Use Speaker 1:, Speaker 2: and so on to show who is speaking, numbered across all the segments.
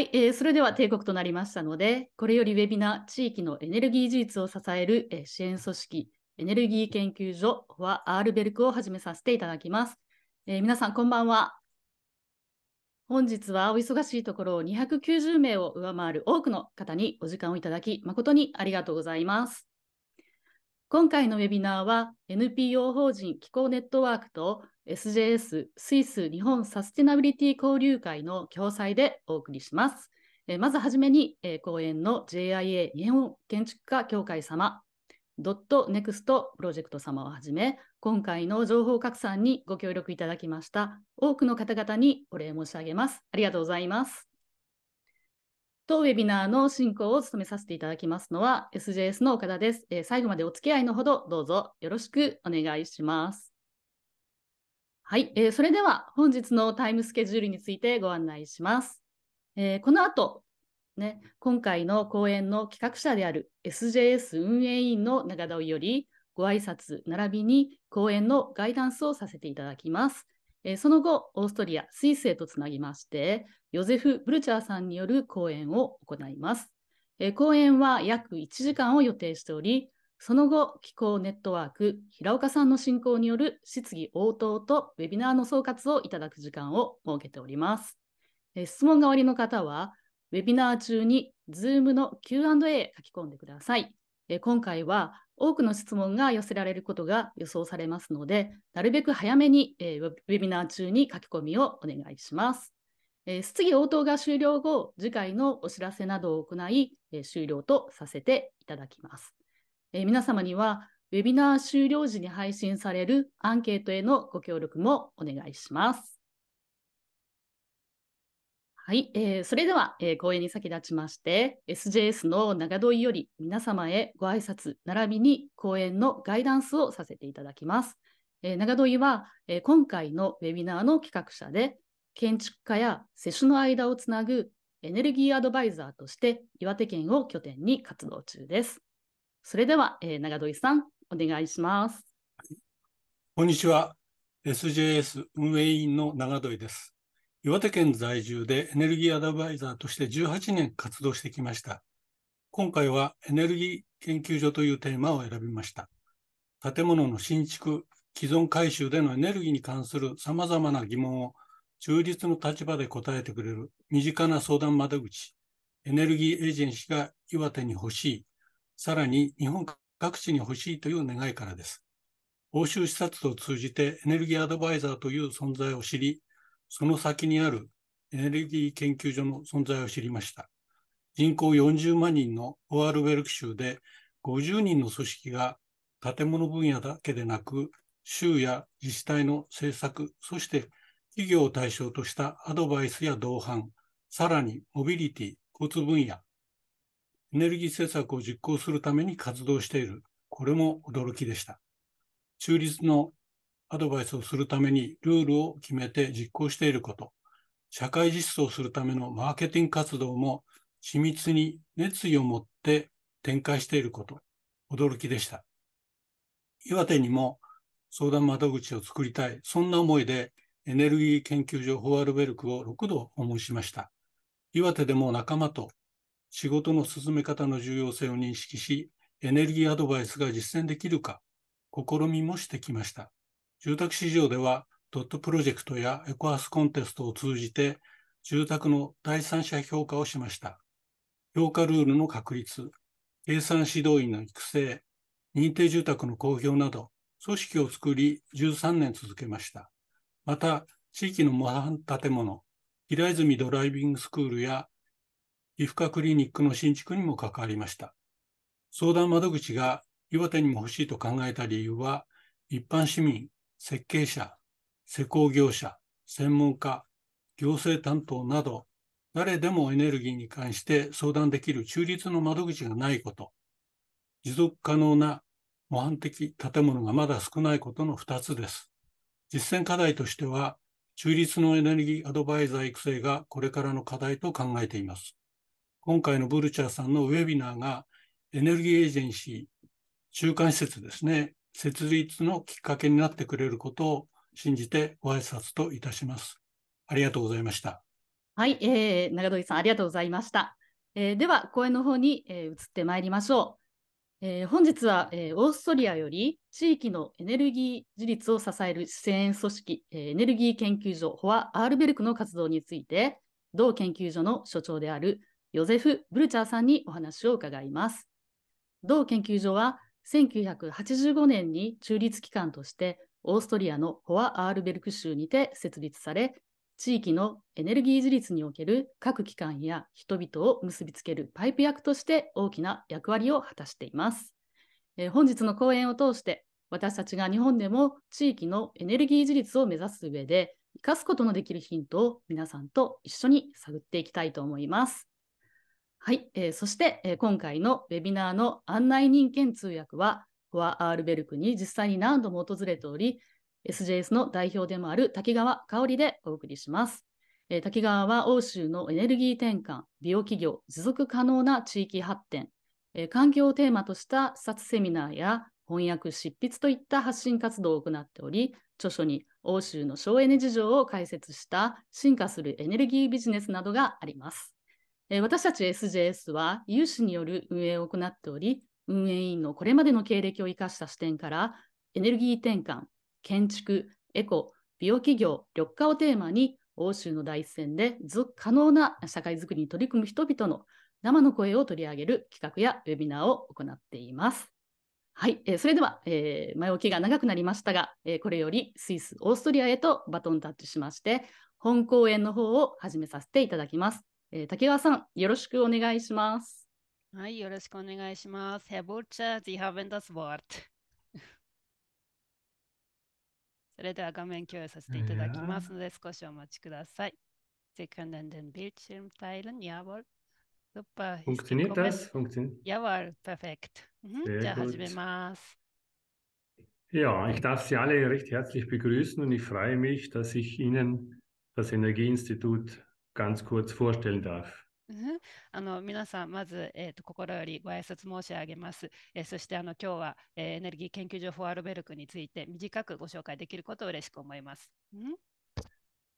Speaker 1: はい、えー、それでは定刻となりましたので、これよりウェビナー、地域のエネルギー技術を支える、えー、支援組織、エネルギー研究所はアールベルクを始めさせていただきます。えー、皆さん、こんばんは。本日はお忙しいところを290名を上回る多くの方にお時間をいただき、誠にありがとうございます。今回のウェビナーは NPO 法人気候ネットワークと SJS スイス日本サステナビリティ交流会の共催でお送りします。えまずはじめに、え講演の JIA 日本建築家協会様、ドットネクストプロジェクト様をはじめ、今回の情報拡散にご協力いただきました多くの方々にお礼申し上げます。ありがとうございます。当ウェビナーの進行を務めさせていただきますのは SJS の岡田です。え最後までお付き合いのほどどうぞよろしくお願いします。はい、えー、それでは本日のタイムスケジュールについてご案内します。えー、この後、ね、今回の講演の企画者である SJS 運営委員の長田よりご挨拶並びに講演のガイダンスをさせていただきます。えー、その後、オーストリア、スイスへとつなぎまして、ヨゼフ・ブルチャーさんによる講演を行います。え講演は約1時間を予定しており、その後、気候ネットワーク、平岡さんの進行による質疑応答とウェビナーの総括をいただく時間を設けております。え質問が終わりの方は、ウェビナー中に Zoom の Q&A 書き込んでください。え今回は多くの質問が寄せられることが予想されますので、なるべく早めに、えウェビナー中に書き込みをお願いします。え質疑応答が終了後、次回のお知らせなどを行い、え終了とさせていただきます。えー、皆様には、ウェビナー終了時に配信されるアンケートへのご協力もお願いします。はい、えー、それでは、えー、講演に先立ちまして、SJS の長問いより皆様へご挨拶並びに講演のガイダンスをさせていただきます。えー、長問いは、えー、今回のウェビナーの企画者で、建築家や施主の間をつなぐエネルギーアドバイザーとして岩手県を拠点に活動中です。それでは、えー、長戸さん、お願いします。
Speaker 2: こんにちは。SJS 運営委員の長戸です。岩手県在住でエネルギーアドバイザーとして18年活動してきました。今回はエネルギー研究所というテーマを選びました。建物の新築、既存改修でのエネルギーに関する様々な疑問を中立の立場で答えてくれる身近な相談窓口、エネルギーエージェンシーが岩手に欲しいさらに日本各地に欲しいという願いからです。欧州視察を通じてエネルギーアドバイザーという存在を知り、その先にあるエネルギー研究所の存在を知りました。人口40万人のオアルベルク州で50人の組織が建物分野だけでなく、州や自治体の政策、そして企業を対象としたアドバイスや同伴、さらにモビリティ、交通分野、エネルギー政策を実行するために活動している。これも驚きでした。中立のアドバイスをするためにルールを決めて実行していること、社会実装するためのマーケティング活動も緻密に熱意を持って展開していること、驚きでした。岩手にも相談窓口を作りたい、そんな思いでエネルギー研究所ホワルベルクを6度訪問しました。岩手でも仲間と仕事の進め方の重要性を認識し、エネルギーアドバイスが実践できるか、試みもしてきました。住宅市場では、ドットプロジェクトやエコハスコンテストを通じて、住宅の第三者評価をしました。評価ルールの確立、計算指導員の育成、認定住宅の公表など、組織を作り13年続けました。また、地域の模範建物、平泉ドライビングスクールや皮膚科クリニックの新築にも関わりました。相談窓口が岩手にも欲しいと考えた理由は、一般市民、設計者、施工業者、専門家、行政担当など、誰でもエネルギーに関して相談できる中立の窓口がないこと、持続可能な模範的建物がまだ少ないことの2つです。実践課題としては、中立のエネルギーアドバイザー育成がこれからの課題と考えています。今回のブルチャーさんのウェビナーがエネルギーエージェンシー、中間施設ですね、設立のきっかけになってくれることを信じてご挨拶といたします。ありがとうございました。
Speaker 1: はい、えー、長鳥さんありがとうございました。えー、では、講演の方に、えー、移ってまいりましょう。えー、本日は、えー、オーストリアより地域のエネルギー自立を支える支援組織、えー、エネルギー研究所ホア・アールベルクの活動について同研究所の所長であるヨゼフ・ブルチャーさんにお話を伺います。同研究所は1985年に中立機関としてオーストリアのホア・アールベルク州にて設立され、地域のエネルギー自立における各機関や人々を結びつけるパイプ役として大きな役割を果たしています。えー、本日の講演を通して、私たちが日本でも地域のエネルギー自立を目指す上で、生かすことのできるヒントを皆さんと一緒に探っていきたいと思います。はい、えー、そして、えー、今回のウェビナーの案内人兼通訳は、フォア・アールベルクに実際に何度も訪れており、SJS の代表でもある滝川香織でお送りします。えー、滝川は欧州のエネルギー転換、美容企業、持続可能な地域発展、えー、環境をテーマとした視察セミナーや翻訳、執筆といった発信活動を行っており、著書に欧州の省エネ事情を解説した進化するエネルギービジネスなどがあります。え私たち SJS は有志による運営を行っており、運営委員のこれまでの経歴を生かした視点から、エネルギー転換、建築、エコ、美容企業、緑化をテーマに、欧州の第一線で持続可能な社会づくりに取り組む人々の生の声を取り上げる企画やウェビナーを行っています。はい、えー、それでは、えー、前置きが長くなりましたが、えー、これよりスイス、オーストリアへとバトンタッチしまして、本公演の方を始めさせていただきます。えー、竹川さん、よろしくお願いします。
Speaker 3: はい、よろしくお願いします。Herr Butcher, Sie haben das Wort. それでは画面共有させていただきますので、少しお待ちください。Sie können den Bildschirm teilen, jawohl. Super. Funktioniert das? Funktioniert? Jawohl, perfekt. Mhm,
Speaker 4: ja, ich darf Sie alle recht herzlich begrüßen und ich freue mich, dass ich Ihnen das Energieinstitut ganz kurz vorstellen darf.
Speaker 3: Mhm. あの皆さん、まず、えーと、と心よりご挨拶申し上げます。えー、そしてあの今日は、えー、エネルギー研究所フォアルベルクについて短くご紹介できることを嬉しく思います。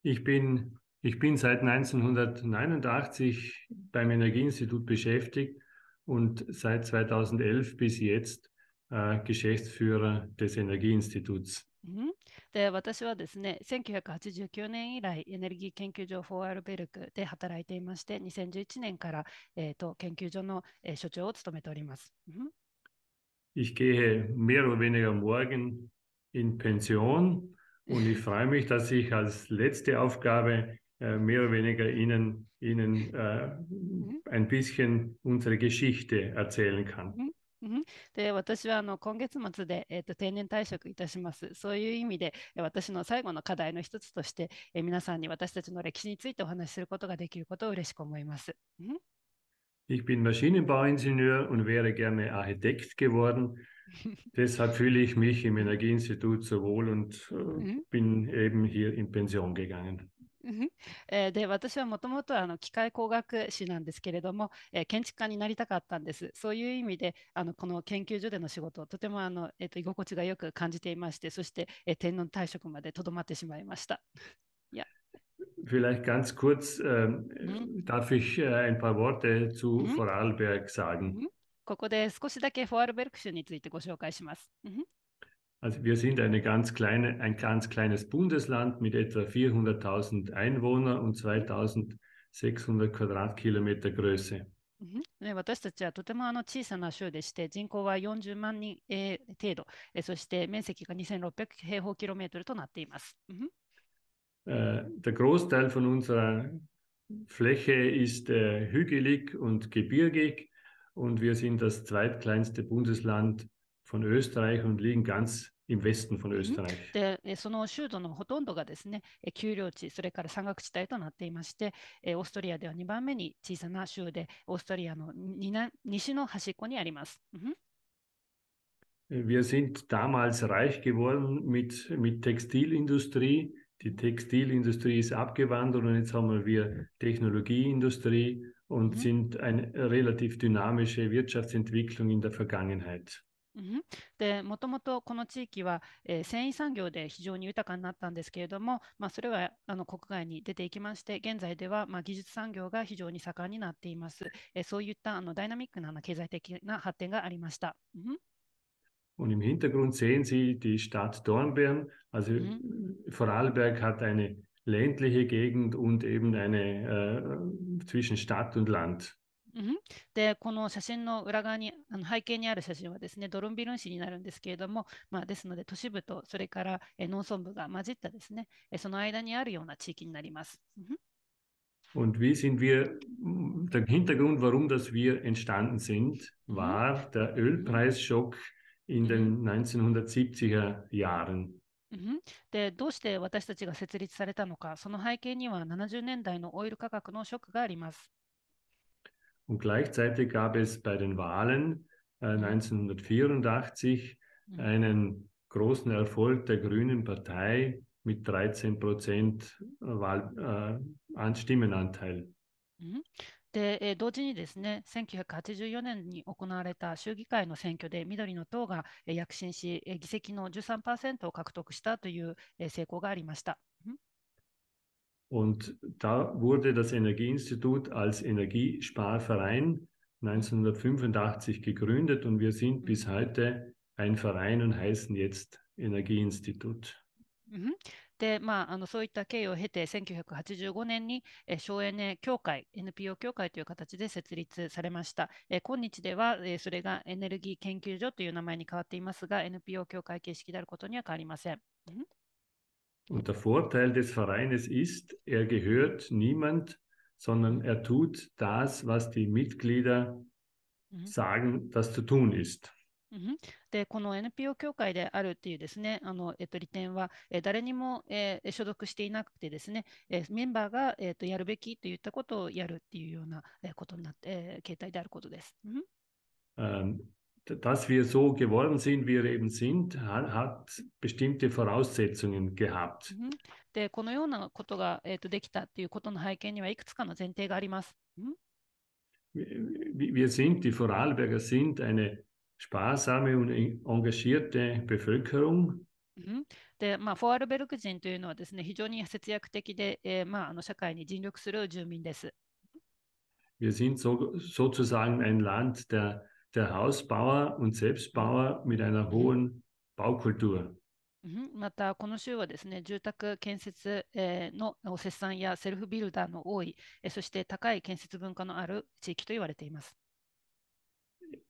Speaker 4: Ich bin, ich bin seit 1989 mhm. beim Energieinstitut beschäftigt und seit 2011 bis jetzt äh, Geschäftsführer des Energieinstituts.
Speaker 3: で私はですね1989年以来エネルギー研究所フォーアルベルクで働いていまして2011年から、えーと、研究所の、えー、所長を務めております。
Speaker 4: Ich gehe mehr oder weniger morgen in Pension und ich freue mich, dass ich als letzte Aufgabe mehr oder weniger Ihnen, Ihnen äh, ein bisschen unsere Geschichte erzählen kann.
Speaker 3: で私はあの今月末で、えーと、定年退職いたします。そういう意味で私の最後の課題の一つとして、えー、皆さんに私たちの歴史についてお話しすることができることを嬉しく思います。ん
Speaker 4: Ich bin Maschinenbauingenieur und wäre gerne Architekt geworden. Deshalb fühle ich mich im Energieinstitut so wohl und äh, bin eben hier in Pension gegangen.
Speaker 3: えー、で私はもともとあの機械工学士なんですけれども、えー、建築家になりたかったんですそういう意味であのこの研究所での仕事をとてもあの、えーと、居心地がよく感じていましてそして、えー、天皇退職までとどまってしまいました。
Speaker 4: Vielleicht ganz kurz, äh, mhm. darf ich äh, ein paar Worte zu mhm. Vorarlberg sagen?
Speaker 3: Mhm. ここで少しだけフォアルベルク州についてご紹介します。
Speaker 4: Also wir sind eine ganz kleine, ein ganz kleines Bundesland mit etwa 400.000 Einwohnern und 2.600 Quadratkilometer Größe.
Speaker 3: ね、私たちはとてもあの小さな州でして人口は40万人、えー、程度、えー、そして面積が2600平方キロメートルとなっています。うん mhm.
Speaker 4: ne, der Großteil unserer Fläche ist äh, hügelig und gebirgig und wir sind das zweitkleinste Bundesland von Österreich und liegen ganz im Westen von mhm. Österreich.
Speaker 3: で、その州都のほとんどがですね、丘陵地、それから山岳地帯となっていまして、オーストリアでは2番目に小さな州で、オーストリアの西の端っこにあります。
Speaker 4: Wir sind damals reich geworden mit, mit Textilindustrie. Die Textilindustrie ist abgewandert und jetzt haben wir Technologieindustrie und mhm. sind eine relativ dynamische Wirtschaftsentwicklung in der Vergangenheit.
Speaker 3: うんで、もともとこの地域は、えー、繊維産業で非常に豊かになったんですけれども、まあ、それはあの国外に出ていきまして、現在では、まあ、技術産業が非常に盛んになっています。えー、そういったあのダイナミックな経済的な発展がありました。うん
Speaker 4: Und im Hintergrund sehen Sie die Stadt Dornbirn. Also
Speaker 3: mhm.
Speaker 4: Vorarlberg hat eine ländliche Gegend und eben eine äh, zwischen Stadt und Land.
Speaker 3: でこの写真の裏側にあの背景にある写真はですねドロンビルン市になるんですけれども、まあ、ですので都市部とそれから、え農村部が混じったですね、えその間にあるような地域になります。
Speaker 4: Und wie sind wir, der Hintergrund, warum das wir entstanden sind, war der Ölpreisschock in den 1970er Jahren.
Speaker 3: でどうして私たちが設立されたのか、その背景には70年代のオイル価格のショックがあります。
Speaker 4: Und gleichzeitig gab es bei den Wahlen äh, 1984 mhm. mhm. einen großen Erfolg der Grünen Partei mit 13 Prozent Wahl, äh, Stimmenanteil.
Speaker 3: で、えー、同時にですね、1984年に行われた州議会の選挙で緑の党が、えー、躍進し、えー、議席の13%を獲得したという、えー、成功がありました。Mhm.
Speaker 4: Und da wurde das Energieinstitut als Energiesparverein 1985 gegründet und wir sind bis heute ein Verein und heißen jetzt Energieinstitut.
Speaker 3: Mhm. で、まあ、あのそういった経緯を経て、1985年に、えー、省エネ協会、NPO 協会という形で設立されました。えー、今日では、えー、それがエネルギー研究所という名前に変わっていますが、NPO 協会形式であることには変わりません。
Speaker 4: Und der Vorteil des Vereines ist, er gehört niemand, sondern er tut das, was die Mitglieder sagen, das zu tun ist.
Speaker 3: で、この NPO 協会であるっていうですね、あの、えっと、利点は、え誰にも、えー、所属していなくてですね、えメンバーが、えっと、やるべきと言ったことをやるっていうような、えことになって、え形態であることです。うん
Speaker 4: um, dass wir so geworden sind, wie wir eben sind, hat bestimmte Voraussetzungen gehabt.
Speaker 3: Mhm. で、このようなことが、えー、とできたということの背景にはいくつかの前提があります。
Speaker 4: Wir sind, die Vorarlberger sind eine sparsame und engagierte Bevölkerung.
Speaker 3: Mhm. で、まあ、フォアルベルク人というのはですね、非常に節約的で、えーまあ、あの社会に尽力する住民です。
Speaker 4: Wir sind so, sozusagen ein Land der der Hausbauer und Selbstbauer mit einer hohen Baukultur.
Speaker 3: また、この州はですね、住宅建設の生産やセルフビルダーの多い、そして高い建設文化のある地域と言われています。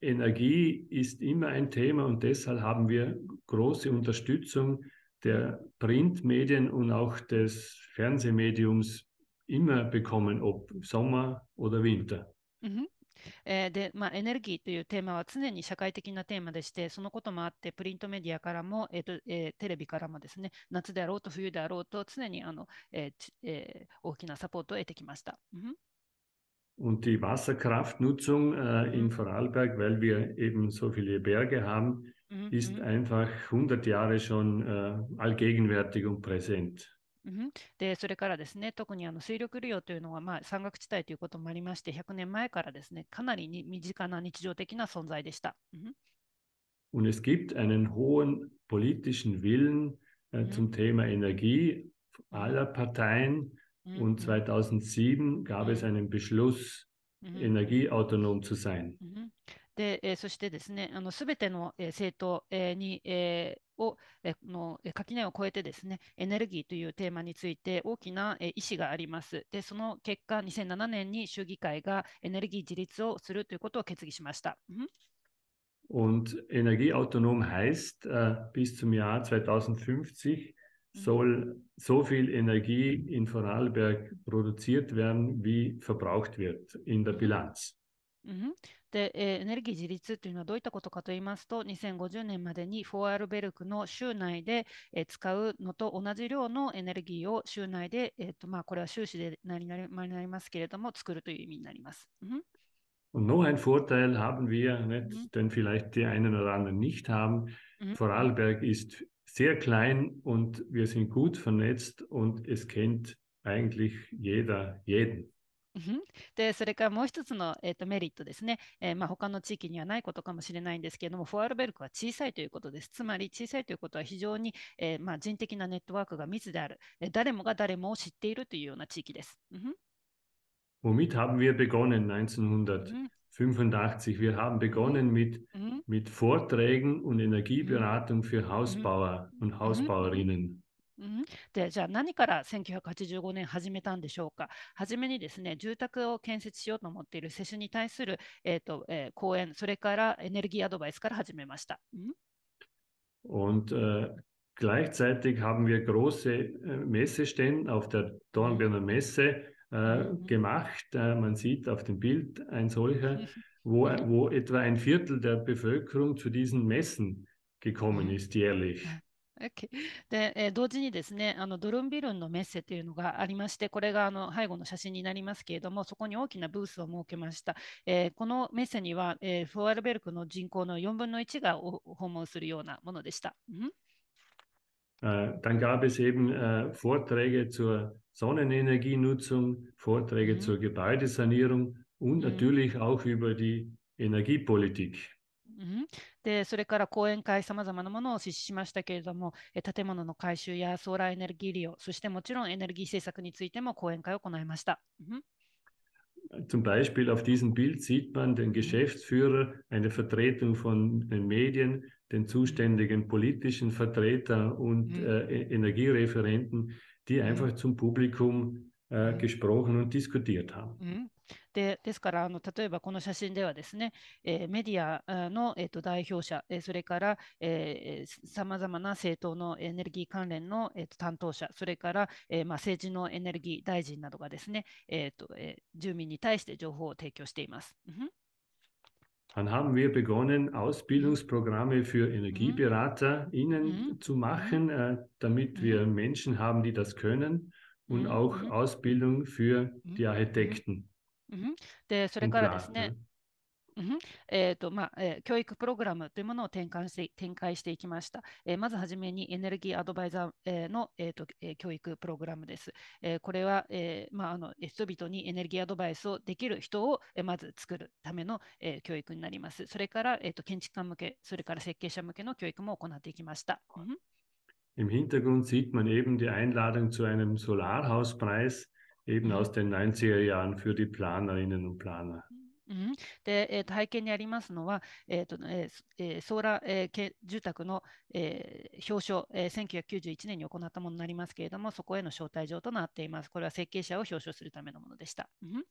Speaker 4: Energie ist immer ein Thema und deshalb haben wir große Unterstützung der Printmedien und auch des Fernsehmediums immer bekommen, ob Sommer oder Winter.
Speaker 3: Mhm. えー、で、まあ、エネルギーというテーマは常に社会的なテーマでして、そのこともあって、プリントメディアからも、えーとえー、テレビからもですね、夏であろうと冬であろうと、常にあの、えーえー、大きなサポートを得てきました。うん
Speaker 4: Und die Wasserkraftnutzung äh, in Vorarlberg, weil wir eben so viele Berge haben, ist einfach 100 Jahre schon äh, allgegenwärtig und präsent.
Speaker 3: うん、でそれからですね特にあの水力利用というのは、まあ、山岳地帯ということもありまして100年前からですねかなりに身近な日常的な存在でした。うん
Speaker 4: Und es gibt einen hohen politischen Willen äh, mhm. zum Thema Energie aller Parteien. Mhm. Und 2007 gab es einen Beschluss, mhm. energieautonom zu sein.
Speaker 3: で、えー、そしてですね、あの、すべての、えー、政党、えー、に、えーを、えの垣根を越えてですね、エネルギーというテーマについて大きな意思があります。で、その結果、2007年に州議会がエネルギー自立をするということを決議しました。う
Speaker 4: Und energieautonom heißt, bis zum Jahr 2050 soll so viel Energie in Vorarlberg produziert werden, wie verbraucht wird in der Bilanz.、
Speaker 3: えー、エネルギー自立というのはどういったことかといいますと、2050年までにフォーアルベルクの州内で、えー、使うのと同じ量のエネルギーを州内で、えーとまあ、これは収支でなりなりなりますけれども、作るという意味になります。うん
Speaker 5: Und noch ein
Speaker 4: Vorteil haben wir, nicht, m h den vielleicht die einen oder anderen nicht haben. Mhm. Vorarlberg ist sehr klein und wir sind gut vernetzt und es kennt eigentlich jeder jeden.
Speaker 3: でそれからもう一つの、えーと、メリットですね、えー、まあ、他の地域にはないことかもしれないんですけれども、フォアルベルクは小さいということです。つまり小さいということは非常に、えー、まあ、人的なネットワークが密である、えー、誰もが誰もを知っているというような地域です。
Speaker 4: Womit haben wir begonnen 1985? Wir haben begonnen mit, mit Vorträgen und Energieberatung für Hausbauer und Hausbauerinnen.
Speaker 3: うん、でじゃあ何から1985年始めたんでしょうか初めにですね住宅を建設しようと思っている施主に対する、えーとえー、講演それからエネルギーアドバイスから始めました。
Speaker 4: Und, äh, Gleichzeitig haben wir große äh, Messestände auf der Dornbirner Messe äh, mhm. gemacht. Äh, man sieht auf dem Bild ein solcher, wo, wo etwa ein Viertel der Bevölkerung zu diesen Messen gekommen ist jährlich.
Speaker 3: Okay、で、えー、同時にですねあのドルンビルンのメッセというのがありましてこれがあの背後の写真になりますけれどもそこに大きなブースを設けました、えー、このメッセには、えー、フォアルベルクの人口の4分の1が訪問するようなものでした。うん
Speaker 4: Dann gab es eben äh, Vorträge zur Sonnenenergienutzung, Vorträge m m zur Gebäudesanierung und m m natürlich auch über die Energiepolitik.
Speaker 3: うん、でそれから講演会さまざまなものを実施しましたけれども建物の改修やソーラーエネルギー利用そしてもちろんエネルギー政策についても講演会を行いました。うん
Speaker 4: Zum Beispiel auf diesem Bild sieht man den Geschäftsführer, eine Vertretung von den Medien, den zuständigen politischen Vertreter und mhm. äh, Energiereferenten, die einfach zum Publikum äh, gesprochen und diskutiert haben.
Speaker 3: Mhm. て、ですからあの例えばこの写真ではですね、えー、メディアの、えー、と代表者、えー、それからさまざまな政党のエネルギー関連の、えー、と担当者、それから、えーまあ、政治のエネルギー大臣などがですね、えーとえー、住民に対して情報を提供しています。うん
Speaker 4: Dann haben wir begonnen, Ausbildungsprogramme für EnergieberaterInnen zu machen, äh, damit wir Menschen haben, die das können und auch Ausbildung für die Architekten.
Speaker 3: うん、で、それからですね、うんえーとまあえー、教育プログラムというものを転換して展開していきました。えー、まずはじめにエネルギーアドバイザー、えー、の、えーとえー、教育プログラムです。えー、これは、えーまあ、あの人々にエネルギーアドバイスをできる人を、えー、まず作るための、えー、教育になります。それから、えーと、と建築家向け、それから設計者向けの教育も行っていきました。うん
Speaker 4: Im Hintergrund sieht man eben die Einladung zu einem Solarhauspreis eben aus den 90er Jahren für die Planerinnen und Planer.
Speaker 3: うん、で、えーと、背景にありますのは、えーとえー、ソーラー、えー、住宅の、えー、表彰、えー、1991年に行ったものになりますけれども、そこへの招待状となっています。これは設計者を表彰するためのものでした。うん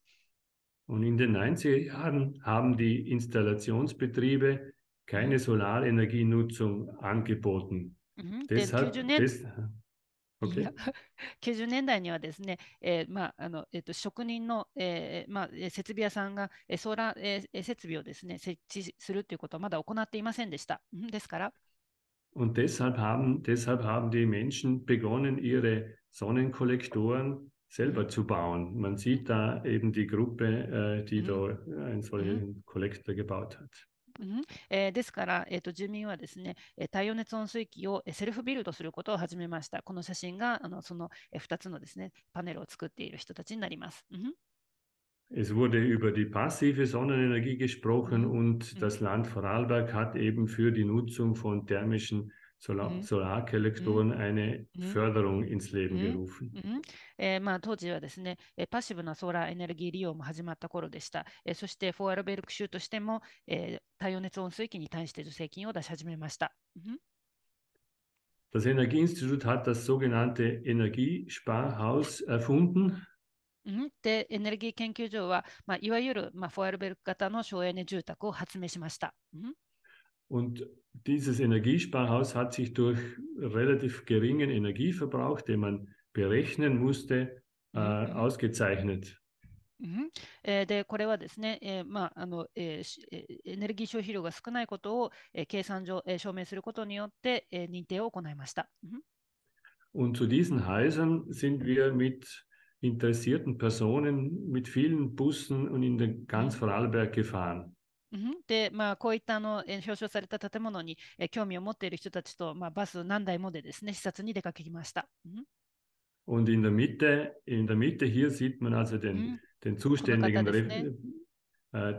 Speaker 4: Und in den 90er Jahren haben die Installationsbetriebe keine Solarenergienutzung angeboten. m h
Speaker 3: Deshalb, des, Okay. 90年代にはですね、えー、まああのえーと、と職人の、えー、まあ、設備屋さんが、えー、ソーラー、え設備をですね設置するということはまだ行っていませんでした。ですから。
Speaker 4: Und deshalb haben, deshalb haben die Menschen begonnen, ihre Sonnenkollektoren selber zu bauen. Man sieht da eben die Gruppe, äh, die mhm. da einen solchen mhm. Kollektor gebaut
Speaker 3: hat. うんえー、ですから、えーと、と住民はですね、え太陽熱温水器を、えセルフビルドすることを始めました。この写真があのその、え2つのですねパネルを作っている人たちになります。うん
Speaker 4: Es wurde über die passive Sonnenenergie gesprochen und das Land Vorarlberg hat eben für die Nutzung von thermischen ソラ、l a r k o l l e k t o r e n Solar eine Förderung ins Leben gerufen.
Speaker 3: えーまあ、当時はですね、パッシブなソーラーエネルギー利用も始まった頃でした。えー、そして、フォアルベルク州としても、えー、太陽熱温水器に対して助成金を出し始めました。
Speaker 4: Das Energieinstitut hat das sogenannte Energiesparhaus erfunden.
Speaker 3: ん、で、エネルギー研究所は、まあ、いわゆる、まあ、フォアルベルク型の省エネ住宅を発明しました。うん
Speaker 4: Und dieses Energiesparhaus hat sich durch relativ geringen Energieverbrauch, den man berechnen musste, äh, mhm. ausgezeichnet.
Speaker 3: でこれはですね、えーまああのえー、エネルギー消費量が少ないことを、えー、計算上、えー、証明することによって、えー、認定を行いました。
Speaker 4: Und mhm. äh, zu diesen Häusern sind wir mit interessierten Personen, mit vielen Bussen und in den ganz mhm. Vorarlberg gefahren.
Speaker 3: で、まあ、こういったあの表彰された建物に興味を持っている人たちと、まあ、バス何台もでですね視察に出かけました。うん
Speaker 4: Und in der Mitte, in der Mitte hier sieht man also den, den zuständigen, äh,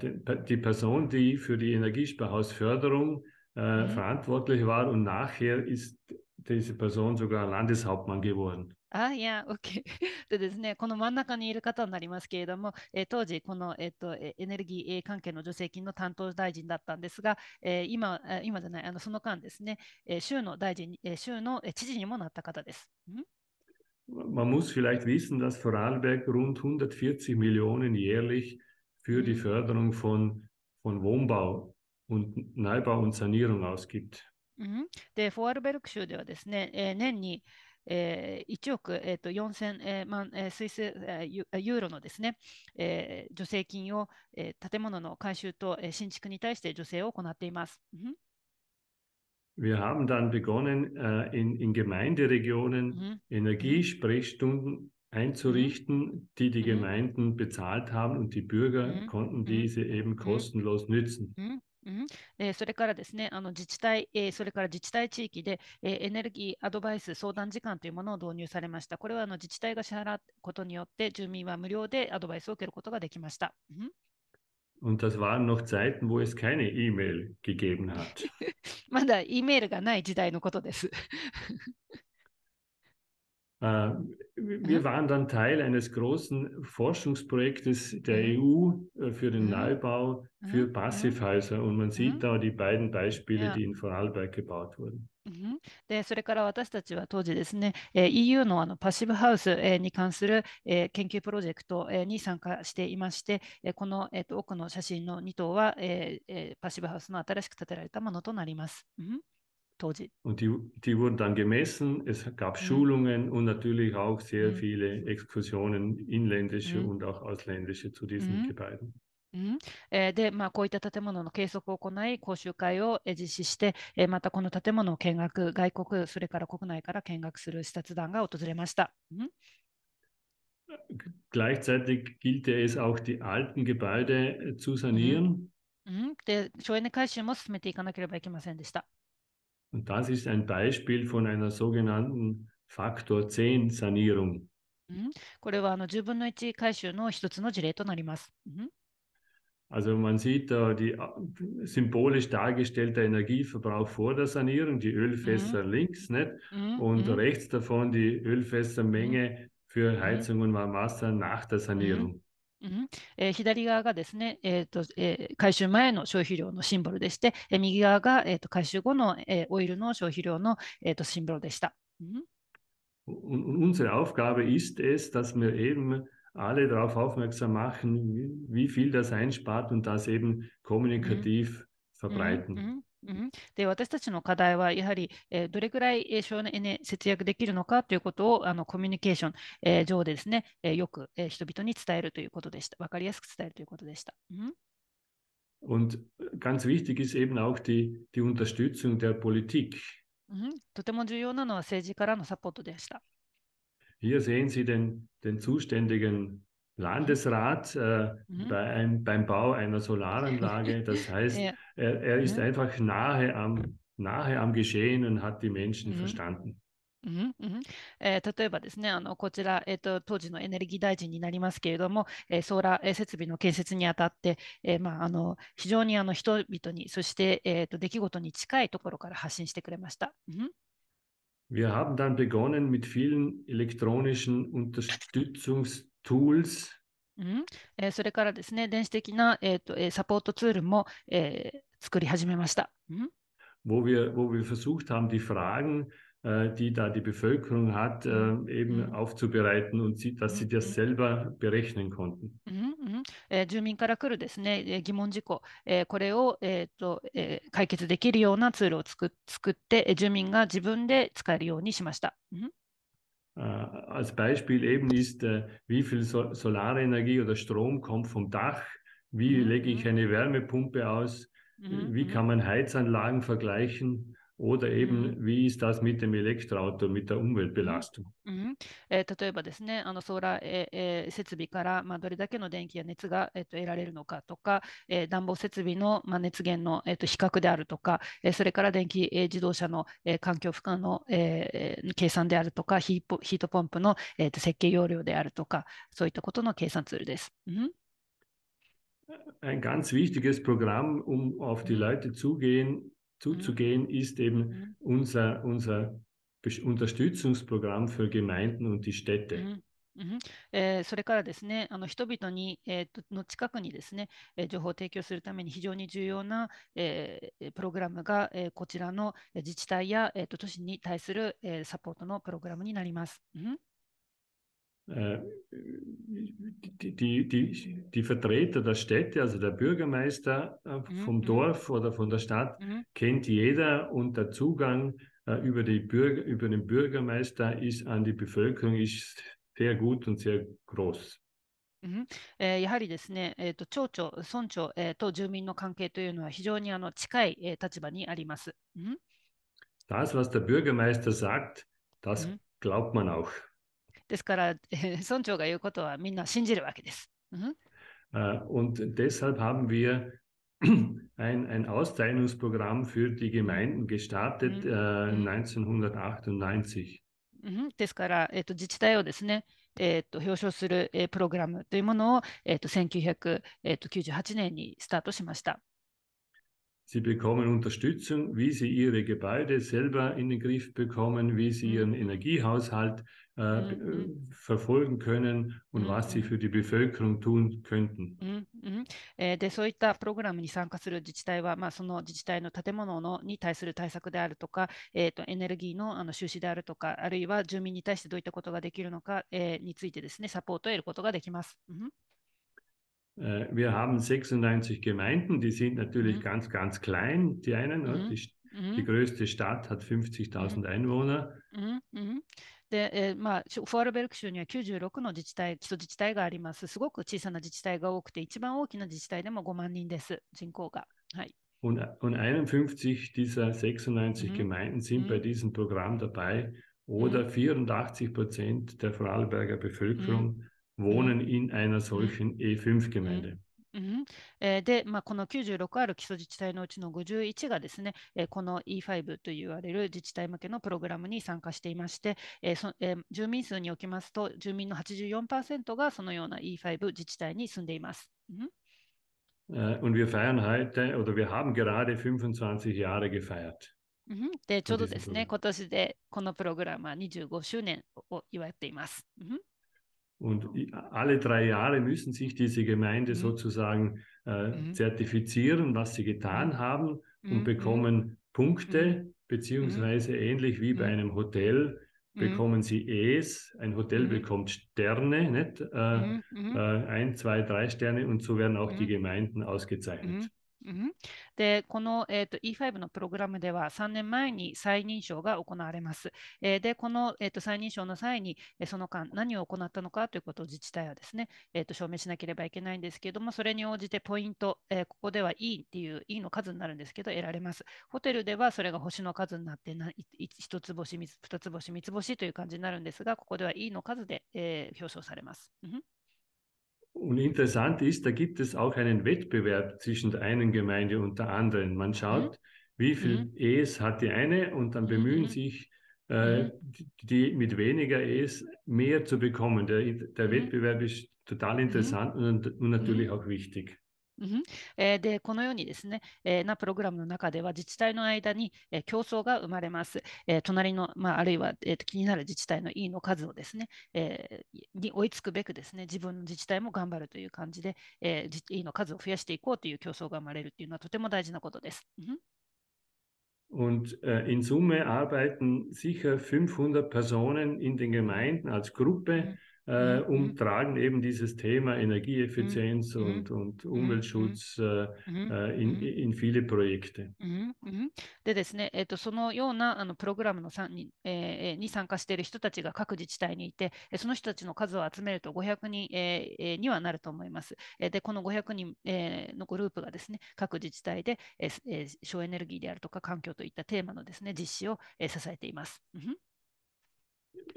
Speaker 4: die Person, die für die Energiesparhausförderung äh, verantwortlich war und nachher ist diese Person sogar Landeshauptmann geworden.
Speaker 3: あいや、OK。でですね、この真ん中にいる方になりますけれども、えー、当時、この、えーと、エネルギー関係の助成金の担当大臣だったんですが、えー、今、今じゃない、あのその間ですね、えー、州の大臣、えー、州の知事にもなった方です。ん
Speaker 4: Man muss vielleicht wissen, dass Vorarlberg rund 140 Millionen jährlich für die Förderung von, von Wohnbau und Neubau und Sanierung ausgibt.
Speaker 3: で、フォアルベルク州ではですね、えー、年に、えー、1億、えーと、と4000万、えスイス、えユーロのですね、えー、助成金を、え建物の改修と、え新築に対して助成を行っています。うん
Speaker 4: Wir haben dann begonnen, in, in Gemeinderegionen Energiesprechstunden einzurichten, die die Gemeinden bezahlt haben und die Bürger konnten diese eben kostenlos nützen.
Speaker 3: うん、えー、それからですね、あの自治体、えー、それから自治体地域で、えー、エネルギーアドバイス相談時間というものを導入されました。これはあの自治体が支払うことによって、住民は無料でアドバイスを受けることができました。うん
Speaker 4: e m a i l
Speaker 3: まだ E メールがない時代のことです。
Speaker 4: Äh, wir waren dann Teil eines großen Forschungsprojektes der mhm. EU äh, für den mhm. Neubau für Passivhäuser und man sieht mhm. da die beiden Beispiele, die in Vorarlberg gebaut wurden.
Speaker 3: でそれから私たちは当時ですね、え EU のあのパッシブハウス、えに関する、え研究プロジェクト、えに参加していまして、えこの、えー、と奥の写真の2棟は、えパッシブハウスの新しく建てられたものとなります。うん
Speaker 4: und die, die wurden dann gemessen. Es gab mhm. Schulungen und natürlich auch sehr mhm. viele Exkursionen, inländische mhm. und auch ausländische, zu diesen mhm. Gebäuden.
Speaker 3: えで、まあ、こういった建物の計測を行い、講習会を実施して、えまたこの建物を見学、外国、それから国内から見学する視察団が訪れました。うん mhm.
Speaker 4: äh, Gleichzeitig gilt es auch, die alten Gebäude äh, zu sanieren.
Speaker 3: うん、で、省エネ改修も進めていかなければいけませんでした。Mhm.
Speaker 4: Und das ist ein Beispiel von einer sogenannten Faktor 10 Sanierung.
Speaker 3: Mhm. これはあの10分の1回収の一つの事例となります。
Speaker 4: Also man sieht da die symbolisch dargestellte Energieverbrauch vor der Sanierung, die Ölfässer mhm. links mhm,
Speaker 3: und rechts
Speaker 4: davon die Ölfässermenge für Heizung und Warmwasser nach der Sanierung.
Speaker 3: うんえー、左側がですね、えーとえー、回収前の消費量のシンボルでして、えー、右側が、えーと、回収後の、えー、オイルの消費量の、えーと、シンボルでした。
Speaker 4: Unsere Aufgabe ist es, dass wir eben alle darauf aufmerksam machen, wie viel das einspart und das eben kommunikativ verbreiten.
Speaker 3: うん、で私たちの課題はやはり、えー、どれくらい、え省エネ節約できるのかということをあのコミュニケーション、えー、上でですね、えー、よく、えー、人々に伝えるということでした。分かりやすく伝えるということでした。うん
Speaker 4: Und ganz wichtig ist eben auch die, die Unterstützung der Politik.
Speaker 3: とても重要なのは政治からのサポートでした。
Speaker 4: Hier sehen Sie den, den zuständigen Landesrat äh, mhm. bei ein, beim Bau einer Solaranlage. Das heißt, ja. er, er, ist mhm. einfach nahe am, nahe am Geschehen und hat die Menschen mhm. verstanden.
Speaker 3: うんうんえー、例えばですね、あのこちら、えーと、当時のエネルギー大臣になりますけれども、えー、ソーラー設備の建設にあたって、えー、まあ、あの非常にあの人々に、そして、えーと、と出来事に近いところから発信してくれました。うん
Speaker 4: Wir haben dann begonnen, mit vielen elektronischen Unterstützungs tools
Speaker 3: うん、えー、それからですね、電子的な、えーとえー、サポートツールも、えー、作り始めました。うん
Speaker 4: Wo wir, wo wir versucht haben, die Fragen, äh, die da die Bevölkerung hat, äh, eben mhm. aufzubereiten und sie, dass sie das selber berechnen konnten.
Speaker 3: Mhm. えー、住民から来るですね、えー、疑問事項、えー、これを、えーとえー、解決できるようなツールを作作って、住民が自分で使えるようにしました。うん
Speaker 4: Äh, als Beispiel eben ist, äh, wie viel Solarenergie oder Strom kommt vom Dach, wie mhm, lege ich mhm. eine Wärmepumpe aus, mhm, wie kann man Heizanlagen vergleichen oder eben、ん、wie ist das mit dem Elektroauto, mit der Umweltbelastung?
Speaker 3: え例えばですね、あのソーラー、えーえー、設備から、まあ、どれだけの電気や熱が、えー、と得られるのかとか、えー、暖房設備の、まあ、熱源の、えー、と比較であるとか、えー、それから電気、えー、自動車の、えー、環境負荷の、えー、計算であるとか、ヒートヒートポンプの、えー、と設計容量であるとか、そういったことの計算ツールです。うん
Speaker 4: Ein ganz wichtiges Programm, um auf die Leute zugehen zuzugehen, ist eben unser, unser Unterstützungsprogramm für Gemeinden und die Städte.
Speaker 3: うんえー、それからですね、あの人々に、えー、との近くにですね、えー、情報を提供するために非常に重要な、えー、プログラムが、えー、こちらの自治体や、えー、と都市に対する、えー、サポートのプログラムになります。うん
Speaker 4: Äh, die, die, die, Vertreter der Städte, also der Bürgermeister äh, mhm, vom mhm. Dorf oder von der Stadt, mhm. kennt jeder und der Zugang äh, über, die Bürger, über den Bürgermeister ist an die Bevölkerung ist sehr gut und sehr groß.
Speaker 3: うんえー、やはりですね、えーと、と町長、村長、えー、と住民の関係というのは非常にあの近い、えー、立場にあります。うん、
Speaker 4: das, mhm. was der Bürgermeister sagt, das mhm. glaubt man auch.
Speaker 3: ですから、え 村長が言うことはみんな信じるわけです。うん
Speaker 4: Und deshalb haben wir ein, ein Austeilungsprogramm für die Gemeinden gestartet h 1998.
Speaker 3: ですから、えー、と自治体をですね、えー、と表彰する、えー、プログラムというものを、えー、と1998年にスタートしました。
Speaker 4: Sie bekommen Unterstützung, wie sie ihre Gebäude selber in den Griff bekommen, wie sie mhm. ihren Energiehaushalt äh mhm. äh, mhm. verfolgen können und mhm. was sie für die Bevölkerung tun könnten.
Speaker 3: Mhm. で、そういったプログラムに参加する自治体は、まあ、その自治体の建物のに対する対策であるとか、えー、とエネルギーのあの収支であるとか、あるいは住民に対してどういったことができるのか、えー、についてですね、サポートを得ることができます。うん mhm. äh,
Speaker 4: äh, wir haben 96 Gemeinden, die sind natürlich mhm. ganz, ganz klein, die einen. Ne, mhm. Die, mhm. die, größte Stadt hat 50.000 mhm. Einwohner.
Speaker 3: で、えーまあ、フォアラベルク州には96の自治体、基礎自治体があります。すごく小さな自治体が多くて、一番大きな自治体でも5万人です、人口が。はい。
Speaker 4: Und, mhm. mhm. äh, und 51 dieser 96 Gemeinden sind bei diesem Programm dabei oder 84 Prozent der Vorarlberger Bevölkerung wohnen in einer solchen E5-Gemeinde.
Speaker 3: うん、えー、で、まあ、この96ある基礎自治体のうちの51がですね、えー、この E5 と言われる自治体向けのプログラムに参加していまして、えーそえー、住民数におきますと、住民の84%がそのような E5 自治体に住んでいます。うん
Speaker 4: Und wir feiern h 5 Jahre
Speaker 3: で、ちょうどですね、今年でこのプログラムは25周年を祝っています。うん
Speaker 4: Und alle drei Jahre müssen sich diese Gemeinde mhm. sozusagen äh, mhm. zertifizieren, was sie getan mhm. haben und mhm. bekommen Punkte, mhm. beziehungsweise ähnlich wie bei einem Hotel bekommen sie E's, ein Hotel bekommt Sterne, nicht? Äh, äh, ein, zwei, drei Sterne und so werden auch die Gemeinden ausgezeichnet.
Speaker 3: うん、でこの、えーと、E5 のプログラムでは3年前に再認証が行われます。えー、でこの、えーと、再認証の際に、えその間何を行ったのかということを自治体はですね、えーと、証明しなければいけないんですけれどもそれに応じてポイント、えー、ここでは E っていう E の数になるんですけど得られます。ホテルではそれが星の数になってな1つ星2つ星3つ星という感じになるんですがここでは E の数で、えー、表彰されます。うん
Speaker 4: Und interessant ist, da gibt es auch einen Wettbewerb zwischen der einen Gemeinde und der anderen. Man mhm. schaut, mhm. wie viel mhm. E's hat die eine und dann bemühen mhm. sich äh, mhm. die mit weniger E's mehr zu bekommen. Der, der mhm. Wettbewerb ist total interessant und, und natürlich auch wichtig.
Speaker 3: うん、えー、でこのようにですね、えー、なプログラムの中では自治体の間に、えー、競争が生まれます。え隣の、まあ、あるいは、えー、と気になる自治体のいいの数をですね、えに追いつくべくですね自分の自治体も頑張るという感じで、えい員の数を増やしていこうという競争が生まれるというのはとても大事なことです。うん
Speaker 4: Und äh, in Summe arbeiten sicher 500 Personen in den Gemeinden als Gruppe. Mhm. äh, m m tragen eben dieses Thema Energieeffizienz mhm. und, und Umweltschutz äh, in, in viele Projekte.
Speaker 3: でですね、えっと、そのようなあのプログラムのさに,、えー、に参加している人たちが各自治体にいて、その人たちの数を集めると500人、えー、にはなると思います。で、この500人、えー、のグループがですね、各自治体で、えー、省エネルギーであるとか環境といったテーマのですね、実施を、えー、支えています。うん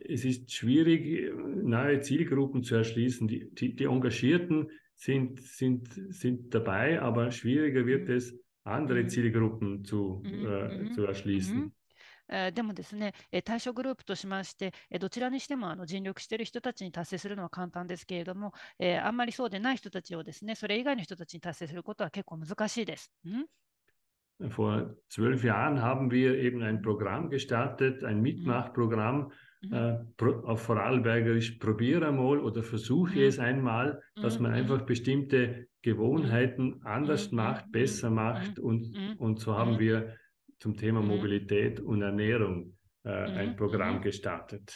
Speaker 4: es ist schwierig, neue Zielgruppen zu erschließen. Die, die, die Engagierten sind, sind, sind dabei, aber schwieriger wird mhm. es, andere mhm. Zielgruppen zu, mhm. äh, zu erschließen.
Speaker 3: Äh, でもですね、対象グループとしまして、どちらにしてもあの尽力している人たちに達成するのは簡単ですけれども、あんまりそうでない人たちをですね、それ以外の人たちに達成することは結構難しいです。ん
Speaker 4: Vor zwölf Jahren haben wir eben ein Programm gestartet, ein Mitmachprogramm Mhm. äh, auf Vorarlbergerisch probiere mal oder versuche mhm. es einmal, dass man mhm. einfach bestimmte Gewohnheiten anders mhm. macht, besser macht und, und so haben wir zum Thema Mobilität und Ernährung ein Programm gestartet.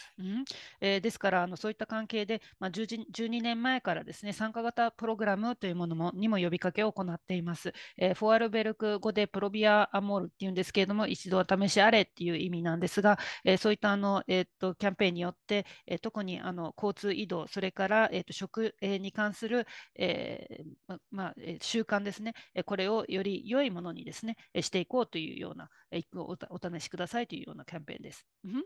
Speaker 3: ですから、あのそういった関係で、まあ、12年前からですね、参加型プログラムというものもにも呼びかけを行っています。えー、フォアルベルク語でプロビアアモールっていうんですけれども、一度は試しあれっていう意味なんですが、えー、そういったあの、えー、っとキャンペーンによって、えー、特にあの交通移動、それから、えー、と食、えに関する、えーまあ、習慣ですね、これをより良いものにですね、していこうというような、えー、おお試しくださいというようなキャンペーンです。Mhm.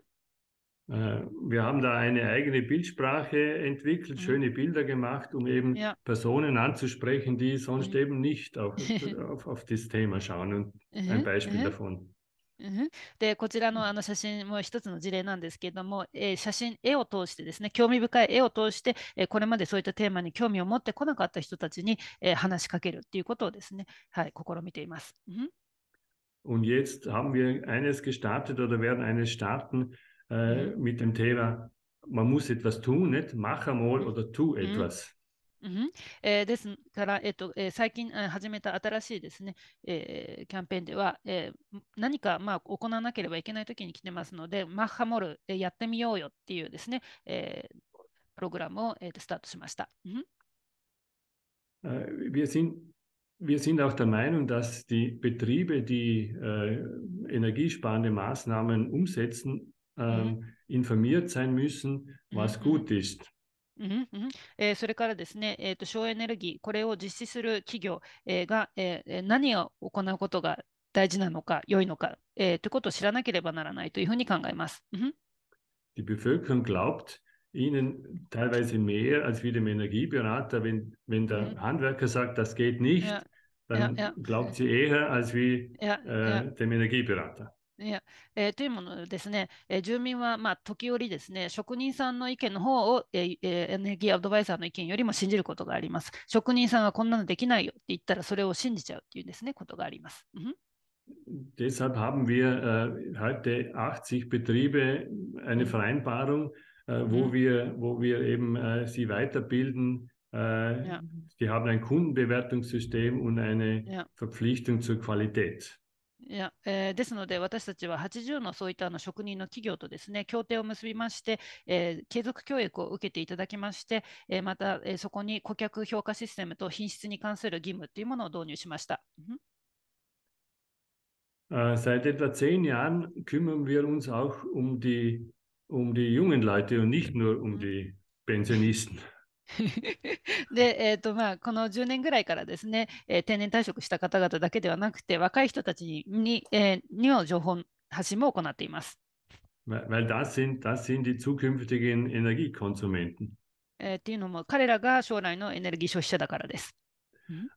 Speaker 4: Äh, wir haben da eine eigene Bildsprache entwickelt, mhm. schöne Bilder gemacht, um eben ja. Personen anzusprechen, die sonst mhm. eben nicht auf, auf, auf das Thema schauen. Und mhm. ein Beispiel mhm. davon.
Speaker 3: Mhm. で、こちらのあの写真も一つの事例なんですけれども、えー、写真、絵を通してですね、興味深い絵を通して、えー、これまでそういったテーマに興味を持ってこなかった人たちに、えー、話しかけるっていうことをですね、はい、試みています。うん
Speaker 4: und jetzt haben wir eines gestartet oder werden eines starten äh, mhm. mit dem Thema, man muss etwas tun, nicht? Mach einmal oder tu mhm. etwas. Mhm.
Speaker 3: うんえー、ですから、えーとえー、最近始めた新しいですね、えー、キャンペーンでは、えー、何か、まあ、行わなければいけない時に来てますので、マッハモルでやってみようよっていうですね、えプログラムを、えー、スタートしました。うん
Speaker 4: Wir sind wir sind auch der Meinung, dass die Betriebe, die äh, energiesparende Maßnahmen umsetzen, äh, mhm. informiert sein müssen, mhm, was mhm. gut ist.
Speaker 3: うんうんえー、それからですね、えーと、省エネルギー、これを実施する企業、えー、が、えー、何を行うことが大事なのか、良いのか、えー、ということを知らなければならないというふうに考えます。うん、
Speaker 4: Die mhm, mhm. Bevölkerung glaubt, ihnen teilweise mehr als wie dem Energieberater, wenn, wenn der Handwerker sagt, das geht nicht, dann ja, ja. glaubt sie eher als wie
Speaker 3: äh,
Speaker 4: dem Energieberater.
Speaker 3: いやえー、というものですね、えー、住民は、まあ、時折ですね、職人さんの意見の方を、えー、エネルギーアドバイザーの意見よりも信じることがあります。職人さんはこんなのできないよって言ったら、それを信じちゃうっていうですね、ことがあります。うん
Speaker 4: Deshalb haben wir äh, heute 80 Betriebe eine Vereinbarung, äh, wo, wir, wo wir eben äh, sie weiterbilden äh, ja. Die haben ein Kundenbewertungssystem und eine ja. Verpflichtung zur Qualität.
Speaker 3: いや、えー、ですので、私たちは80のそういったあの職人の企業とですね、協定を結びまして、えー、継続教育を受けていただきまして、えー、また、えー、そこに顧客評価システムと品質に関する義務というものを導入しました。
Speaker 4: Seit äh, etwa zehn Jahren kümmern wir uns auch um die, um die jungen Leute und nicht nur um mhm. die Pensionisten.
Speaker 3: で、えーとまあ、この10年ぐらいからですね、えー、定年退職した方々だけではなくて、若い人たちに,、えー、にの情報発信も行っています。
Speaker 4: Weil das sind, das sind die zukünftigen Energiekonsumenten.
Speaker 3: えー、っていうのも、彼らが将来のエネルギー消費者だからです。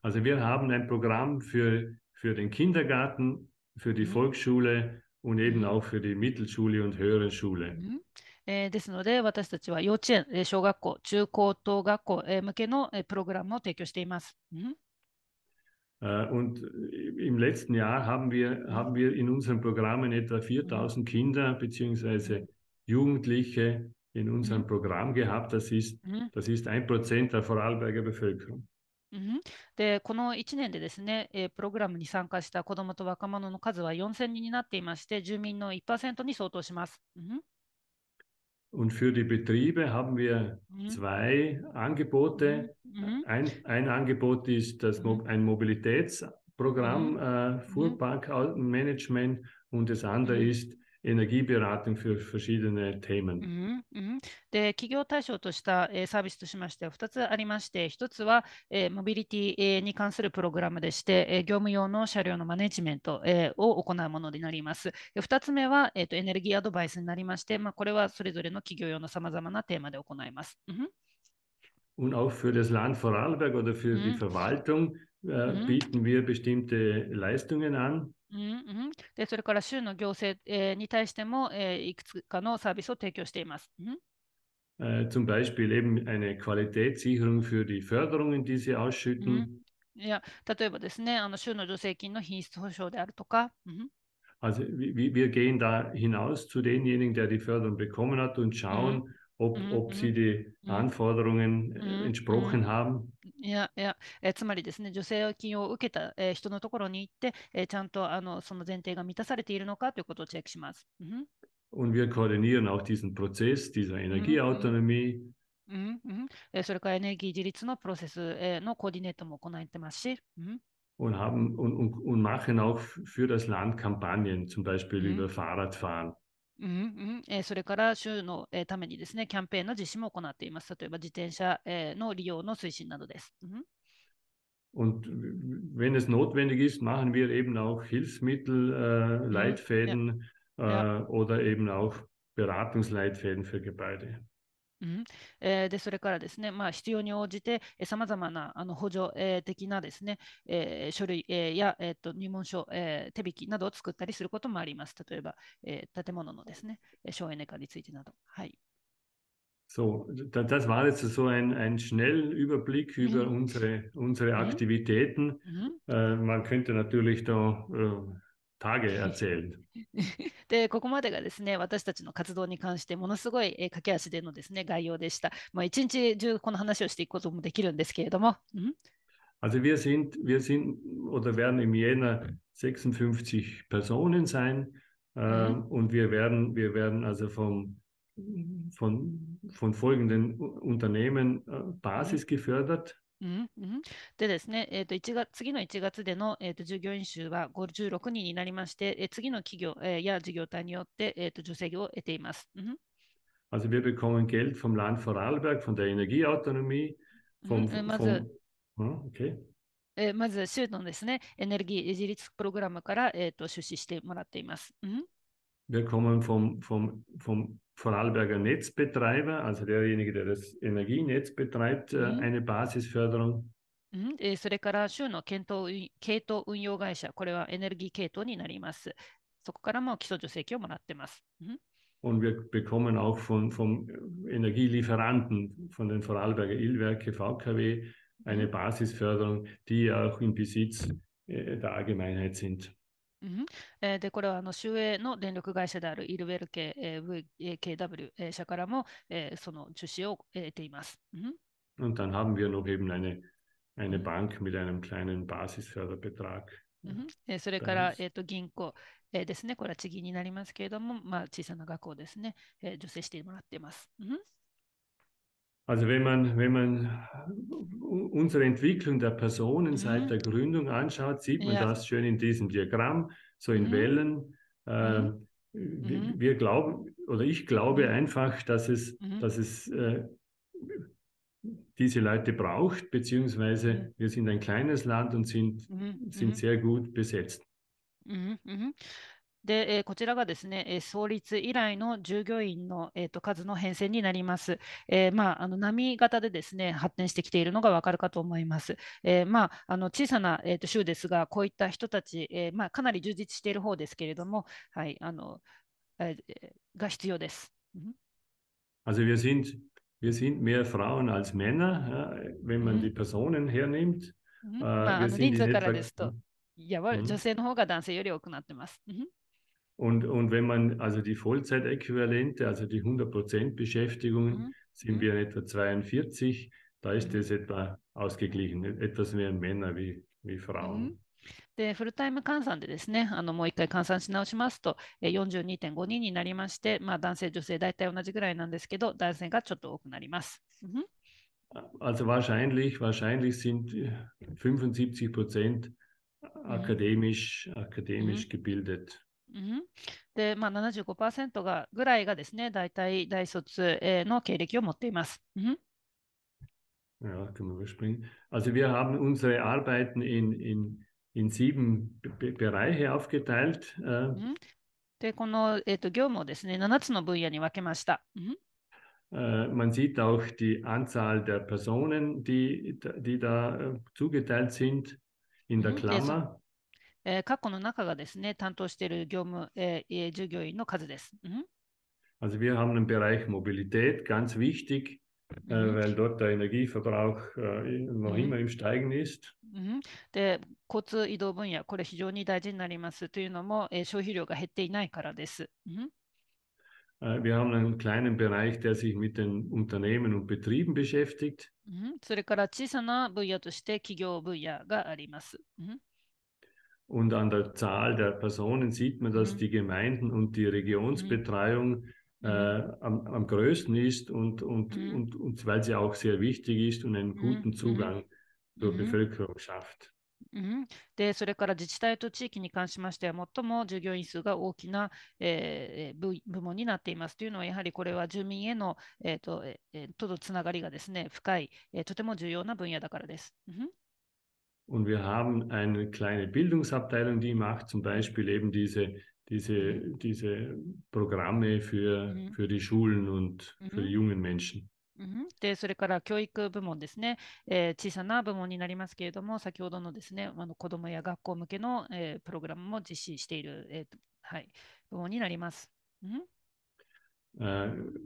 Speaker 4: Also wir haben ein Programm für, für den Kindergarten, für die Volksschule und eben auch für die Mittelschule und höhere Schule.
Speaker 3: えー、ですので、私たちは幼稚園、えー、小学校、中高等学校、えー、向けの、えー、プログラムを提供しています。うん
Speaker 4: Und im letzten Jahr haben wir, haben wir in unseren Programmen etwa 4000 Kinder bzw. Jugendliche in unserem Programm gehabt. Das ist, das ist ein Prozent der Vorarlberger Bevölkerung.
Speaker 3: でこの1年でですね、えー、プログラムに参加した子どもと若者の数は4000人になっていまして、住民の1%に相当します。うん
Speaker 4: Und für die Betriebe haben wir mhm. zwei Angebote. Mhm. mhm. Ein, ein, Angebot ist das Mo ein Mobilitätsprogramm, mhm. äh, mhm. Fuhrparkmanagement, und das andere mhm. ist Energieberatung für verschiedene Themen.
Speaker 3: で、企業対象としたサービスとしましては2つありまして、1つはモビリティに関するプログラムでして、業務用の車両のマネジメントを行うものになります。2つ目はエネルギーアドバイスになりまして、まあ、これはそれぞれの企業用のさまざまなテーマで行います。
Speaker 4: Und auch für das Land Vorarlberg oder für die Verwaltung Äh, mhm. bieten wir bestimmte Leistungen an.
Speaker 3: うんうん、でそれから州の行政、えー、に対しても、えー、いくつかのサービスを提供しています。うん mhm,
Speaker 4: mhm. äh, zum Beispiel eben eine Qualitätssicherung für die Förderungen, die sie ausschütten. Mhm. Also wir gehen da hinaus zu denjenigen, der die Förderung bekommen hat und schauen, ob, ob sie die Anforderungen äh, entsprochen haben.
Speaker 3: いやいや、えー、つまりですね、助成金を受けた、えー、人のところに行って、えー、ちゃんとあのその前提が満たされているのかということをチェックします。うん、
Speaker 4: Und wir koordinieren auch diesen Prozess dieser Energieautonomie.
Speaker 3: うんうん、えー、それからエネルギー自立のプロセス、えー、のコーディネートも行ってますし。うん
Speaker 4: Und, haben, und, und, und machen auch für das Land Kampagnen, zum Beispiel mhm. über Fahrradfahren.
Speaker 3: うんうんえー、それから州の、えー、ためにですねキャンペーンの実施も行っています。例えば自転車、えー、の利用の推進などです。うん
Speaker 4: Und wenn es notwendig ist, machen wir eben auch Hilfsmittel, äh, Leitfäden ja. Ja. Äh, oder eben auch Beratungsleitfäden für Gebäude.
Speaker 3: うん、えー、で、それからですね、まあ、必要に応じて、えー、さまざまなあの補助、えー、的なですね、えー、書類、えー、や、えっと、入門書、えー、手引きなどを作ったりすることもあります。例えば、えー、建物のですね、え省エネ化についてなど。はい。
Speaker 4: So, das war jetzt so ein, ein Schnellüberblick über unsere, unsere Aktivitäten. man könnte natürlich da Tage erzählt. Also wir sind, wir sind oder werden im Jänner 56 Personen sein äh, und wir werden, wir werden also vom, von, von folgenden Unternehmen äh, mhm. Basis gefördert.
Speaker 3: うんうん、でですね、えーと、1月次の1月での、えーと、従業員数は56人になりまして、えー、次の企業、えー、や事業体によって、えーと、助成を得ています。
Speaker 4: also wir bekommen Geld vom Land Vorarlberg, von der Energieautonomie, vom, まず、
Speaker 5: okay.
Speaker 3: えまず、シュートンですね、エネルギー自立プログラムから、えー、と出資してもらっています。う
Speaker 5: ん
Speaker 4: Wir kommen vom, vom, vom Vorarlberger Netzbetreiber, also derjenige, der das Energienetz betreibt, äh, mhm. eine Basisförderung.
Speaker 3: えー、それから州の検討系統運用会社、これはエネルギー系統になります。そこからも基礎助成金をもらってます。うん mhm. äh,
Speaker 4: Und wir bekommen auch von, vom Energielieferanten, von den Vorarlberger Illwerke VKW, eine mhm. Basisförderung, die auch im Besitz äh, der Allgemeinheit sind.
Speaker 3: うんえー、でこれはあの州営の電力会社であるイルベル系、えー、VKW、え社からも、えー、その出資を得ています。うん u n それから、えー、と銀行、えー、ですね、これは地銀になりますけれども、まあ、小さな学校ですね、えー、助成してもらっています。うん
Speaker 4: Also wenn man, wenn man unsere Entwicklung der Personen mhm. seit der Gründung anschaut, sieht man ja. das schön in diesem Diagramm, so in mhm. Wellen. Äh, mhm. Ähm, wir, mhm. wir, glauben, oder ich glaube mhm. einfach, dass es, mhm. dass es äh, diese Leute braucht, beziehungsweise wir sind ein kleines Land und sind, sind sehr gut besetzt.
Speaker 3: Mhm. で、えこちらがですね、え創立以来の従業員の、えー、と数の変遷になります。えー、まあ、あの波型でですね、発展してきているのがわかるかと思います。えー、まあ、あの小さな、えー、と州ですが、こういった人たち、えまあ、かなり充実している方ですけれども、はい、あの、えが必要です。
Speaker 4: Also wir sind, wir sind mehr Frauen als Männer, wenn man die Personen hernimmt. まあ、あの人数からですと、
Speaker 3: やばい、女性の方が男性より多くなってます。
Speaker 4: Und, und wenn man also die Vollzeitäquivalente, also die 100% Beschäftigung, mhm. sind mhm. wir in etwa 42. Da ist mhm. das etwa ausgeglichen, etwas mehr Männer wie, wie Frauen. Mhm.
Speaker 3: で、フルタイム換算でですね、あのもう一回換算し直しますと、42.5人になりまして、まあ、男性、女性大体同じぐらいなんですけど、男性がちょっと多くなります。うん
Speaker 4: Also wahrscheinlich, wahrscheinlich sind 75 mhm. akademisch, akademisch gebildet.
Speaker 3: うん、で、まあ75、75%がぐらいがですね、大体大卒の経歴を持っています。うん
Speaker 4: Ja, können wir überspringen. Also wir haben unsere Arbeiten in, in, in sieben Be Bereiche aufgeteilt. Mhm.
Speaker 3: で、この、えー、と業務をですね、7つの分野に分けました。うん
Speaker 4: Man sieht auch die Anzahl der Personen, die, die da zugeteilt sind in der Klammer.
Speaker 3: えー、括弧の中がですね、担当している業務、えー、従業員の数です。うん
Speaker 4: Also wir haben im Bereich Mobilität ganz wichtig, äh, weil dort der Energieverbrauch äh, noch immer im Steigen ist.
Speaker 3: で、交通移動分野、これ非常に大事になりますというのも、えー、消費量が減っていないからです。
Speaker 4: Wir haben einen kleinen Bereich, der sich mit den Unternehmen und Betrieben beschäftigt.
Speaker 3: それから小さな分野として企業分野があります。
Speaker 4: Und an der Zahl der Personen sieht man, dass mhm. die Gemeinden und die Regionsbetreuung mhm. äh, am, am, größten ist und, und, mhm. und, und weil sie auch sehr wichtig ist und einen guten Zugang zur Bevölkerung schafft.
Speaker 3: うん、でそれから自治体と地域に関しましては最も従業員数が大きな、えー、部部門になっていますというのはやはりこれは住民への、えーとえー、とのつながりがですね深い、えー、とても重要な分野だからです。うん
Speaker 4: und wir haben eine kleine Bildungsabteilung, die macht zum Beispiel eben diese, diese, mhm. diese Programme für, mhm. für die Schulen und mhm. für die jungen Menschen.
Speaker 3: で、それから教育部門ですね、えー、小さな部門になりますけれども、先ほどのですね、あの子どもや学校向けの、えー、プログラムも実施している、えーはい、部門になります。うん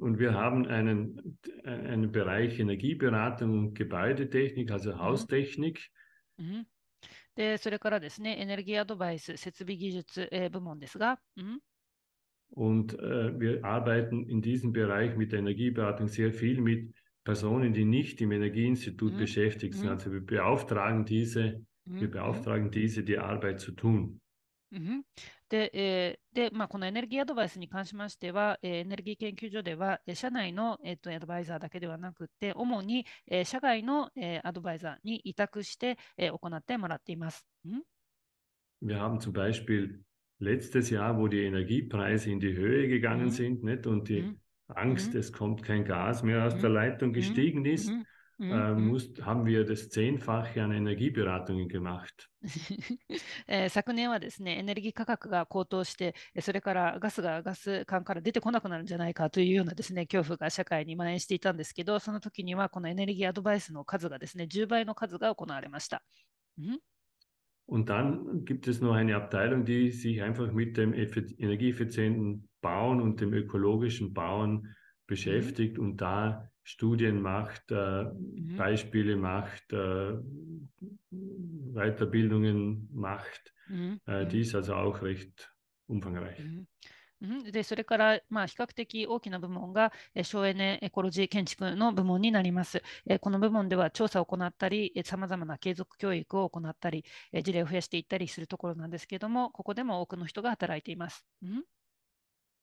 Speaker 4: Und wir haben einen, äh, einen Bereich Energieberatung und Gebäudetechnik, also Haustechnik. うん、
Speaker 3: で、それからですね、エネルギーアドバイス、設備技術、えー、部門ですが、うん
Speaker 4: Und äh, wir arbeiten in diesem Bereich mit der Energieberatung sehr viel mit Personen, die nicht im Energieinstitut mhm. beschäftigt sind. Mhm. Also wir beauftragen diese, mhm. wir beauftragen diese, die Arbeit zu tun.
Speaker 3: うん、で、えー、で、まあ、このエネルギーアドバイスに関しましては、えー、エネルギー研究所では、えー、社内の、えーと、とアドバイザーだけではなくて、主に、えー、社外の、えー、アドバイザーに委託して、えー、行ってもらっています。
Speaker 4: Wir haben zum Beispiel letztes Jahr, wo die Energiepreise in die Höhe gegangen sind nicht? und die Angst, es kommt kein Gas mehr aus der Leitung, gestiegen ist. Mhm, äh, mhm. musst, haben wir das Zehnfache an Energieberatungen gemacht.
Speaker 3: えー、昨年はですね、エネルギー価格が高騰して、それからガスがガス管から出てこなくなるんじゃないかというようなですね、恐怖が社会に蔓延していたんですけど、その時にはこのエネルギーアドバイスの数がですね、10倍の数が行われました。うん
Speaker 4: Und dann gibt es noch eine Abteilung, die sich einfach mit dem energieeffizienten Bauen und dem ökologischen Bauen mhm. beschäftigt und da Studien macht, äh, mhm. Beispiele macht, äh, Weiterbildungen macht. うんうん、die ist also auch recht umfangreich. うん
Speaker 3: でそれから、まあ、比較的大きな部門が省エネエコロジー建築の部門になります。この部門では調査を行ったり、さまざまな継続教育を行ったり、事例を増やしていったりするところなんですけれども、ここでも多くの人が働いています。うん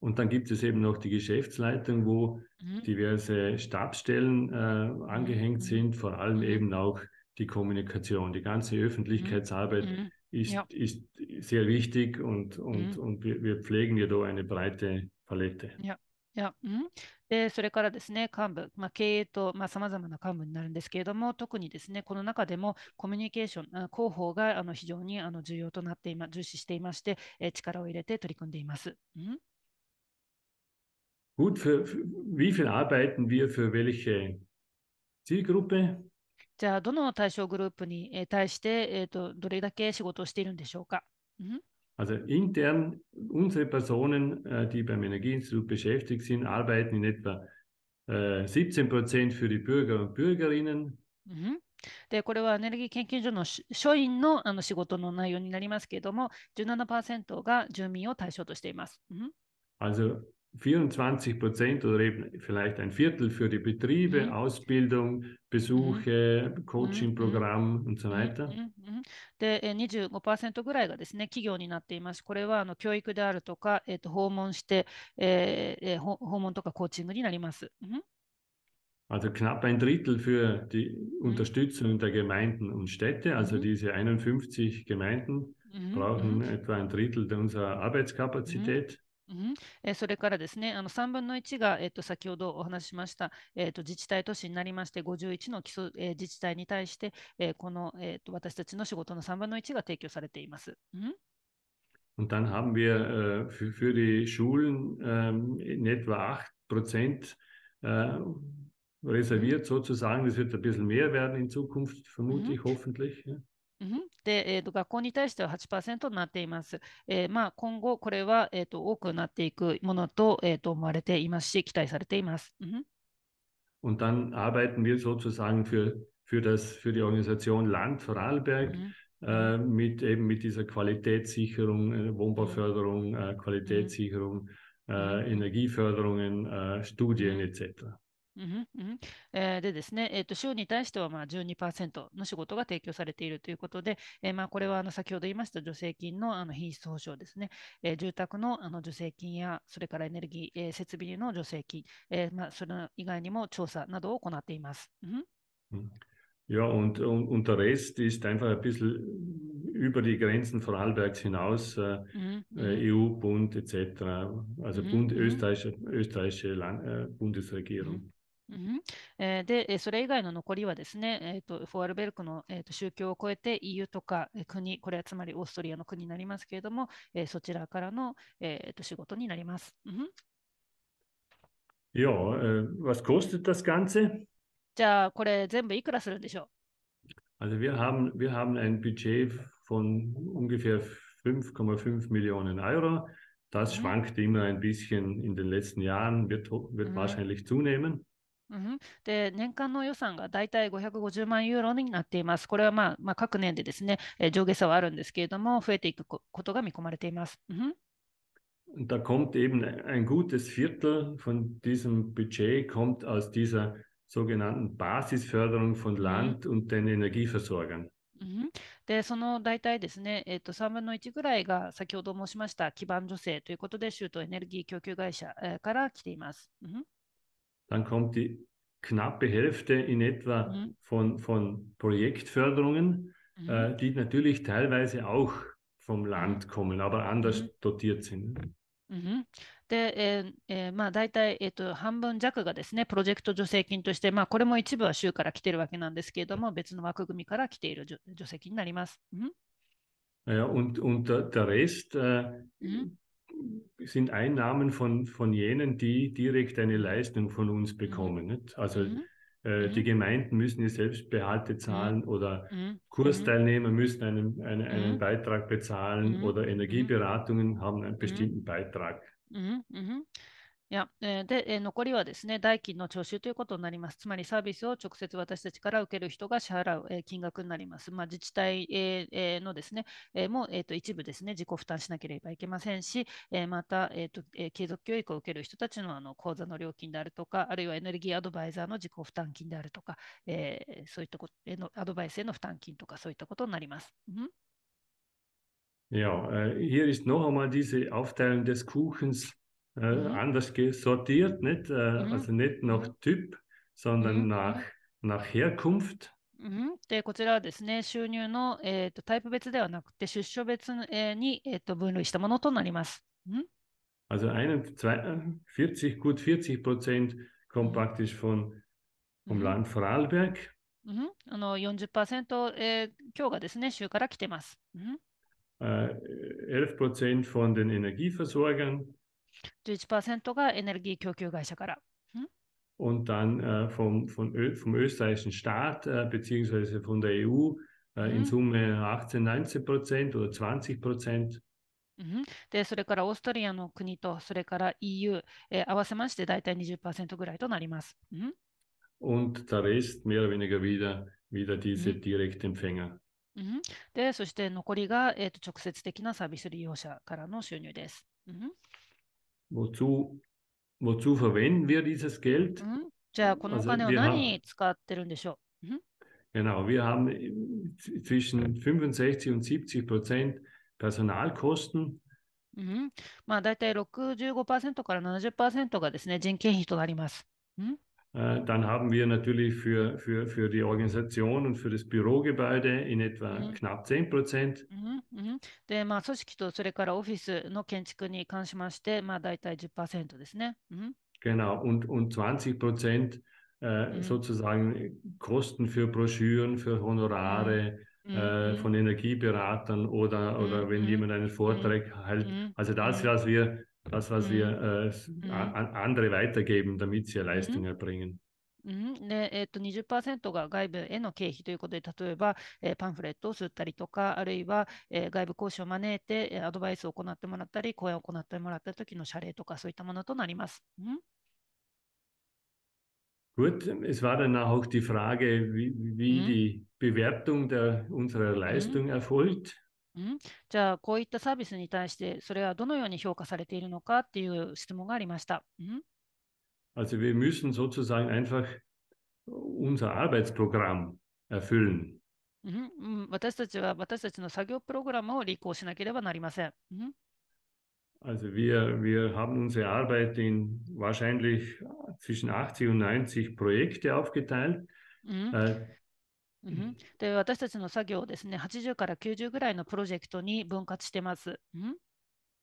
Speaker 4: Und dann gibt es eben noch die Geschäftsleitung, wo mhm. diverse Stabsstellen äh, angehängt mhm. sind, vor allem mhm. eben auch die Kommunikation. Die ganze Öffentlichkeitsarbeit mhm. mhm. ist, ja. ist, sehr wichtig und, und, mhm. und wir, wir pflegen ja da eine breite Palette.
Speaker 3: Ja. いや、うんで、それからですね、幹部、まあ、経営と、まあ、様々な幹部になるんですけれども、特にですね、この中でもコミュニケーション、広報があの非常にあの重要となっていま、重視していまして、え力を入れて取り組んでいます。うん
Speaker 4: Gut, für, für wie viel arbeiten wir für welche Zielgruppe?
Speaker 3: じゃあ、どの対象グループに、えー、対して、えーと、どれだけ仕事をしているんでしょうか、うん
Speaker 4: Also intern, unsere Personen, äh, die beim Energieinstitut beschäftigt sind, arbeiten in etwa 17 äh, für die Bürger und Bürgerinnen. Mhm. 24 Prozent oder eben vielleicht ein Viertel für die Betriebe, mhm. Ausbildung, mhm. Besuche, mhm. Coaching-Programm und so weiter.
Speaker 3: で、25%ぐらいがですね、企業になっています。これはあの教育であるとか、えー、と訪問して、えー、訪問とかコーチングになります。うん mhm. mhm. eh,
Speaker 4: Also knapp ein Drittel für die Unterstützung der Gemeinden und Städte. Also diese 51 Gemeinden brauchen etwa ein Drittel unserer Arbeitskapazität.
Speaker 3: うん、えー、それからですね、あの3分の1が、えーと、と先ほどお話ししました、えーと、と自治体都市になりまして、51の基礎、えー、自治体に対して、えー、この、えーと、と私たちの仕事の3分の1が提供されています。うん
Speaker 4: Und dann haben wir äh, für, für die Schulen ähm, in etwa 8 Prozent äh, reserviert sozusagen. Das wird ein bisschen mehr werden in Zukunft, vermute mhm. ich hoffentlich. Ja.
Speaker 3: で、えーと、学校に対しては8%になっています。えー、まあ、今後、これは、えーと、多くなっていくものと,、えー、と思われていますし、期待されています。うん、
Speaker 4: Und dann arbeiten wir sozusagen für, für, das, für die Organisation Land Vorarlberg mhm. äh, mit eben mit dieser Qualitätssicherung, Wohnbauförderung, äh, Qualitätssicherung, äh, Energieförderungen, Studien etc.
Speaker 3: うんうんえー、でですね、えーと、州に対してはまあ12%の仕事が提供されているということで、えー、まあこれはあの先ほど言いました助成金のあの品質保障ですね、えー、住宅のあの助成金や、それからエネルギー、えー、設備の助成金、えまあそれ以外にも調査などを行っています。う
Speaker 4: ん、Ja, und, und, und der Rest ist einfach ein bisschen über die Grenzen Vorarlbergs hinaus, äh, m h EU, Bund etc. Also mhm. Bund, österreichische, österreichische Land, äh, Bundesregierung.
Speaker 3: で、それ以外の残りはですね、えーと、フォアルベルクの、えーと、宗教を超えて EU とか、えー、国、これはつまりオーストリアの国になりますけれども、えー、そちらからの、えーと、仕事になります。うん、
Speaker 4: was kostet das Ganze?
Speaker 3: じゃあ、これ全部いくらするんでしょ
Speaker 4: う Also wir haben, wir haben ein Budget von ungefähr 5,5 Millionen Euro. Das schwankt immer ein bisschen in den letzten Jahren, wird, wird wahrscheinlich zunehmen.
Speaker 3: で年間の予算が大体550万ユーロになっています。これは、まあ、まあ各年でですね、え上下差はあるんですけれども、増えていくことが見込まれています。
Speaker 4: Da kommt eben ein gutes Viertel von diesem Budget kommt aus dieser sogenannten Basisförderung von Land und den Energieversorgern.
Speaker 3: で、その大体ですね、えー、と3分の1ぐらいが先ほど申しました基盤助成ということで、州都エネルギー供給会社から来ています。うん
Speaker 4: dann kommt die knappe Hälfte in etwa mhm. von, von Projektförderungen, mhm. äh, die natürlich teilweise auch vom Land mhm. kommen, aber anders mhm. dotiert sind.
Speaker 3: で、えーえー、まあ、大体、えーと、と半分弱がですねプロジェクト助成金として、まあ、これも一部は州から来ているわけなんですけれども、別の枠組みから来ている助成金になります。うん
Speaker 4: ne? mhm. äh, äh, und, der Rest äh, mhm sind Einnahmen von, von jenen, die direkt eine Leistung von uns mhm. bekommen. Nicht? Also mhm. äh, mhm. die Gemeinden müssen ihr Selbstbehalte mhm. zahlen mhm. oder Kursteilnehmer müssen einen, einen, einen Beitrag bezahlen oder Energieberatungen haben einen bestimmten Beitrag.
Speaker 3: いやで残りはですね代金の徴収ということになります。つまりサービスを直接私たちから受ける人が支払う金額になります。まあ、自治体のですねもう一部ですね自己負担しなければいけませんし、また継続教育を受ける人たちのあの口座の料金であるとか、あるいはエネルギーアドバイザーの自己負担金であるとか、そういったことのアドバイスへの負担金とかそういったことになります。うん
Speaker 4: Ja, hier ist noch einmal diese Aufteilung des Kuchens Äh, mhm. anders gesortiert, nicht? Äh, mhm. also nicht nach mhm. Typ, sondern mhm. nach, nach Herkunft.
Speaker 3: うん、で、こちらはですね、収入の、えーと、とタイプ別ではなくて、出所別、えー、に、えーと、と分類したものとなります。うん mhm.
Speaker 4: Also 41, gut 40 Prozent kommt mhm. praktisch von, vom Land Vorarlberg.
Speaker 3: うん、あの40%、えー、今日がですね、州から来てます。うん
Speaker 4: 11% von den Energieversorgern.
Speaker 3: 11%がエネルギー供給会社から。
Speaker 4: Und dann äh, vom, vom, Ö vom österreichischen Staat äh, bzw. von der EU äh, in Summe 18, 19 Prozent oder 20 Prozent.
Speaker 3: で、それからオーストリアの国と、それから EU、えー、合わせまして大体20%ぐらいとなります。うん、
Speaker 4: Und der Rest mehr oder weniger wieder, wieder diese Direktempfänger.
Speaker 3: うん、で、そして残りが、えー、と直接的なサービス利用者からの収入です。うん
Speaker 4: Wozu, wozu verwenden wir dieses Geld?
Speaker 3: じゃあ、このお金を何に使ってるんでしょう mhm. also, mhm.
Speaker 4: Genau, wir haben zwischen 65 und 70 Prozent Personalkosten.
Speaker 3: うん、まあ、大体65%から70%がですね、人件費となります。うん mhm.
Speaker 4: Äh, dann haben wir natürlich für, für, für die Organisation und für das Bürogebäude in etwa mhm. knapp 10 Prozent.
Speaker 3: Mhm, mhm. で、まあ、組織とそれからオフィスの建築に関しまして、まあ、大体10%ですね。うん、
Speaker 4: genau, und, und 20 Prozent äh, mhm. sozusagen Kosten für Broschüren, für Honorare. Mhm. Äh, von Energieberatern oder, oder wenn jemand einen Vortrag hält.
Speaker 3: Also das, was
Speaker 4: wir das, was mhm. wir äh, an mhm. andere weitergeben, damit sie mhm. Leistung erbringen.
Speaker 3: うん、で、えー、と20%が外部への経費ということで、例えば、えー、パンフレットを吸ったりとか、あるいは、えー、外部講師を招いて、アドバイスを行ってもらったり、講演を行ってもらった時の謝礼とか、そういったものとなります。うん mhm.
Speaker 4: Gut, es war dann auch die Frage, wie, wie die Bewertung der, unserer Leistung erfolgt.
Speaker 3: んじゃあ、こういったサービスに対して、それはどのように評価されているのかっていう質問がありました。ん
Speaker 4: Also wir müssen sozusagen einfach unser Arbeitsprogramm erfüllen.
Speaker 3: 私たちは私たちの作業プログラムを履行しなければなりません。
Speaker 4: Also wir, wir haben unsere Arbeit in wahrscheinlich zwischen 80 und 90 Projekte aufgeteilt.
Speaker 3: うん、で私たちの作業をですね80から90ぐらいのプロジェクトに分割してます。うん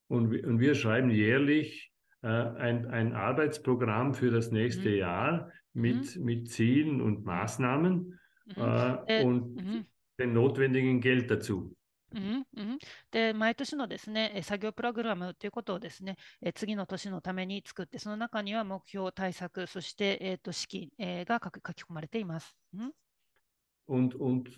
Speaker 4: Und wir schreiben jährlich äh, ein, ein Arbeitsprogramm für das nächste mhm. Jahr mit, mhm. mit Zielen und Maßnahmen
Speaker 3: äh, und
Speaker 4: dem notwendigen Geld dazu.
Speaker 3: うんうん、で毎年のですね作業プログラムということをですね次の年のために作ってその中には目標対策そして、えーと、と資金、えー、が書き込まれています。うん
Speaker 4: und, und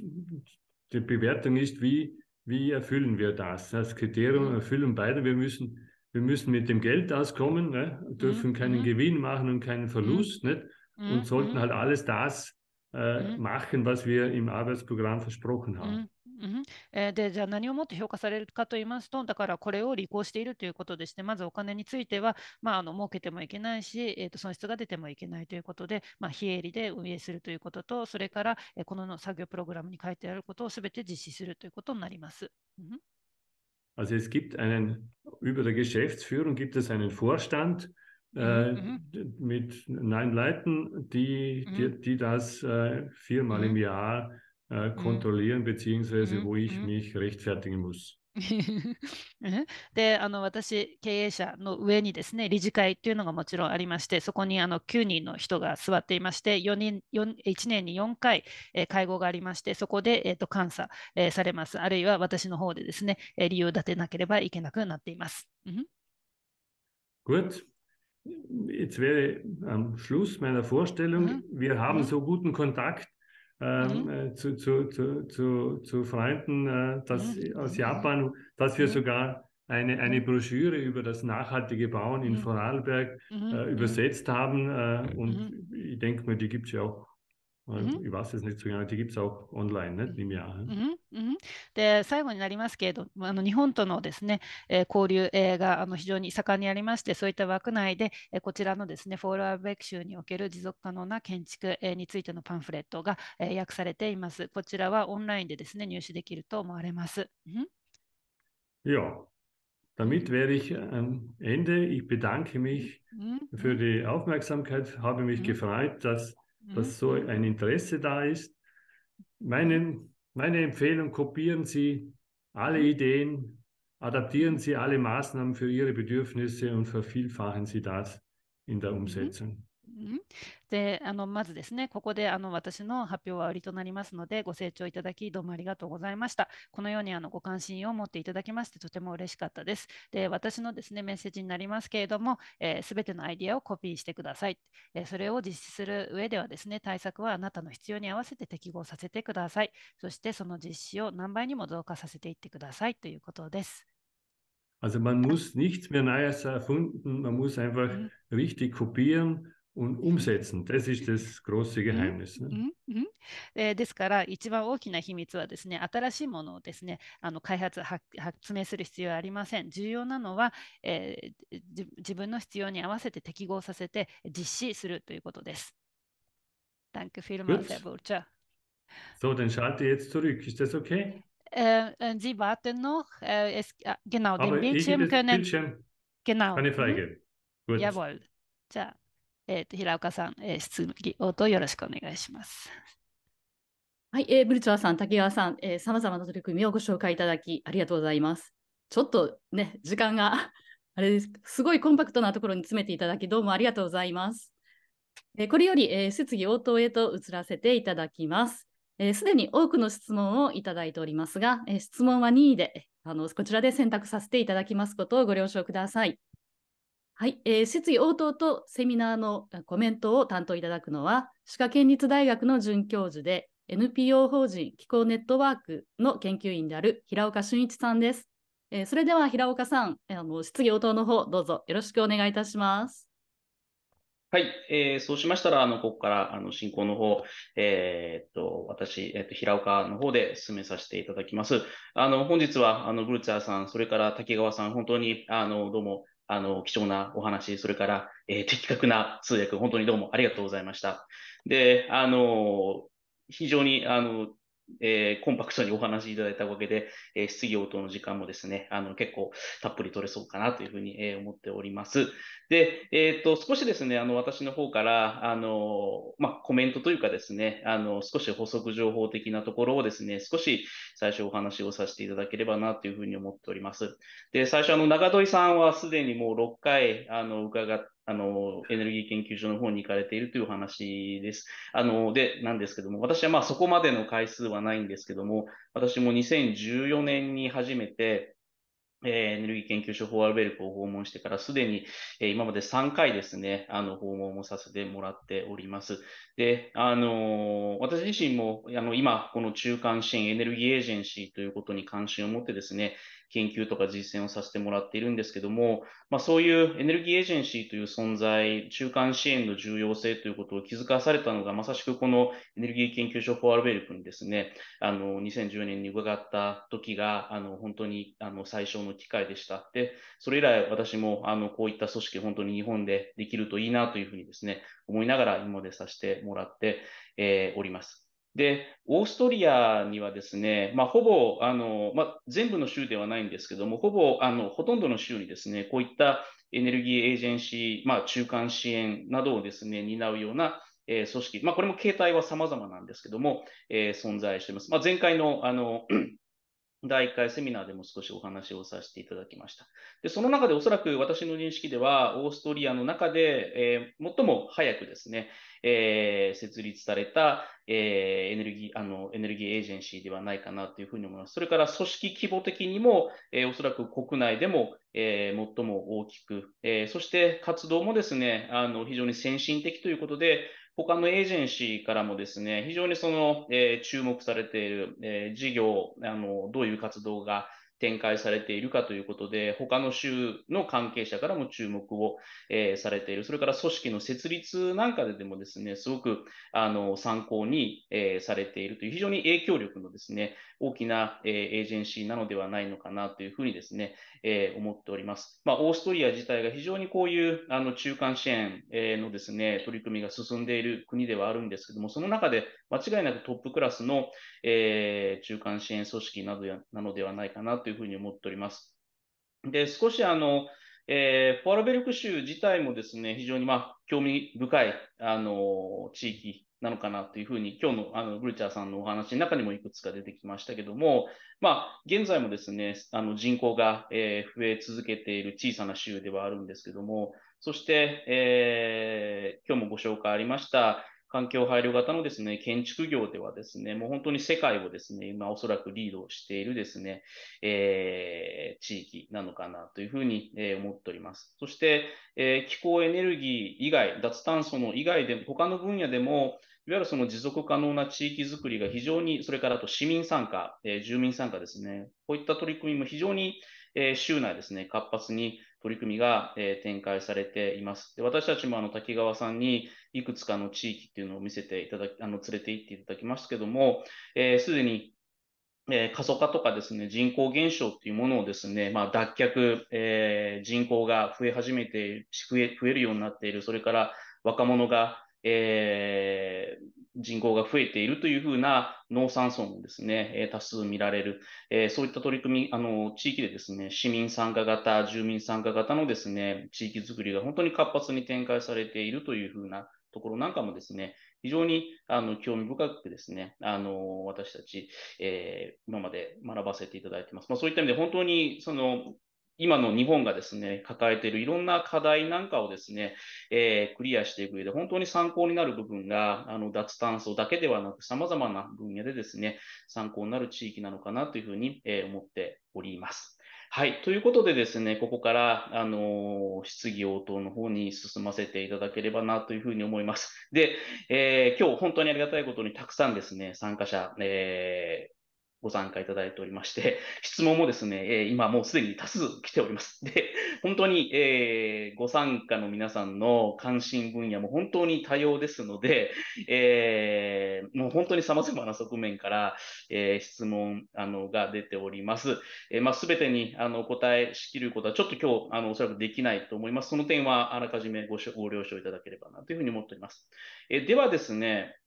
Speaker 4: die Bewertung ist, wie, wie erfüllen wir das? Das Kriterium mhm. erfüllen beide. Wir müssen, wir müssen mit dem Geld auskommen, ne? dürfen mhm. keinen mhm. Gewinn machen und keinen Verlust mhm. nicht? und mhm. sollten halt alles das äh, machen, was wir im Arbeitsprogramm versprochen
Speaker 2: haben.
Speaker 3: うん、えー、でじゃあ何をもって評価されるかと言いますとだからこれを履行しているということでしてまずお金については、まあ、あの儲けてもいけないし、えー、と損失が出てもいけないということで、まあ、非営利で運営するということとそれから、えー、この作業プログラムに書いてあることを全て実施するということになります。うん
Speaker 4: Also es gibt einen, über der Geschäftsführung gibt es einen Vorstand m i t neun Leuten, die, die, die das viermal im Jahr kontrollieren, beziehungsweise wo ich m i c h rechtfertigen muss.
Speaker 3: であの私、経営者の上にですね理事会というのがもちろんありまして、そこにあの9人の人が座っていまして、4人4 1年に4回、えー、会合がありまして、そこで、えーと、と監査、えー、されます、あるいは私の方でですね、理由を立てなければいけなくなっています。
Speaker 4: Gut, jetzt wäre am Schluss meiner Vorstellung, wir haben so guten Kontakt. mhm. zu, zu, zu, zu, zu Freunden das, mhm. aus Japan, dass wir sogar eine, eine Broschüre über das nachhaltige Bauen in Vorarlberg äh, übersetzt haben. Äh, und ich denke mal, die gibt es ja auch うん、いますね。次の時期、オンラインね、意味あ
Speaker 3: で、最後になりますけれど、あの日本とのですね、えー、交流、えー、があの非常に盛んにありまして、そういった枠内で、えー、こちらのですね、フォールアーベク州における持続可能な建築、えー、についてのパンフレットが、えー、訳されています。こちらはオンラインでですね、入手できると思われます。うん、
Speaker 4: Damit wäre ich am Ende. Ich bedanke mich für die Aufmerksamkeit, habe mich gefreut, dass dass so ein Interesse da ist. Meine, meine Empfehlung, kopieren Sie alle Ideen, adaptieren Sie alle Maßnahmen für Ihre Bedürfnisse und vervielfachen Sie das in der mhm. Umsetzung.
Speaker 3: んであのまずですね、ここであの私の発表は売りとなりますので、ご清聴いただき、どうもありがとうございました。このようにあのご関心を持っていただきまして、とても嬉しかったです。で、私のですねメッセージになりますけれども、す、えー、べ、てのアイディアをコピーしてください、えー、それを実施する上ではですね、対策はあなたの必要に合わせて適合させてください。そしてその実施を何倍にも増加させていってくださいということです。
Speaker 4: Also man muss nichts mehr Neues erfunden, man muss einfach richtig kopieren und umsetzen. Das ist das große Geheimnis. うん、
Speaker 3: うん、ねえー、ですから、一番大きな秘密はですね、新しいものをですね、あの開発発、発明する必要はありません。重要なのは、えー、自分の必要に合わせて適合させて実施するということです。Danke ne? mhm, mhm, mhm. äh, vielmals, Herr Burcher.
Speaker 4: So, dann schalte jetzt zurück. Ist das okay?
Speaker 3: Äh, äh, Sie warten noch. es, ah, genau, den Bildschirm können. Bildschirm genau. Keine Frage. Gut. Jawohl. Ja. えー、と平岡さん、えー、質疑応答よろしくお願いします。はい、えー、ブルチャワさん、竹川
Speaker 1: さん、えまざまな取り組みをご紹介いただき、ありがとうございます。ちょっとね、時間が あれです、すごいコンパクトなところに詰めていただき、どうもありがとうございます。えこれより、え質疑応答へと移らせていただきます。す、で、に多くの質問をいただいておりますが、え質問は任意であのこちらで選択させていただきますことをご了承ください。はい、えー、質疑応答とセミナーのコメントを担当いただくのは、歯科県立大学の准教授で、NPO 法人気候ネットワークの研究員である平岡俊一さんです。えー、それでは平岡さん、あの質疑応答の方、どうぞよろしくお願いいたします。
Speaker 6: はい、えー、そうしましたら、あの、ここから、あの、進行の方、えー、っと、私、えー、っと、平岡の方で進めさせていただきます。あの、本日は、あの、ブルツァーさん、それから滝川さん、本当に、あの、どうも、あの、貴重なお話、それから、えー、的確な通訳、本当にどうもありがとうございました。で、あの、非常に、あの、えー、コンパクトにお話しいただいたわけで、えー、質疑応答の時間もですね、あの、結構たっぷり取れそうかなというふうに、えー、思っております。で、えっ、ー、と、少しですね、あの、私の方から、あの、まあ、コメントというかですね、あの、少し補足情報的なところをですね、少し最初お話をさせていただければなというふうに思っております。で、最初、あの、長鳥さんはすでにもう6回、あの、伺っあの、エネルギー研究所の方に行かれているというお話です。あの、で、なんですけども、私はまあそこまでの回数はないんですけども、私も2014年に初めて、えー、エネルギー研究所ホアルベルクを訪問してからすでに、えー、今まで3回ですね、あの、訪問もさせてもらっております。で、あのー、私自身も、あの、今、この中間支援エネルギーエージェンシーということに関心を持ってですね、研究とか実践をさせてもらっているんですけども、まあ、そういうエネルギーエージェンシーという存在、中間支援の重要性ということを気づかされたのが、まさしくこのエネルギー研究所フォアルベルクにですね、あの、2010年に伺った時が、あの、本当に、あの、最初の機会でした。で、それ以来私も、あの、こういった組織、本当に日本でできるといいなというふうにですね、思いながら今までさせてもらって、えー、おります。で、オーストリアにはですね、まあ、ほぼあの、まあ、全部の州ではないんですけども、ほぼあのほとんどの州にですね、こういったエネルギーエージェンシー、まあ、中間支援などをですね、担うような、えー、組織、まあ、これも形態は様々なんですけども、えー、存在しています。まあ、前回のあの第1回セミナーでも少しお話をさせていただきました。でその中でおそらく私の認識では、オーストリアの中で、えー、最も早くですね、えー、設立された、えー、エネルギーあのエネルギーエージェンシーではないかなというふうに思います。それから組織規模的にも、えおそらく国内でも、え最も大きく、えそして活動もですねあの非常に先進的ということで、他のエージェンシーからもですね、非常にその、えー、注目されている、えー、事業あの、どういう活動が展開されているかということで、他の州の関係者からも注目を、えー、されている、それから組織の設立なんかででもですね、すごくあの参考に、えー、されているという、非常に影響力のですね、大きな、えエージェンシーなのではないのかなというふうにですね、え思っております。まあ、オーストリア自体が非常にこういうあの中間支援のですね、取り組みが進んでいる国ではあるんですけども、その中で間違いなくトップクラスの、え中間支援組織などやなのではないかなというふうに思っております。で、少しあの、えー、フォアラベルク州自体もですね、非常に、まあ、興味深い、あのー、地域なのかなというふうに、今日のあのブルチャーさんのお話の中にもいくつか出てきましたけども、まあ、現在もですね、あの人口が、えー、増え続けている小さな州ではあるんですけども、そして、えー、今日もご紹介ありました、環境配慮型のですね、建築業ではですね、もう本当に世界をですね、今おそらくリードしているですね、えー、地域なのかなというふうに、え思っております。そして、えー、気候エネルギー以外、脱炭素の以外で、他の分野でも、いわゆるその持続可能な地域づくりが非常に、それからあと市民参加、えー、住民参加ですね、こういった取り組みも非常に、えー、州内ですね、活発に取り組みが、え展開されています。で私たちもあの滝川さんにいくつかの地域っていうのを見せていただき、あの連れて行っていただきましたけども、す、えー、で、にえー、過疎化とかですね、人口減少っていうものをですね、まあ、脱却、えー、人口が増え始めて増え、増えるようになっている、それから若者が、えー、人口が増えているというふうな農産村もですね、え多数見られる、えそういった取り組み、あの地域でですね、市民参加型、住民参加型のですね、地域づくりが本当に活発に展開されているというふうなところなんかもですね、非常にあの興味深くですね、あの私たち、えー、今まで学ばせていただいてます。まあ、そういった意味で本当にその今の日本がですね、抱えているいろんな課題なんかをですね、えー、クリアしていく上で本当に参考になる部分が、あの、脱炭素だけではなく、様々な分野でですね、参考になる地域なのかなというふうに、えー、思っております。はい。ということでですね、ここから、あのー、質疑応答の方に進ませていただければなというふうに思います。で、えー、今日本当にありがたいことにたくさんですね、参加者、えご参加いただいておりまして、質問もですね、え今もうすでに多数来ております。で、本当に、えー、ご参加の皆さんの関心分野も本当に多様ですので、えー、もう本当に様々な側面から、え質問あのが出ております。えまあ、べてにあの答えしきることはちょっと今日、あの、おそらくできないと思います。その点はあらかじめごご了承いただければなというふうに思っております。えではですね、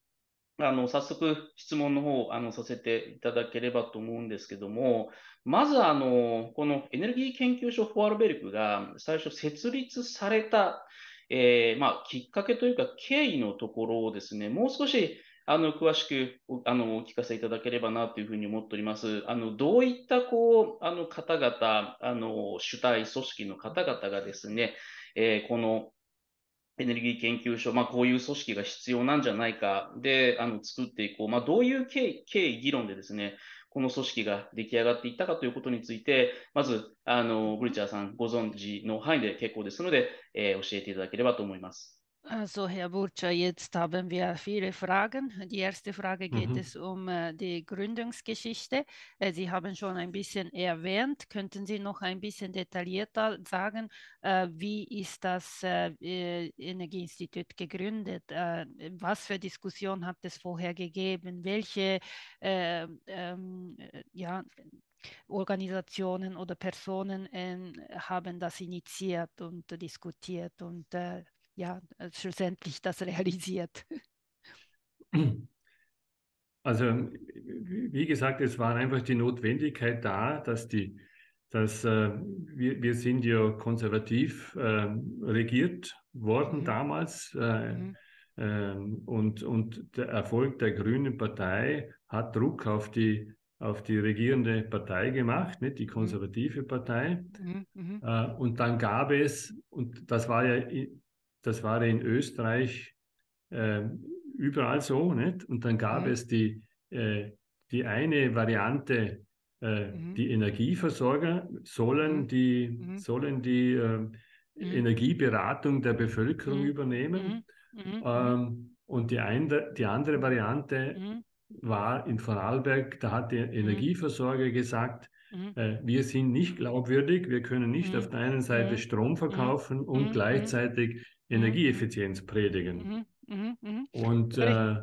Speaker 6: あの、早速質問の方、あの、させていただければと思うんですけども、まずあの、このエネルギー研究所フォアルベルクが最初設立された、えー、まあ、きっかけというか経緯のところをですね、もう少しあの、詳しくお、あの、お聞かせいただければなというふうに思っております。あの、どういった、こう、あの、方々、あの、主体組織の方々がですね、えー、このエネルギー研究所、まあ、こういう組織が必要なんじゃないかであの作っていこう、まあ、どういう経緯、議論でですね、この組織が出来上がっていったかということについて、まず、あのブリチャーさんご存知の範囲で結構ですので、えー、教えていただければと思います。
Speaker 3: Also, Herr Burcher, jetzt haben wir viele Fragen. Die erste Frage geht mhm. es um äh, die Gründungsgeschichte. Äh, Sie haben schon ein bisschen erwähnt. Könnten Sie noch ein bisschen detaillierter sagen, äh, wie ist das äh, äh, Energieinstitut gegründet? Äh, was für Diskussionen hat es vorher gegeben? Welche ähm, ja, Organisationen oder Personen haben das initiiert und diskutiert und ja, schlussendlich das realisiert?
Speaker 4: Also, wie gesagt, es war einfach die Notwendigkeit da, dass die, dass äh, wir, wir sind ja konservativ äh, regiert worden mhm. damals. Äh, mhm. Ähm, und, und der Erfolg der Grünen Partei hat Druck auf die auf die regierende Partei gemacht, nicht die mhm. konservative Partei. Mhm, mhm. Äh, Und dann gab es, und das war ja das war in Österreich äh, überall so, nicht? Und dann gab mhm. es die, äh, die eine Variante, äh, mhm. die Energieversorger sollen mhm. die, mhm. sollen die ähm, mhm. Energieberatung der Bevölkerung mhm. übernehmen. Ähm, und die, eine, die andere Variante war in Vorarlberg, da hat der Energieversorger gesagt, äh, wir sind nicht glaubwürdig, wir können nicht auf der einen Seite Strom verkaufen und gleichzeitig Mhm. Energieeffizienz predigen.
Speaker 3: Mhm, mh, mh.
Speaker 4: Und äh,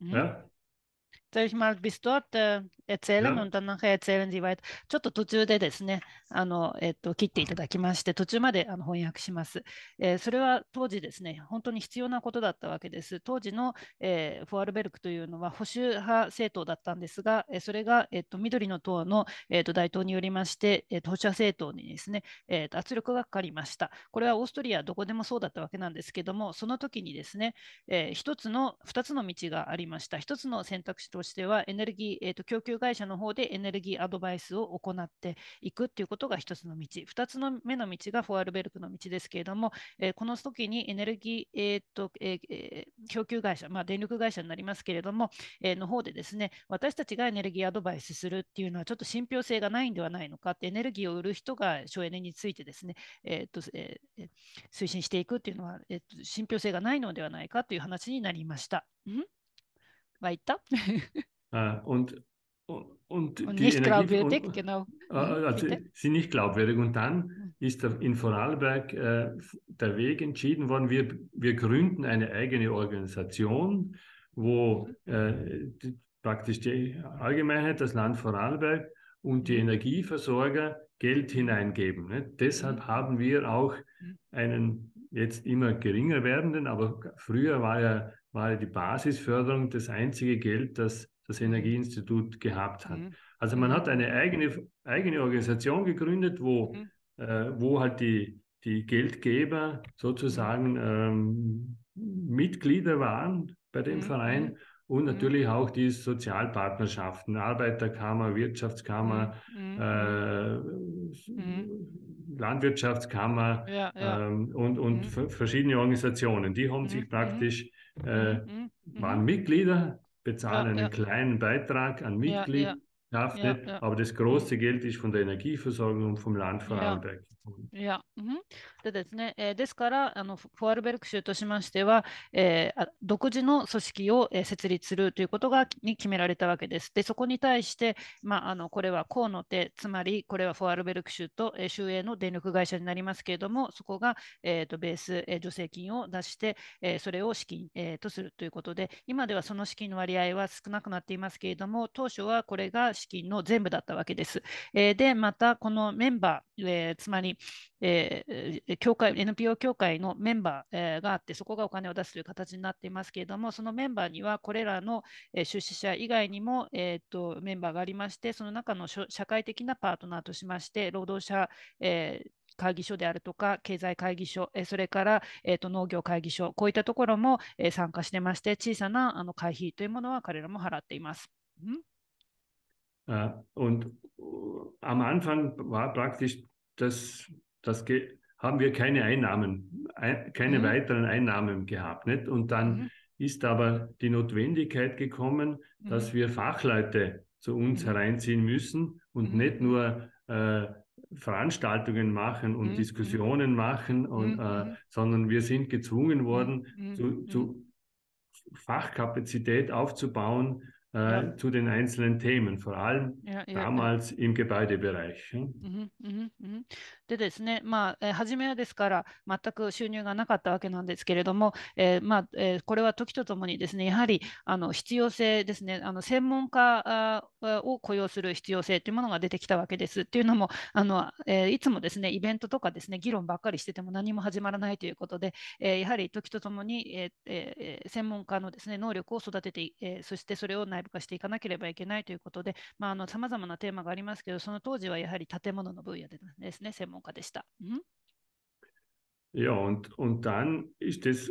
Speaker 4: mhm. ja.
Speaker 3: s o l ich mal bis dort äh, erzählen und dann nachher erzählen Sie weiter。ちょっと途中でですね、あの、えっと、切っていただきまして、途中まであの翻訳します、えー、それは当時ですね、本当に必要なことだったわけです。当時の、えー、フォアルベルクというのは保守派政党だったんですが、えそれが、えっと、緑の党の、えっと、大統によりまして、えっと、保守派政党にですね、えっと、圧力がかかりました。これはオーストリアどこでもそうだったわけなんですけども、その時にですね、えー、一つの、二つの道がありました。一つの選択肢ととしては、エネルギー、えーと、供給会社の方でエネルギーアドバイスを行っていくということが1つの道、2つの目の道がフォアルベルクの道ですけれども、えー、この時にエネルギー、えーとえー、供給会社、まあ、電力会社になりますけれども、えー、の方でですね、私たちがエネルギーアドバイスするっていうのはちょっと信憑性がないんではないのかって、エネルギーを売る人が省エネについてですね、えーとえー、推進していくっていうのは、えーと、信憑性がないのではないかという話になりました。ん weiter.
Speaker 4: Ah, und, und, und, und nicht Energie glaubwürdig, und, genau. Ah, mhm, also Bitte. sind nicht glaubwürdig. Und dann mhm. ist in Vorarlberg äh, der Weg entschieden worden, wir, wir gründen eine eigene Organisation, wo mhm. äh, die, praktisch die Allgemeinheit, das Land Vorarlberg und die Energieversorger Geld hineingeben. Ne? Deshalb mhm. haben wir auch einen jetzt immer geringer werdenden, aber früher war er mal die Basisförderung das einzige Geld, das das Energieinstitut gehabt hat. Mhm. Also man hat eine eigene, eigene Organisation gegründet, wo, mhm. äh, wo halt die, die Geldgeber sozusagen ähm, Mitglieder waren bei dem mhm. Verein mhm. und mhm. natürlich auch die Sozialpartnerschaften, Arbeiterkammer, Wirtschaftskammer, mhm. äh, Landwirtschaftskammer ja, ja. Ähm, und, und verschiedene Organisationen. Die haben sich praktisch äh, mhm, mhm, waren mhm. Mitglieder, bezahlen ja, einen kleinen Beitrag an Mitglied. Ja, nicht, aber das große Geld ist von der Energieversorgung und vom Land Vorarlberg.
Speaker 3: いや、うん、でですね、えー、ですからあの、フォアルベルク州としましては、えー、独自の組織を、え設立するということがに決められたわけです。で、そこに対して、まあ、あのこれは河野手、つまりこれはフォアルベルク州と、えー、州営の電力会社になりますけれども、そこが、えーと、とベース、えー、助成金を出して、えー、それを資金、えー、とするということで、今ではその資金の割合は少なくなっていますけれども、当初はこれが資金の全部だったわけです。えー、で、またこのメンバー、えー、つまりえー、教会 NPO 協会のメンバーがあって、そこがお金を出すという形になっていますけれども、そのメンバーにはこれらの出資者以外にも、えーと、メンバーがありまして、その中の社会的なパートナーとしまして、労働者、えー会議所であるとか、経済会議所、それから、えーと、と農業会議所、こういったところも、えー、参加してまして、小さなあの会費というものは彼らも払っています。うん
Speaker 4: uh, und uh, am Anfang war praktisch das, das haben wir keine Einnahmen, ein, keine mhm. weiteren Einnahmen gehabt. Nicht? Und dann mhm. ist aber die Notwendigkeit gekommen, mhm. dass wir Fachleute zu uns mhm. hereinziehen müssen und mhm. nicht nur äh, Veranstaltungen machen und Diskussionen machen, und, äh, sondern wir sind gezwungen worden, zu, zu Fachkapazität aufzubauen, äh, ja. zu den einzelnen Themen, vor allem ja, ja, damals im Gebäudebereich.
Speaker 3: Mhm, mh, mh. でですね、まあ、初めはですから全く収入がなかったわけなんですけれども、えー、まあえー、これは時とともにですねやはりあの必要性ですねあの専門家を雇用する必要性というものが出てきたわけです。というのもあの、えー、いつもですねイベントとかですね議論ばっかりしてても何も始まらないということで、えやはり時とともに、ええ専門家のですね能力を育てて、えそしてそれを内部化していかなければいけないということでさまざ、まなテーマがありますけどその当時はやはり建物の分野でですね専門家でした。Mhm.
Speaker 4: Ja, und, und dann ist das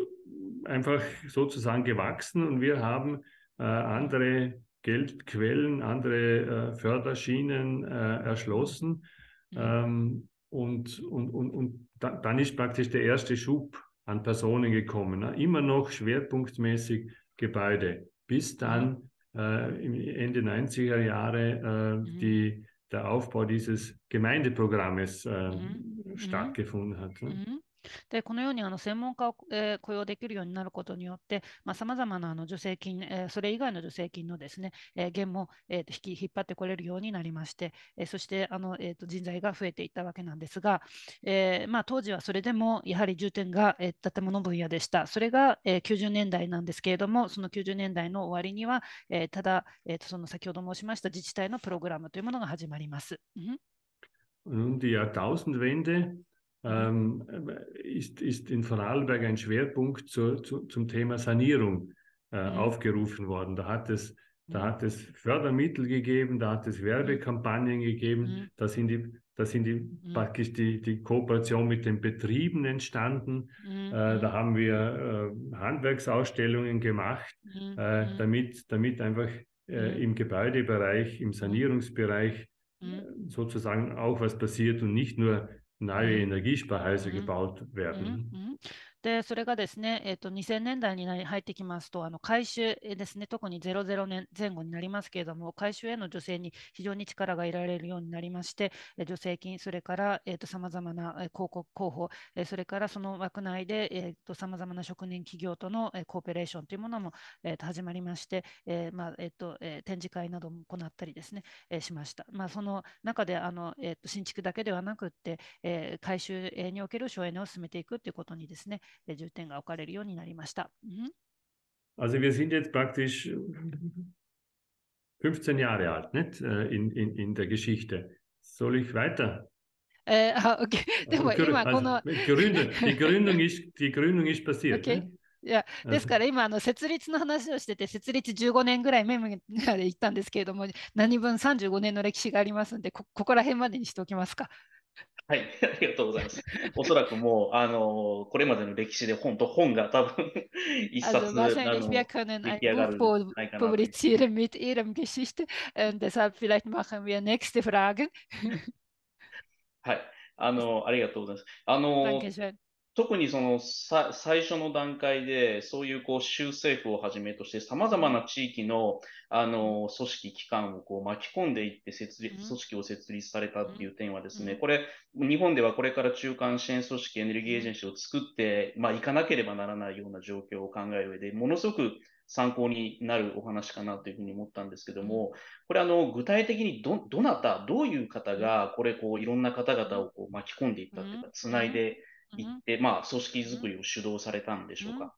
Speaker 4: einfach sozusagen gewachsen und wir haben äh, andere Geldquellen, andere äh, Förderschienen äh, erschlossen. Mhm. Ähm, und und, und, und da, dann ist praktisch der erste Schub an Personen gekommen. Ne? Immer noch schwerpunktmäßig Gebäude, bis dann mhm. Äh, Ende 90er Jahre äh, mhm. die der Aufbau dieses Gemeindeprogrammes äh, mhm. mhm. stattgefunden hat.
Speaker 2: Ne? Mhm.
Speaker 3: でこのようにあの専門家を、えー、雇用できるようになることによって、さまざ、あ、まなあの助成金、えー、それ以外の助成金のですね、えー、減も、えー、引き引っ張ってこれるようになりまして、えー、そしてあの、えー、と人材が増えていったわけなんですが、えーまあ、当時はそれでもやはり重点が、えー、建物分野でした。それが、えー、90年代なんですけれども、その90年代の終わりには、えー、ただ、えー、とその先ほど申しました自治体のプログラムというものが始まります。うん
Speaker 4: Um die Jahrtausendwende ähm, ist, ist in Vorarlberg ein Schwerpunkt zu, zu, zum Thema Sanierung äh, mhm. aufgerufen worden. Da hat es da mhm. hat es Fördermittel gegeben, da hat es mhm. Werbekampagnen gegeben, mhm. da sind die, da sind die mhm. praktisch die, die Kooperation mit den Betrieben entstanden. Mhm. Äh, da haben wir äh, Handwerksausstellungen gemacht, mhm. äh, damit, damit einfach äh, im Gebäudebereich, im Sanierungsbereich äh, sozusagen auch was passiert und nicht nur neue mhm. Energiespeicher mhm. gebaut werden.
Speaker 3: Mhm. で、それがですね、えっ、ー、と、2000年代になり入ってきますと、あの回収ですね、特に00年前後になりますけれども、回収への助成に非常に力が得られるようになりまして、助成金、それからさまざまな広告候補、それからその枠内でさまざまな職人企業とのコーペレーションというものも、えー、と始まりまして、えー、まあえーとえー、展示会なども行ったりですね、えー、しました。まあ、その中であの、えー、と新築だけではなくて、えー、改修における省エネを進めていくということにですね、重点が置かれるようになりました。
Speaker 4: Also wir sind jetzt praktisch 15 Jahre alt nicht? In, in, in der Geschichte. Soll ich weiter?
Speaker 3: okay. d i e Gründung
Speaker 4: ist, passiert. Okay.
Speaker 3: いやですから今あの設立の話をしてて設立15年ぐらいメモで行ったんですけれども何分35年の歴史がありますんでここら辺までにしておきますか。
Speaker 6: はい、ありがとうございます。おそらくもう、あのこれまでの歴史で本と本が多分一冊 Also wahrscheinlich, wir können ein Buch publizieren
Speaker 3: mit Ihrem Geschichte. Und deshalb vielleicht machen wir nächste Fragen.
Speaker 6: はい、あのありがとうございます。あの、d 特にそのさ最初の段階で、そういうこう州政府をはじめとして、さまざまな地域のあの組織、機関をこう巻き込んでいって設立、組織を設立されたっていう点はですね、これ、日本ではこれから中間支援組織、エネルギーエージェンシーを作って、まあ、いかなければならないような状況を考える上で、ものすごく参考になるお話かなというふうに思ったんですけども、これあの具体的にど、どなた、どういう方が、これこういろんな方々をこう巻き込んでいったというか、つないで行って、まあ、組織づくりを主導されたんでしょうか。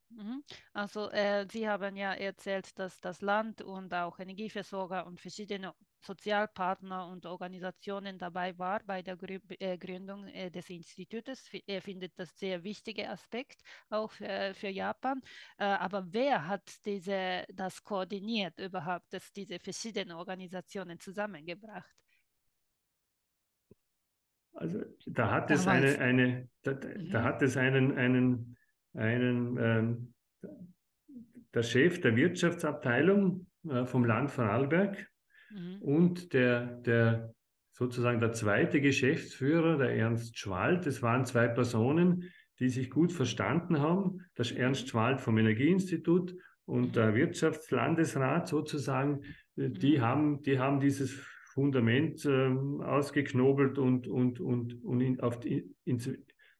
Speaker 3: Also, äh, Sie haben ja erzählt, dass das Land und auch Energieversorger und verschiedene Sozialpartner und Organisationen dabei waren bei der Grü äh, Gründung äh, des Institutes. Er findet das sehr wichtiger Aspekt auch für, äh, für Japan. Äh, aber wer hat diese, das koordiniert überhaupt, dass diese verschiedenen Organisationen zusammengebracht?
Speaker 4: Also da hat es eine, eine da, da, mhm. hat es einen, einen, einen ähm, der Chef der Wirtschaftsabteilung äh, vom Land Vorarlberg mhm. und der, der sozusagen der zweite Geschäftsführer, der Ernst Schwald. Das waren zwei Personen, die sich gut verstanden haben. Der mhm. Ernst Schwald vom Energieinstitut und der mhm. Wirtschaftslandesrat sozusagen, äh, die, mhm. haben, die haben dieses Fundament ähm, ausgeknobelt und, und, und, und in, auf in,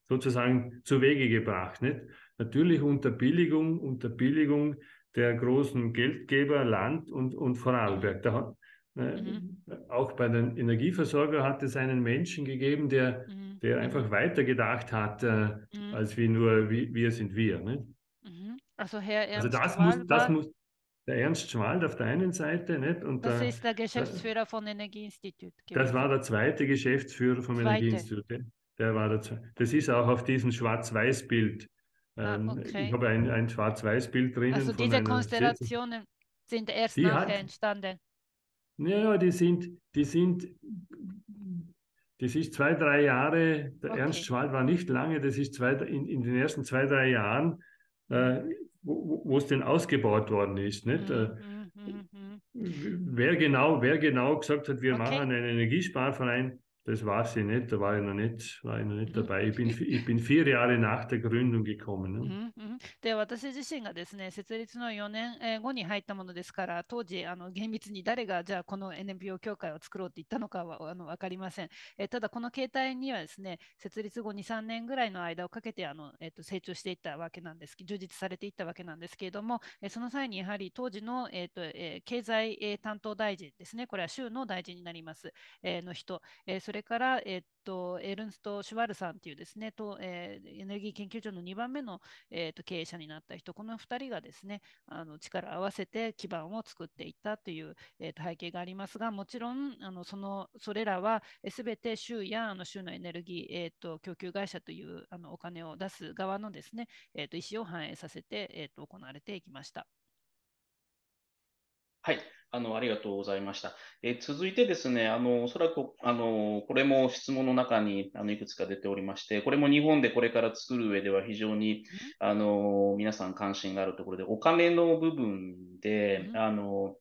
Speaker 4: sozusagen zu Wege gebracht. Nicht? Natürlich unter Billigung, unter Billigung der großen Geldgeber Land und, und Vorarlberg. Da, ne, mhm. auch bei den Energieversorger hat es einen Menschen gegeben, der, mhm. der einfach weitergedacht hat, äh, mhm. als wie nur, wir sind wir. Nicht?
Speaker 3: Mhm. Also Herr also Ernst also das muss, das muss,
Speaker 4: der Ernst Schwald auf der einen Seite. Nicht? Und das der, ist der Geschäftsführer
Speaker 3: der, von Energieinstitut. Gewesen. Das war der zweite
Speaker 4: Geschäftsführer vom zweite. Energieinstitut. Der war der, das ist auch auf diesem Schwarz-Weiß-Bild. Ah, ähm, ah, okay. Ich habe ein, ein Schwarz-Weiß-Bild drinnen. Also diese Konstellationen
Speaker 3: sind erst die nachher hat, entstanden.
Speaker 4: Ja, die sind, die sind, das ist zwei, drei Jahre, der okay. Ernst Schwald war nicht lange, das ist zwei, in, in den ersten zwei, drei Jahren äh, wo, es denn ausgebaut worden ist. Nicht? Mhm, äh,
Speaker 2: mhm, mhm.
Speaker 4: Wer, genau, wer genau gesagt hat, wir okay. machen einen Energiesparverein, Das weiß ich nicht, da war ich noch nicht, war ich noch nicht dabei. Ich bin, ich bin vier Jahre nach der Gründung gekommen. Ne?
Speaker 3: で、私自身がですね、設立の4年後に入ったものですから、当時、あの厳密に誰がじゃあこの NPO 協会を作ろうって言ったのかはあの分かりません。えただ、この形態にはですね、設立後2、3年ぐらいの間をかけてあの、えっと、成長していったわけなんです、充実されていったわけなんですけれども、えその際にやはり当時の、えっとえ経済担当大臣ですね、これは州の大臣になります、えの人、えそれから、えっと、エルンスト・シュワルさんというですね、とえー、エネルギー研究所の2番目の、えっと、経営者になった人、この2人がですね、あの力を合わせて基盤を作っていったという、えっと、背景がありますが、もちろん、あのそのそれらはすべて州やあの州のエネルギー、えっと、供給会社というあのお金を出す側のですね、えっと、意思を反映させて、えっと、行われていきました。
Speaker 6: はいあの、ありがとうございました。え続いてですね、あの、おそらく、あの、これも質問の中に、あの、いくつか出ておりまして、これも日本でこれから作る上では非常に、あの、皆さん関心があるところで、お金の部分で、あの、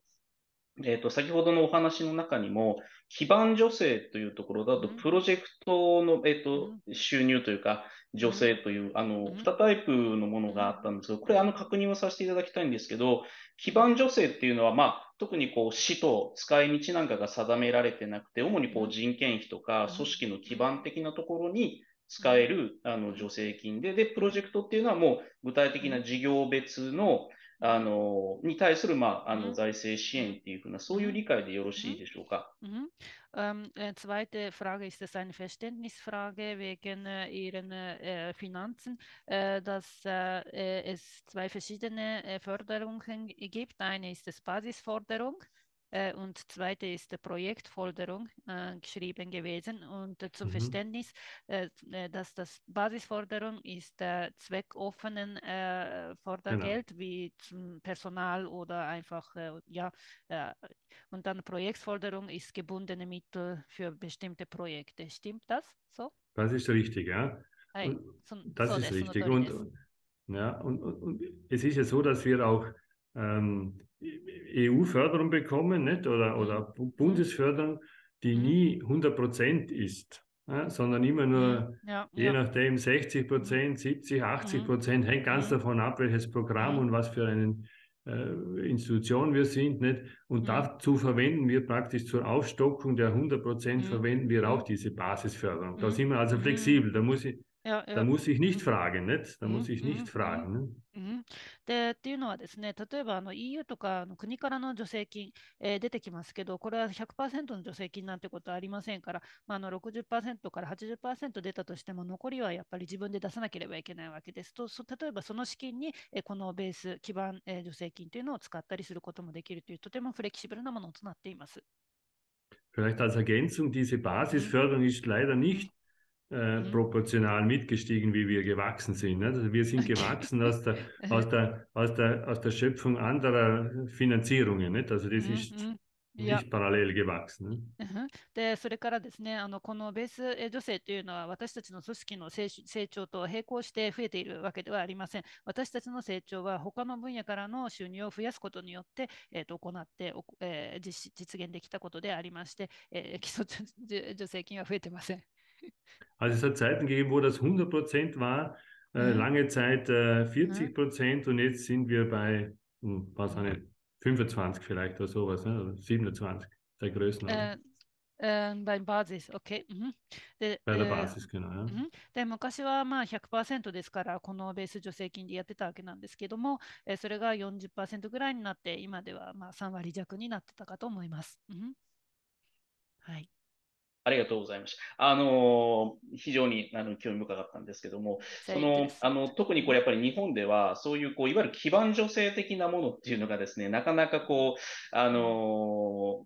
Speaker 6: えっ、ー、と、先ほどのお話の中にも、基盤女性というところだと、プロジェクトの、えっ、ー、と、収入というか、女性という、あの、2タイプのものがあったんですけど、これ、あの、確認をさせていただきたいんですけど、基盤女性っていうのは、まあ、特にこう死と使い道なんかが定められてなくて、主にこう人件費とか組織の基盤的なところに使えるあの助成金で、で、プロジェクトっていうのはもう具体的な事業別のあのに対する、まあ、あの財政支援っていうふうな、そういう理解でよろしいでしょうか。
Speaker 3: Mhm. Ähm, zweite Frage ist es eine Verständnisfrage wegen äh, Ihren äh, Finanzen, äh, dass äh, äh, es zwei verschiedene äh, Förderungen gibt. Eine ist es Basisforderung äh, und zweite ist die Projektforderung äh, geschrieben gewesen. Und äh, zum mhm. Verständnis, äh, äh, dass das Basisforderung ist äh, zweckoffenen Fördergeld genau. wie zum Personal oder einfach, ja, und dann Projektforderung ist gebundene Mittel für bestimmte Projekte. Stimmt das so? Das ist richtig, ja. Hey, zum, das ist richtig. Und,
Speaker 4: ja, und, und, und, es ist ja so, dass wir auch ähm, EU-Förderung bekommen nicht? Oder, oder mhm. Bundesförderung, die mhm. nie 100 ist, ja? sondern immer nur, mhm. ja, je ja. nachdem, 60 70, 80 mhm. hängt ganz mhm. davon ab, welches Programm und was für eine äh, Institution wir sind. Nicht? Und dazu verwenden wir praktisch zur Aufstockung der 100 Prozent, verwenden wir auch diese Basisförderung. Da sind wir also flexibel, da muss ich ややだもし nicht f r ね。だもし nicht f r ね。
Speaker 3: でっていうのはですね、例えばあの EU とかの国からの助成金、えー、出てきますけど、これは百パーセントの助成金なんてことはありませんから、まあ、あの六十パーセントから八十パーセント出たとしても、残りはやっぱり自分で出さなければいけないわけですと、例えばその資金に、えー、このベース、基盤、えー、助成金というのを使ったりすることもできるという、とてもフレキシブルなものとなっています。
Speaker 4: Vielleicht als Ergänzung, diese Basisförderung ist leider nicht äh, mhm. proportional mitgestiegen, wie wir gewachsen sind. Ne? Also wir sind okay. gewachsen aus der, aus, der, aus, der, aus der Schöpfung anderer Finanzierungen. Nicht? Also das mhm. ist いや。パラレルゲバックスね。
Speaker 3: で、それからですね、あのこのベース女性というのは私たちの組織の成長と並行して増えているわけではありません。私たちの成長は他の分野からの収入を増やすことによって、えー、と行ってえー、実現できたことでありまして、えー、基礎助成金は増えてません。Also es hat Zeiten
Speaker 4: gegeben, wo das 100 Prozent war, äh, mhm. lange Zeit äh, 40 Prozent und jetzt sind wir bei, hm, was auch nicht, 25 vielleicht oder sowas, ne? Oder 27 der Größenordnung.
Speaker 3: Äh, äh, beim Basis, okay. Mhm. De, バーバーシスかな、うん、で昔はまあ100%ですから、このベース助成金でやってたわけなんですけども、えー、それが40%ぐらいになって、今ではまあ3割弱になってたかと思います。うん、
Speaker 6: はい。ありがとうございました。あの、非常にあの興味深かったんですけども、その、あの、特にこれやっぱり日本では、そういう、こう、いわゆる基盤女性的なものっていうのがですね、なかなかこう、あの、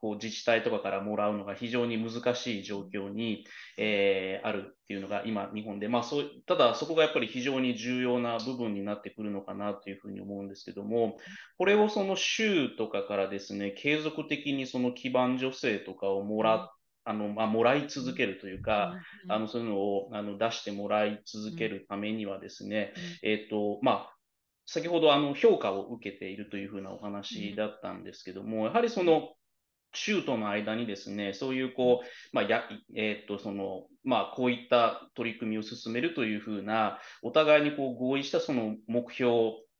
Speaker 6: こう自治体とかからもらうのが非常に難しい状況に、えー、あるっていうのが今日本で、まあそう、ただそこがやっぱり非常に重要な部分になってくるのかなというふうに思うんですけども、これをその州とかからですね、継続的にその基盤助成とかをもらっあのまあ、もらい続けるというか、あのそういうのをあの出してもらい続けるためにはですね、えっ、ー、とまあ、先ほどあの評価を受けているというふうなお話だったんですけども、やはりその州との間にですね、そういうこう、まあ、や、えっ、ー、と、その、まあ、こういった取り組みを進めるというふうな、お互いにこう合意したその目標、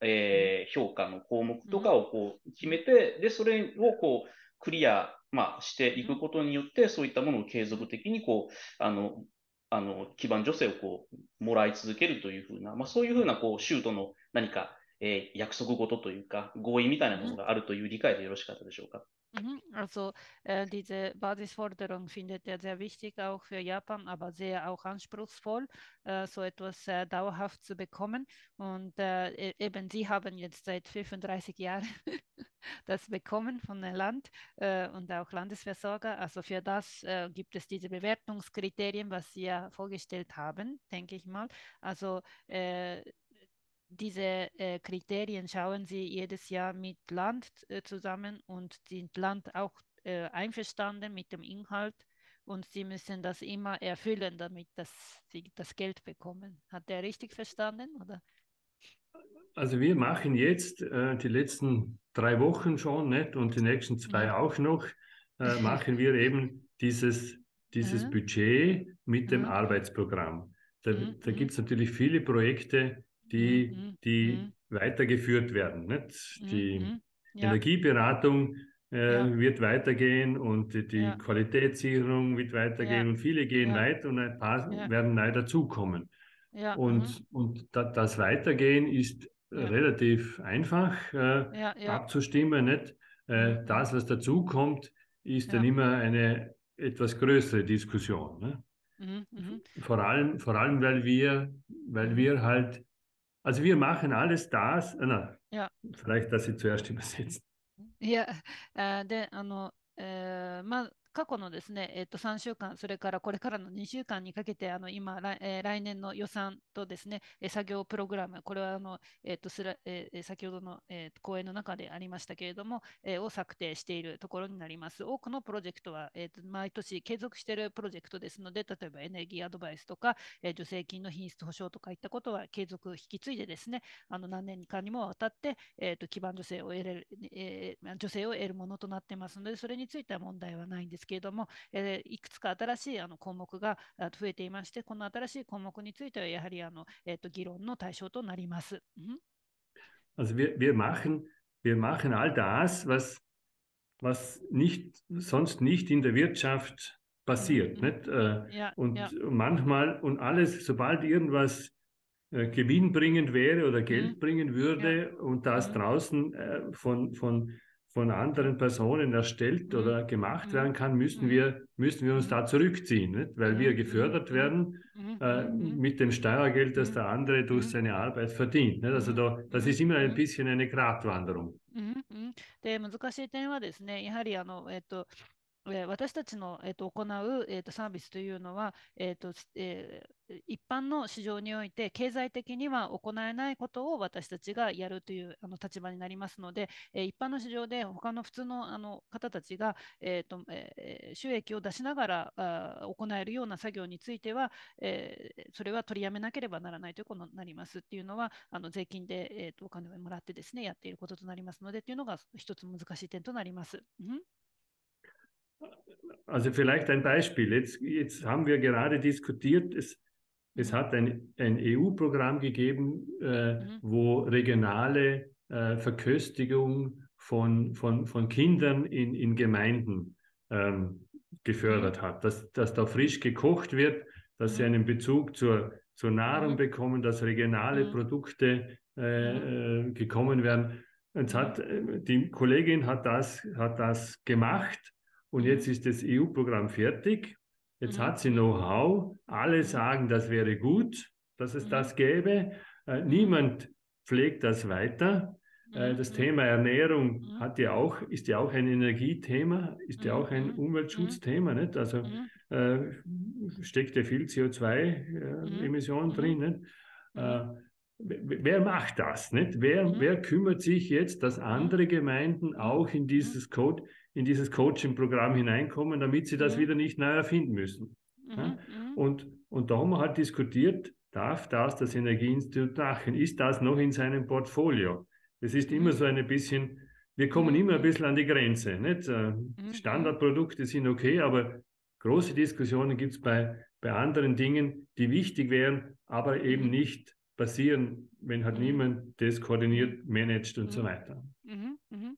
Speaker 6: えー、評価の項目とかをこう決めて、で、それをこう、クリアまあ、していくことによって、そういったものを継続的にこうあのあの基盤助成をこうもらい続けるというふうな、まあ、そういうふうなこう州との何か、えー、約束事というか、合意みたいなものがあるという理解でよろしかったでしょうか。
Speaker 3: Mhm, also äh, diese Basisforderung findet er sehr wichtig, auch für Japan, aber sehr auch anspruchsvoll, äh, so etwas äh, dauerhaft zu bekommen. Und äh, e-, eben Sie haben jetzt seit 35 Jahren das bekommen von dem Land äh, und auch Landesversorger. Also für das äh, gibt es diese Bewertungskriterien, was Sie ja vorgestellt haben, denke ich mal. Also diese äh, Kriterien schauen sie jedes Jahr mit Land äh, zusammen und sind Land auch äh, einverstanden mit dem Inhalt und sie müssen das immer erfüllen, damit dass sie das Geld bekommen. Hat der richtig verstanden oder?
Speaker 5: Also wir machen jetzt
Speaker 4: äh, die letzten drei Wochen schon nicht und die nächsten zwei ja. auch noch äh, machen wir eben dieses dieses mhm. Budget mit dem mhm. Arbeitsprogramm. Da, mhm. da mhm. gibt es natürlich viele Projekte, die, mhm. die mhm, mhm. weitergeführt werden. Nicht? Die mhm, mhm. ja. Energieberatung äh, ja. wird weitergehen und die, ja. Qualitätssicherung wird weitergehen und viele gehen weiter und ein paar werden neu dazukommen. Und, und da, das Weitergehen ist äh, relativ einfach äh, abzustimmen. Nicht? Äh, das, was dazukommt, ist dann immer eine etwas größere Diskussion. Ne? Mhm, vor, allem, vor allem, weil wir, weil wir halt also wir machen alles das, äh, na, ja. vielleicht, dass sie zuerst übersetzen.
Speaker 3: Ja, äh, de, あの、えー、まあ過去のですね、えっと、3週間、それからこれからの2週間にかけて、あの今来、えー、来年の予算とですね、作業プログラム、これはあの、えっとすらえー、先ほどの、えー、講演の中でありましたけれども、えー、を策定しているところになります。多くのプロジェクトは、えー、と毎年継続しているプロジェクトですので、例えばエネルギーアドバイスとか、えー、助成金の品質保証とかいったことは継続引き継いでですね、あの何年間にもわたって、えー、と基盤助成を得れる、えー、助成を得るものとなってますので、それについては問題はないんですですけれども、えー、いくつか新しいあの項目が増えていまして、この新しい項目については、やはりあの、えー、と議論の対象となります。
Speaker 4: Also wir, wir, machen, wir machen all das, was, was nicht, sonst nicht in der Wirtschaft passiert. Mhm. Nicht? ja, und ja. manchmal und alles, sobald irgendwas äh, gewinnbringend wäre oder Geld mhm. bringen würde ja. und das mhm. draußen äh, von, von von anderen Personen erstellt mhm. oder gemacht mhm. werden kann, müssen mhm. wir, müssen wir uns da zurückziehen, nicht? weil wir mhm. gefördert werden äh, mit dem Steuergeld, das der andere durch seine Arbeit verdient. Nicht? Also da, das ist immer ein bisschen eine Gratwanderung.
Speaker 3: で難しい点はですね、やはりあの、えっと、え私たちの、えー、と行う、えー、とサービスというのは、えーとえー、一般の市場において経済的には行えないことを私たちがやるというあの立場になりますので、え一般の市場で他の普通のあの方たちが、えーとえ収益を出しながらあ行えるような作業については、えそれは取りやめなければならないということになりますっていうのはあの税金で、えー、とお金をもらってですねやっていることとなりますのでというのが一つ難しい点となります。うん
Speaker 4: Also vielleicht ein Beispiel. Jetzt, jetzt haben wir gerade diskutiert, es, es hat ein, ein EU-Programm gegeben, äh, mhm. wo regionale äh, Verköstigung von, von, von Kindern in, in Gemeinden ähm, gefördert mhm. hat, dass, dass da frisch gekocht wird, dass sie mhm. einen Bezug zur, zur Nahrung mhm. bekommen, dass regionale Produkte äh, äh, gekommen werden. Und hat, äh, die Kollegin hat das, hat das gemacht und jetzt ist das EU-Programm fertig. Jetzt mhm. hat sie Know-how. Alle sagen, das wäre gut, dass es mhm. das gäbe. Äh, niemand pflegt das weiter. Äh, mhm. das Thema Ernährung mhm. hat ja auch, ist ja auch ein Energiethema, ist ja auch ein mhm. Umweltschutzthema. Nicht? Also äh, steckt ja viel CO2-Emissionen äh, drin. Nicht? Äh, wer macht das? Nicht? Wer, wer kümmert sich jetzt, dass andere Gemeinden auch in dieses Code in dieses Coaching-Programm hineinkommen, damit sie das mhm. wieder nicht neu erfinden müssen. Mhm, ja? Mhm. Und, und da haben wir halt diskutiert, darf das das Energieinstitut machen? Ist das noch in seinem Portfolio? Das ist immer mhm. so ein bisschen, wir kommen immer ein bisschen an die Grenze. Nicht? Äh, Standardprodukte sind okay, aber große Diskussionen gibt es bei, bei anderen Dingen, die wichtig wären, aber eben nicht passieren, wenn halt niemand das koordiniert, managt und so weiter.
Speaker 3: Mhm, mhm.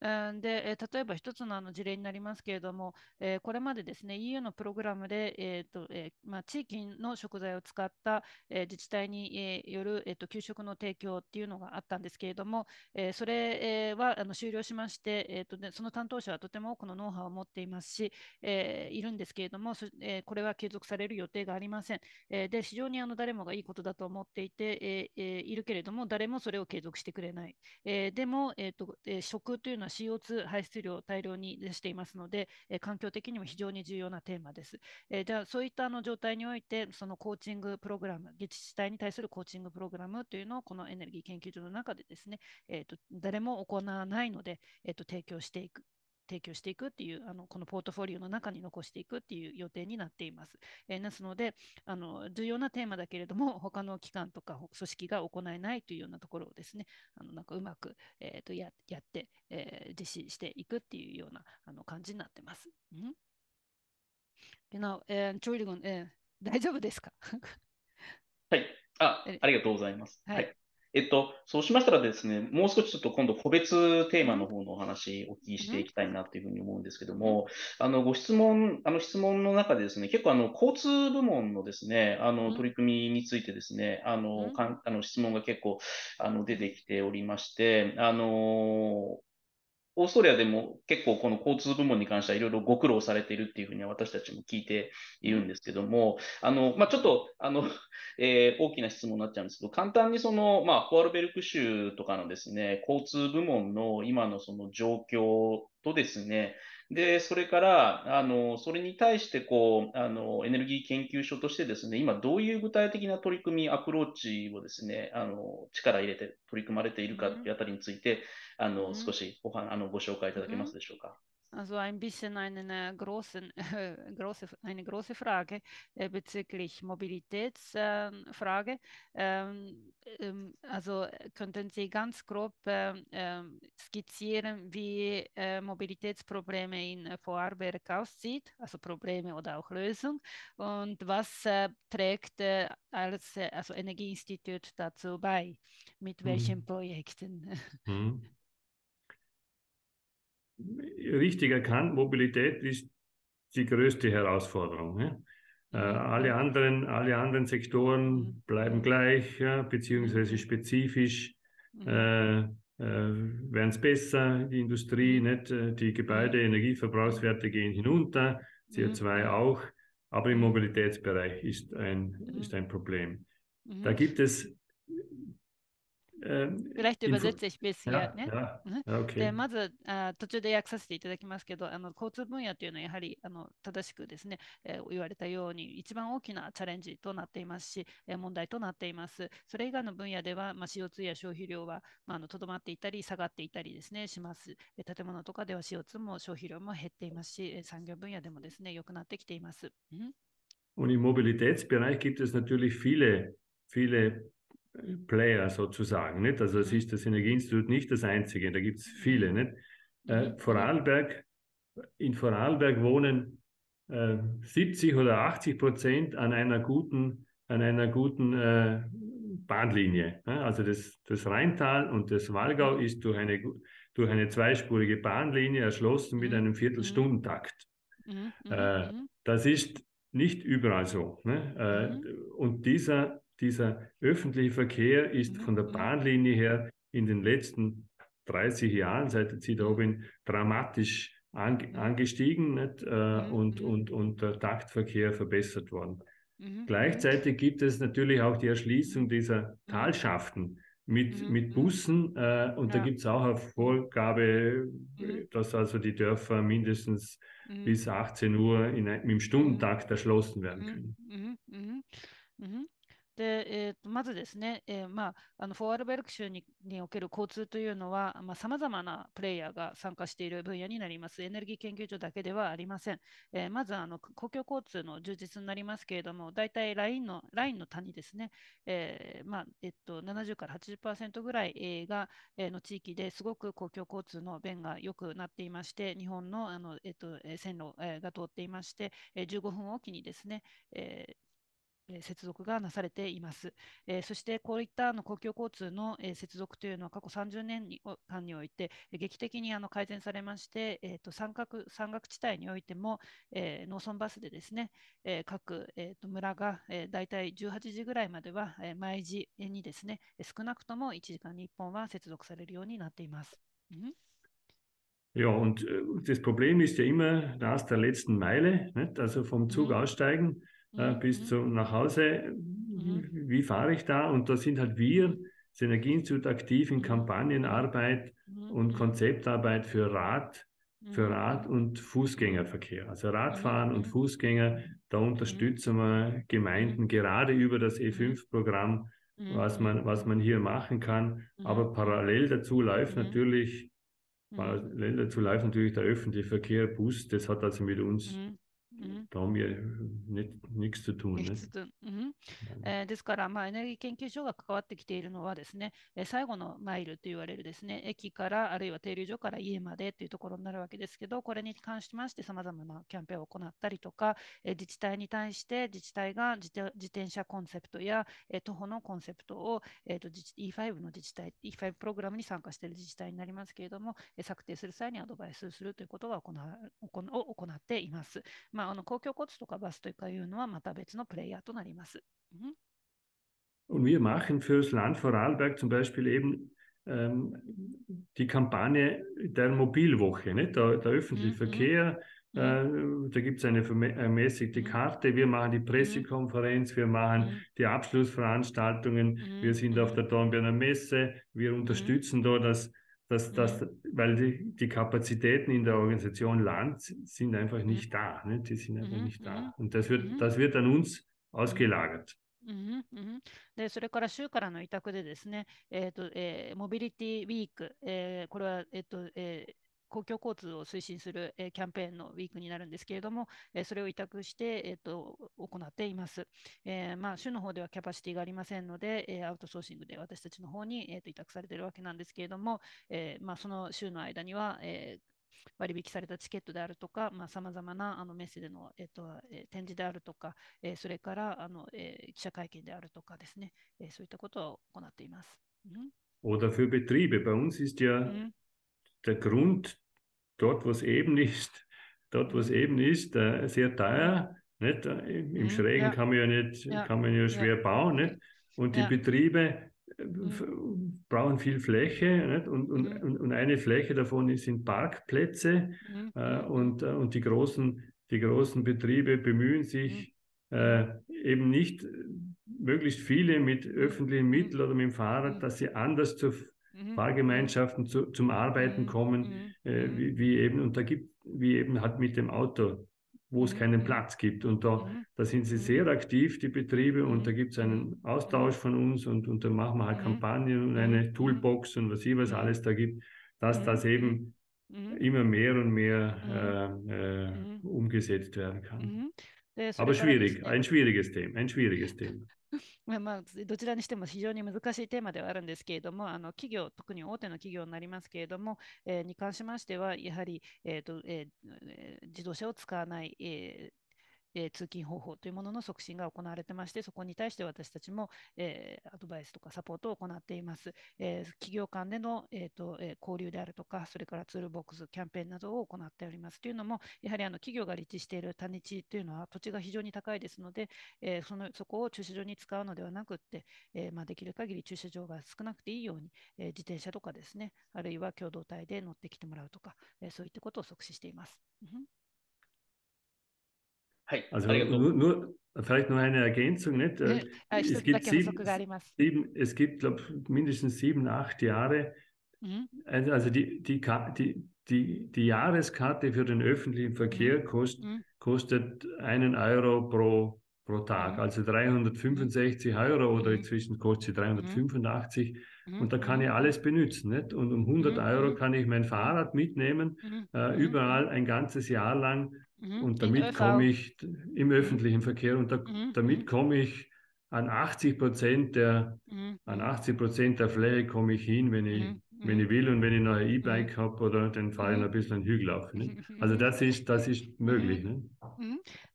Speaker 3: で、え例えば一つのあの事例になりますけれども、えこれまでですね EU のプログラムで、えーとえまあ、地域の食材を使った、え自治体による、えー、と給食の提供っていうのがあったんですけれども、えそれはあの終了しまして、えーとその担当者はとても多くのノウハウを持っていますし、えいるんですけれども、えこれは継続される予定がありません。えで非常にあの誰もがいいことだと思っていて、えいるけれども、誰もそれを継続してくれない。えでも、えーとえ食というのは CO2 排出量を大量に出していますので、え環境的にも非常に重要なテーマです。えでは、そういったあの状態において、そのコーチングプログラム、自治体に対するコーチングプログラムというのを、このエネルギー研究所の中でですね、えーと、誰も行わないので、えーと、と提供していく提供していくっていうあのこのポートフォリオの中に残していくっていう予定になっています。えー、ですのであの重要なテーマだけれども 他の機関とか組織が行えないというようなところをですねあのなんかうまく、えーと、ややって、えー、実施していくっていうようなあの感じになってます。うんえ、e u ä n h u h 大丈夫ですか
Speaker 6: はい。あ、ありがとうございます。はい。はいえっと、そうしましたらですね、もう少しちょっと今度個別テーマの方のお話お聞きしていきたいなというふうに思うんですけども、あの、ご質問、あの質問の中でですね、結構あの、交通部門のですね、あの、取り組みについてですね、あの、かんあの質問が結構、あの、出てきておりまして、あの、オーストリアでも結構この交通部門に関してはいろいろご苦労されているっていうふうに私たちも聞いているんですけども、あの、まあ、ちょっと、あの、えー、大きな質問になっちゃうんですけど、簡単にその、まあ、ォアルベルク州とかのですね、交通部門の今のその状況とですね、で、それから、あの、それに対して、こう、あの、エネルギー研究所としてですね、今どういう具体的な取り組み、アプローチをですね、あの、力入れて取り組まれているかっていうあたりについて、あの、少しごはあのご紹介いただけますでしょうか。
Speaker 3: also ein bisschen eine, äh, großen, äh, große, eine große Frage äh, bezüglich Mobilitätsfrage. Ähm, ähm, also äh, könnten Sie ganz grob äh, skizzieren, wie äh, Mobilitätsprobleme in Vorarlberg aussieht, also Probleme oder auch Lösungen, und was trägt als also Energieinstitut dazu bei, mit hm. welchen mhm. Projekten?
Speaker 5: Mhm.
Speaker 4: richtig erkannt, Mobilität ist die größte Herausforderung. Ne? Äh, mhm. alle, anderen, alle anderen Sektoren mhm. bleiben gleich, ja, beziehungsweise mhm. spezifisch äh, äh, werden es besser, die Industrie, nicht? Äh, die Gebäude, Energieverbrauchswerte gehen hinunter, CO2 mhm. auch, aber im Mobilitätsbereich ist ein, ist ein Problem. Da gibt es Um, Vielleicht übersetze ich ein bisschen、a
Speaker 3: ね a okay. でまずあ途中で訳させていただきますけどあの交通分野というのはやはりあの正しくですね、えー、言われたように一番大きなチャレンジとなっていますし、えー、問題となっていますそれ以外の分野では、まあ、CO2 や消費量はと、ま、ど、あ、まっていたり下がっていたりですねします、えー、建物とかでは CO2 も消費量も減っていますし、えー、産業分野でもですね良くなってきています、うん、
Speaker 4: Und im Mobilitätsbereich gibt es natürlich viele viele Player sozusagen. Nicht? Also es mhm. ist das Energieinstitut nicht das einzige, da gibt es mhm. viele. Nicht? Äh, mhm. Vorarlberg, in Vorarlberg wohnen äh, 70 oder 80 Prozent an einer guten, an einer guten äh, Bahnlinie. Ne? Also das, das Rheintal und das Walgau ist durch eine, durch eine zweispurige Bahnlinie erschlossen mit einem Viertelstundentakt. Äh, mhm. das ist nicht überall so. Ne? Äh, mhm. Und dieser dieser öffentliche Verkehr ist mhm. von der Bahnlinie her in den letzten 30 Jahren, seit der da dramatisch an, angestiegen nicht? Äh, mhm, und, mhm. und, und der Taktverkehr verbessert worden. Gleichzeitig gibt es natürlich auch die Erschließung dieser Talschaften mit, mit Bussen. Äh, und ja. da gibt es auch eine Vorgabe, äh, dass also die Dörfer mindestens bis 18 Uhr in, im Stundentakt erschlossen werden
Speaker 3: können. で、えーと、まずですね、えー、まあ、あのフォーアルベルク州ににおける交通というのは、さまざ、あ、まなプレイヤーが参加している分野になります。エネルギー研究所だけではありません。えー、まずあの、公共交通の充実になりますけれども、大体ラインのラインの谷ですね、えー、まあ、えっと、70から80%ぐらいが、えの地域ですごく公共交通の便が良くなっていまして、日本のあの、えっと、線路が通っていまして、15分おきにですね、え接続がなされています。えそしてこういったあの公共交通の、え接続というのは過去30年に間において劇的にあの改善されまして、えと山岳山岳地帯においても、え農村バスでですね、え各、えと村が、え大体18時ぐらいまでは、え毎時にですね少なくとも1時間に1本は接続されるようになっています。Mhm.
Speaker 4: Ja, und das Problem ist ja immer das der letzten Meile, nicht? also vom Zug h aussteigen. äh, bis mhm. nach Hause, mhm. wie fahre ich da? Und da sind halt wir, das Energieinstitut, aktiv in mhm. Kampagnenarbeit mhm. und mhm. Konzeptarbeit für Rad, für Rad- und Fußgängerverkehr. Also Radfahren und Fußgänger, da unterstützen wir Gemeinden gerade über das E5-Programm, was, man, was man hier machen kann. Aber parallel dazu läuft natürlich Parallel dazu läuft natürlich der öffentliche Verkehr, Bus, das hat also mit uns うんダうん、
Speaker 3: えー、ですから、まあ、エネルギー研究所が関わってきているのはですね、えー、最後のマイルと言われるですね、駅からあるいは停留所から家までというところになるわけですけど、これに関しましてさまざまなキャンペーンを行ったりとか、えー、自治体に対して自治体が自自転車コンセプトや、えー、徒歩のコンセプトを、えーと、E5 の自治体、E5 プログラムに参加している自治体になりますけれども、えー、策定する際にアドバイスするということが行を行っています。まああの公共交通とかバスとかいうのはまた別のプレイヤーとなります。Mhm.
Speaker 4: Und wir machen fürs Land Vorarlberg zum Beispiel eben ähm, die Kampagne der Mobilwoche, ne? der, der öffentliche mhm. Verkehr. Mhm. Äh, da gibt es eine ermäßigte äh, mhm. Karte. Wir machen die mhm. Pressekonferenz, wir machen die Abschlussveranstaltungen, wir sind auf der Dornbirner Messe, wir unterstützen da das dass, dass, weil die, die, Kapazitäten in der Organisation Land sind einfach nicht da. Ne? Die sind einfach mhm, nicht da. Mhm, Und das wird, mhm. das wird an uns ausgelagert.
Speaker 3: うんうん、でそれから州からの委託でですね、えーとえー、モビリティウィーク、えー、これは、えーとえー、ne, 公共交通を推進する、えキャンペーンのウィークになるんですけれども、えそれを委託して、えー、と行っています。えー、まあ、州の方ではキャパシティがありませんので、えアウトソーシングで私たちの方に、えー、と委託されているわけなんですけれども、えまあ、その州の間には、え割引されたチケットであるとか、さまざ、あ、まなあのメッセでの、えーとえー、展示であるとか、えー、それからあの、えー、記者会見であるとかですね、えー、そういったことを行っています。うん
Speaker 4: Oder für Betriebe. Bei uns ist ja der Grund dort, was eben ist, dort, was eben ist, äh, sehr teuer. Nicht? Äh, Im mhm. Schrägen ja. kann man ja nicht, ja. kann man ja schwer ja. bauen. Nicht? Und die Betriebe äh, mhm. brauchen viel Fläche nicht? Und, und, mhm. und eine Fläche davon sind Parkplätze mhm. äh, mhm. und, und die, großen, die großen Betriebe bemühen sich mhm. äh, eben nicht möglichst viele mit öffentlichen Mitteln oder mit dem Fahrrad, dass sie anders zur mhm. Fahrgemeinschaften zu, zum Arbeiten mhm. kommen, mhm. äh, mhm. wie, wie, eben, und da gibt, wie eben halt mit dem Auto, wo es mhm. keinen Platz gibt. Und da, da sind sie sehr aktiv, die Betriebe, und da gibt es einen Austausch von uns und, und da machen wir halt Kampagnen und eine Toolbox und was sie was alles da gibt, dass das eben immer mehr und mehr äh, äh, umgesetzt werden kann.
Speaker 3: Aber schwierig,
Speaker 4: ein schwieriges Thema, ein schwieriges Thema.
Speaker 3: まあ、まあ、どちらにしても非常に難しいテーマではあるんですけれども、あの企業、特に大手の企業になりますけれども、えー、に関しましては、やはり、えーとえー、自動車を使わない、ええー、通勤方法というものの促進が行われてまして、そこに対して私たちも、えー、アドバイスとかサポートを行っています。えー、企業間での、えーとえ交流であるとか、それからツールボックス、キャンペーンなどを行っております。というのも、やはりあの企業が立地している他日というのは土地が非常に高いですので、えそのそこを駐車場に使うのではなくって、えまあ、できる限り駐車場が少なくていいように、え自転車とかですね、あるいは共同体で乗ってきてもらうとか、えそういったことを促進しています。うん
Speaker 4: はいありがとう also Vielleicht noch eine Ergänzung, nicht? Ja, äh, ah, es, gibt sieben, sieben, es gibt, glaube mindestens sieben, acht Jahre. Mhm. Also, also die, die, die, die, die Jahreskarte für den öffentlichen Verkehr mhm. mhm. kostet einen Euro pro, pro Tag, mhm. also 365 mhm. Euro oder inzwischen kostet sie 385 und da kann ich alles benutzen. Nicht? Und um 100 Euro kann ich mein Fahrrad mitnehmen, äh, überall ein ganzes Jahr lang
Speaker 2: Mhm. Und damit komme ich
Speaker 4: im öffentlichen Verkehr und da, mhm. mhm. damit komme ich an 80 Prozent der, mhm. mhm. an 80 Prozent der Fläche komme ich hin, wenn ich, mhm, wenn ich will und wenn ich noch ein E-Bike habe oder dann fahre ich noch ein bisschen einen Hügel auf. Ne? Also das ist, das ist möglich. Ne?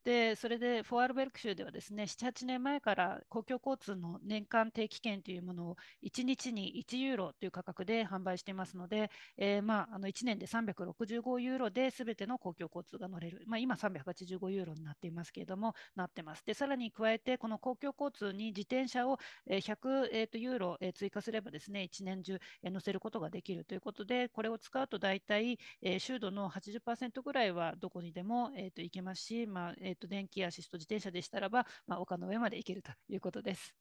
Speaker 3: で、それでフォアルベルク州ではですね、7、8年前から公共交通の年間定期券というものを1日に1ユーロという価格で販売していますので、えー、まあ、あの1年で365ユーロで全ての公共交通が乗れる、まあ、今385ユーロになっていますけれども、なってます。で、さらに加えて、この公共交通に自転車を100、えー、とユーロ、え追加すればですね、1年中、え乗せることができるということで、これを使うと大体、えー、州度の80%ぐらいはどこにでも、えー、と行けますし、まあええっと、電気アシスト自転車でしたらば、まあ、丘の上まで行けるということです。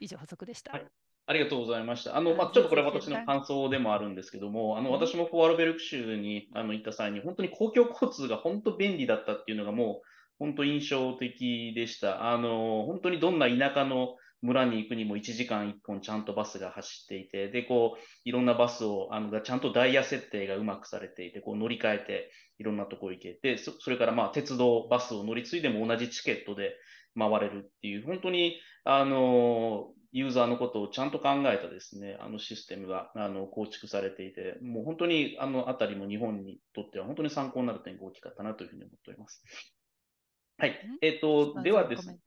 Speaker 3: 以上、補足でした。はい
Speaker 6: ありがとうございました。あの、まあ、ちょっとこれは私の感想でもあるんですけども、あの、私もフォアルベルク州にあの行った際に、本当に公共交通が本当便利だったっていうのがもう、本当印象的でした。あの、本当にどんな田舎の村に行くにも1時間1本ちゃんとバスが走っていて、で、こう、いろんなバスを、あの、がちゃんとダイヤ設定がうまくされていて、こう乗り換えて、いろんなとこ行けて、それからまあ鉄道、バスを乗り継いでも同じチケットで回れるっていう、本当にあのユーザーのことをちゃんと考えたですね、あのシステムがあの構築されていて、もう本当にあの辺りも日本にとっては本当に参考になる点が大きかったなというふうに思っております。はい。えっ、ー、と、ではですね。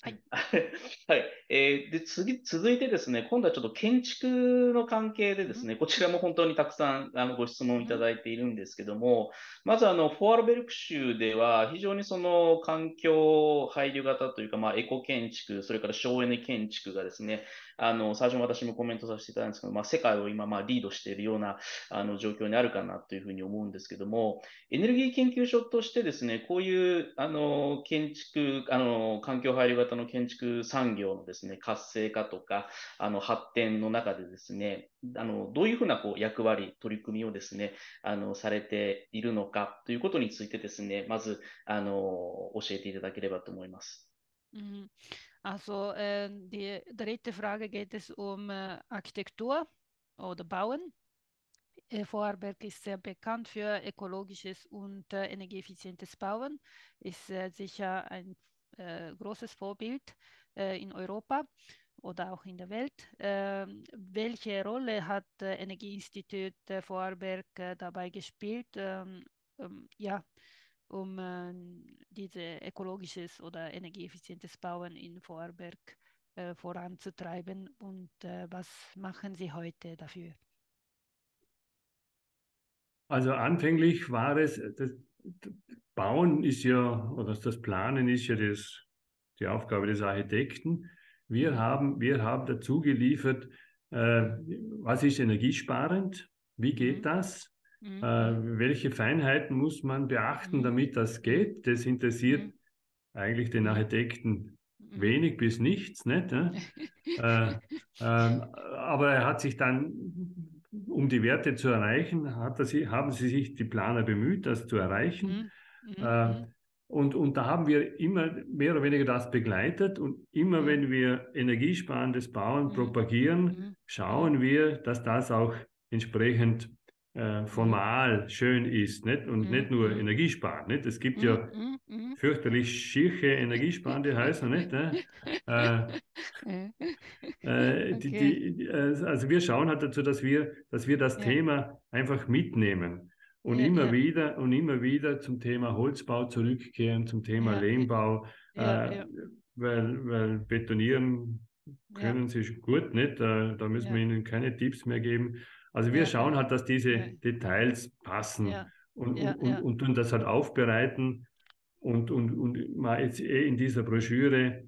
Speaker 6: はい。はい。えー、で、次、続いてですね、今度はちょっと建築の関係でですね、うん、こちらも本当にたくさんあのご質問いただいているんですけども、うん、まずあの、フォアルベルク州では非常にその環境配慮型というか、まあ、エコ建築、それから省エネ建築がですね、あの、最初も私もコメントさせていただいたんですけど、まあ、世界を今、まあ、リードしているような、あの、状況にあるかなというふうに思うんですけども、エネルギー研究所としてですね、こういう、あの、建築、あの、環境配慮型の建築産業のですね、活性化とか、あの、発展の中でですね、あの、どういうふうな、こう、役割、取り組みをですね、あの、されているのかということについてですね、まず、あの、教えていただければと思います。
Speaker 3: うん、Also äh, die dritte Frage geht es um äh, Architektur oder Bauen. Äh, Vorarlberg ist sehr bekannt für ökologisches und äh, energieeffizientes Bauen, ist äh, sicher ein äh, großes Vorbild äh, in Europa oder auch in der Welt. Ähm, welche Rolle hat äh, Energieinstitut äh, Vorarlberg dabei gespielt? Ähm, ähm, ja, um äh, diese ökologisches oder energieeffizientes Bauen in Vorarlberg äh, voranzutreiben und äh, was machen Sie heute dafür?
Speaker 4: Also anfänglich war es, äh, das Bauen ist ja, oder das Planen ist ja das, die Aufgabe des Architekten. Wir haben, wir haben dazu geliefert, äh, was ist energiesparend, wie geht mhm. das, Mhm. Äh, welche Feinheiten muss man beachten, mhm. damit das geht? Das interessiert mhm. eigentlich den mhm. Architekten mhm. wenig bis nichts. Nicht, ne? äh, äh, aber er hat sich dann um die Werte zu erreichen, hat er sie, haben sie sich die Planer bemüht, das zu erreichen. Mhm. Äh, und, und da haben wir immer mehr oder weniger das begleitet. Und immer wenn wir energiesparendes Bauen propagieren, schauen wir, dass das auch entsprechend äh, formal schön ist nicht? und mhm. nicht nur mhm. Energie Nicht? Es gibt mhm. ja mhm. fürchterlich schirche energiesparende Häuser. Nicht? Ne? Äh, äh, okay. die, die, also, also wir schauen halt dazu, dass wir, dass wir das ja. Thema einfach mitnehmen und ja, immer ja. wieder und immer wieder zum Thema Holzbau zurückkehren, zum Thema ja. Lehmbau, äh, Weil, weil betonieren können sie gut nicht, da, äh, da müssen wir ihnen keine Tipps mehr geben, also wir ja. schauen halt, dass diese ja. Details passen und, und, und, und, tun das halt aufbereiten. Und, und, und jetzt eh in dieser Broschüre,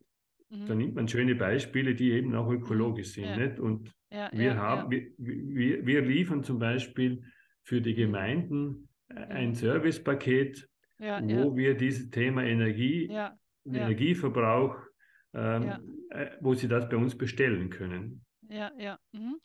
Speaker 4: mhm. da nimmt man schöne Beispiele, die eben auch ökologisch mhm. sind. Nicht? Und wir, haben, wir, wir, wir liefern zum Beispiel für die mhm. Gemeinden äh, mhm. ein Servicepaket, ja, wo ja. wir dieses Thema Energie, ja, Energieverbrauch, ähm, äh, wo sie das bei uns bestellen können.
Speaker 3: Ja, ja. Mhm.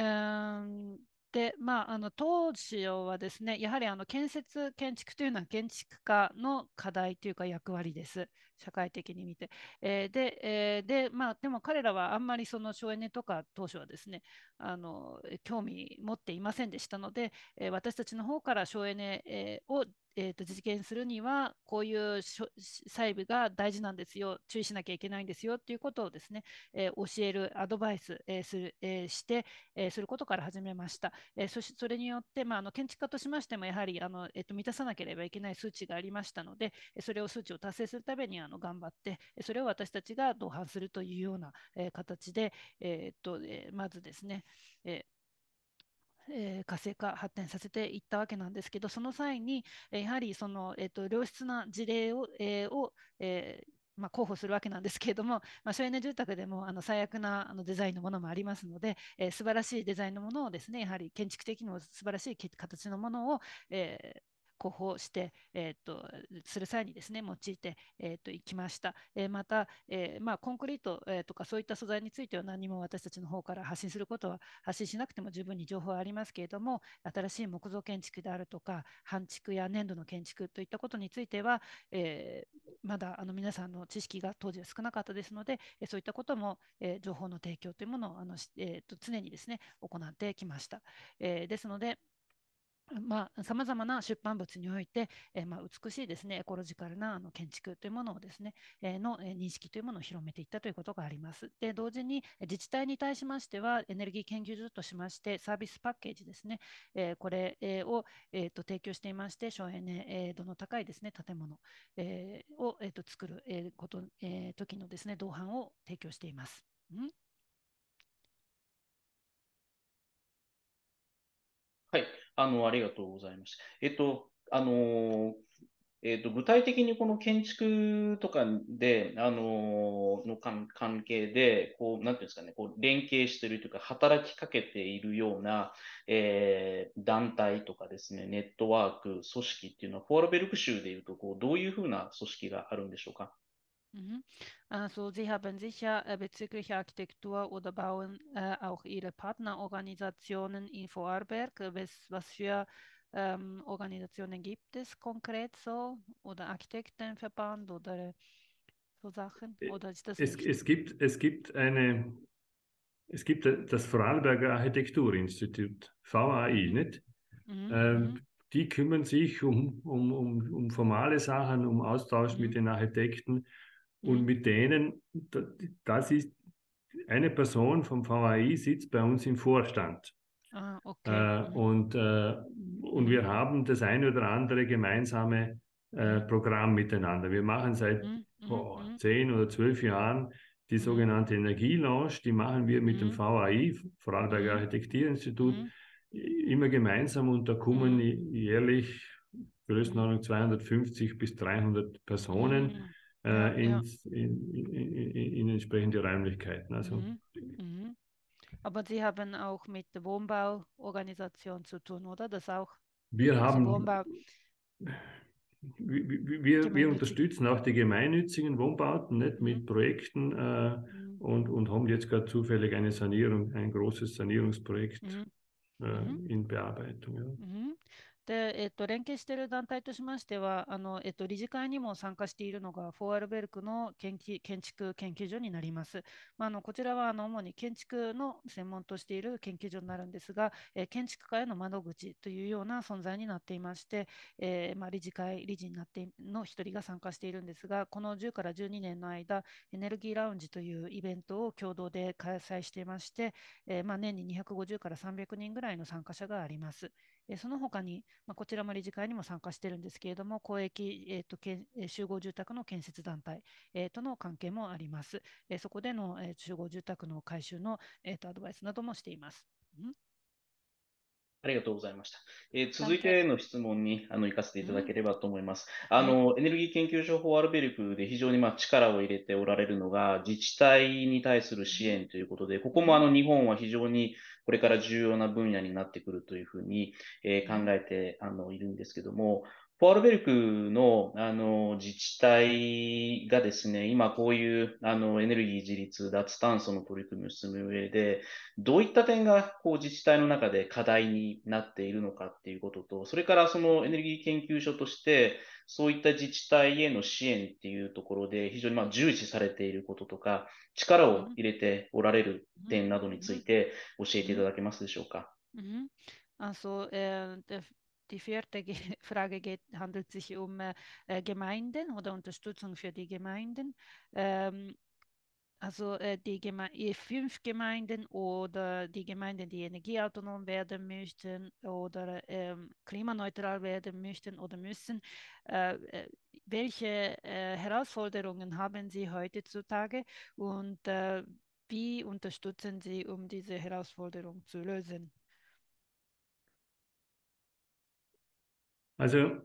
Speaker 3: ー、で、まあ、あの当時はですね、やはりあの建設、建築というのは建築家の課題というか役割です、社会的に見て。えー、で、えー、でまあ、でも彼らはあんまりその省エネとか当初はですね、あの興味持っていませんでしたので、えー、私たちの方から省エネをえー、と実現するにはこういう細部が大事なんですよ注意しなきゃいけないんですよっていうことをですね、えー、教えるアドバイス、えー、する、えー、して、えすることから始めました、えそしそれによって、まあ、あの建築家としましてもやはりあの、えー、と満たさなければいけない数値がありましたのでそれを数値を達成するためにあの頑張ってそれを私たちが同伴するというような、え形で、えーとえまずですね、えーえ活性化、発展させていったわけなんですけど、その際に、やはりその、えーと、と良質な事例を,、えー、を、えーまあ、候補するわけなんですけれども、まあ、省エネ住宅でもあの最悪なあのデザインのものもありますので、えー、素晴らしいデザインのものをですね、やはり建築的にも素晴らしい形のものを、えー広報して、えーと、する際にですね用いて、えーと、きました。えー、また、えー、まあ、コンクリート、えー、とかそういった素材については何も私たちの方から発信することは発信しなくても十分に情報はありますけれども新しい木造建築であるとか半築や粘土の建築といったことについては、えー、まだあの皆さんの知識が当時は少なかったですのでそういったことも、え情報の提供というものをあの、えー、と常にですね行ってきました。えですのでまあ、様々な出版物において、えー、まあ、美しいですね、エコロジカルなあの建築というものをですね、えー、の、えー、認識というものを広めていったということがあります。で、同時に自治体に対しましては、エネルギー研究所としまして、サービスパッケージですね、えこれを、えーと、提供していまして、省エネ度の高いですね、建物、えを、えーと、作る、えこと、え時のですね、同伴を提供しています。ん
Speaker 6: あの、ありがとうございます。えっと、あの、えっと、具体的にこの建築とかで、あの、の関係で、こう、なんていうんですかね、こう、連携してるというか、働きかけているような、えー、団体とかですね、ネットワーク、組織っていうのは、フォアルベルク州でいうと、こう、どういうふうな組織があるんでしょうか。
Speaker 3: Mhm. Also Sie haben sicher äh, bezüglich Architektur oder Bauen äh, auch Ihre Partnerorganisationen in Vorarlberg. Was, was für ähm, Organisationen gibt es konkret so? Oder Architektenverband oder so Sachen? Äh, oder ist das es, es, gibt, es
Speaker 4: gibt eine, es gibt das Vorarlberger Architekturinstitut, VAI, mhm. nicht? Mhm. Ähm, mhm. die kümmern sich um, um, um, um formale Sachen, um Austausch mhm. mit den Architekten und mhm. mit denen, das ist eine Person vom VAI sitzt bei uns im Vorstand. Ah, okay. Äh, mhm. und, äh, und wir haben das eine oder andere gemeinsame äh, Programm miteinander. Wir machen seit mhm. oh, zehn oder zwölf Jahren die sogenannte Energielounge, die machen wir mit mhm. dem VAI, Vorarlberger Architekturinstitut, mhm. immer gemeinsam und da kommen jährlich Größenordnung 250 bis 300 Personen äh, in, ja. in, in, in, entsprechende Räumlichkeiten. Also, mhm.
Speaker 3: Mhm. Aber Sie haben auch mit der Wohnbauorganisation zu tun, oder? Das auch? Wir haben. Wohnbau
Speaker 4: wir, wir, wir, unterstützen auch die gemeinnützigen Wohnbauten nicht mhm. mit Projekten äh, mhm. und, und haben jetzt gerade zufällig eine Sanierung, ein großes Sanierungsprojekt mhm. äh, mhm. in Bearbeitung.
Speaker 2: Ja.
Speaker 3: Mhm. で、えっと、連携している団体としましては、あの、えっと、理事会にも参加しているのが、フォーアルベルクの建建築研究所になります。まあ、あの、こちらは、あの、主に建築の専門としている研究所になるんですが、え建築家への窓口というような存在になっていまして、えー、まあ、理事会、理事になっての1人が参加しているんですが、この10から12年の間、エネルギーラウンジというイベントを共同で開催していまして、えー、まあ、年に250から300人ぐらいの参加者があります。えその他に、まあ、こちらも理事会にも参加してるんですけれども、公益、えーとけ集合住宅の建設団体、えー、との関係もあります。えそこでの、え集合住宅の改修の、えー、とアドバイスなどもしています。うん
Speaker 6: ありがとうございました。えー、続いての質問にあの行かせていただければと思います。うん、あの、エネルギー研究所法アルベルクで非常にまあ力を入れておられるのが自治体に対する支援ということで、ここもあの日本は非常にこれから重要な分野になってくるというふうに、えー、考えてあのいるんですけども、ポアルベルクのあの自治体がですね、今こういうあのエネルギー自立、脱炭素の取り組みを進む上で、どういった点がこう自治体の中で課題になっているのかっていうことと、それからそのエネルギー研究所として、そういった自治体への支援っていうところで非常にま重視されていることとか、力を入れておられる点などについて教えていただけますでしょうか。
Speaker 3: うん h m う a l die vierte Frage geht, handelt sich um äh, äh, Gemeinden oder Unterstützung für die Gemeinden. Ähm, also äh, die Geme äh, fünf Gemeinden oder die Gemeinden, die energieautonom werden möchten oder ähm, klimaneutral werden möchten oder müssen. Äh, äh welche Herausforderungen haben sie heutzutage und wie unterstützen sie, um diese Herausforderung zu lösen?
Speaker 4: Also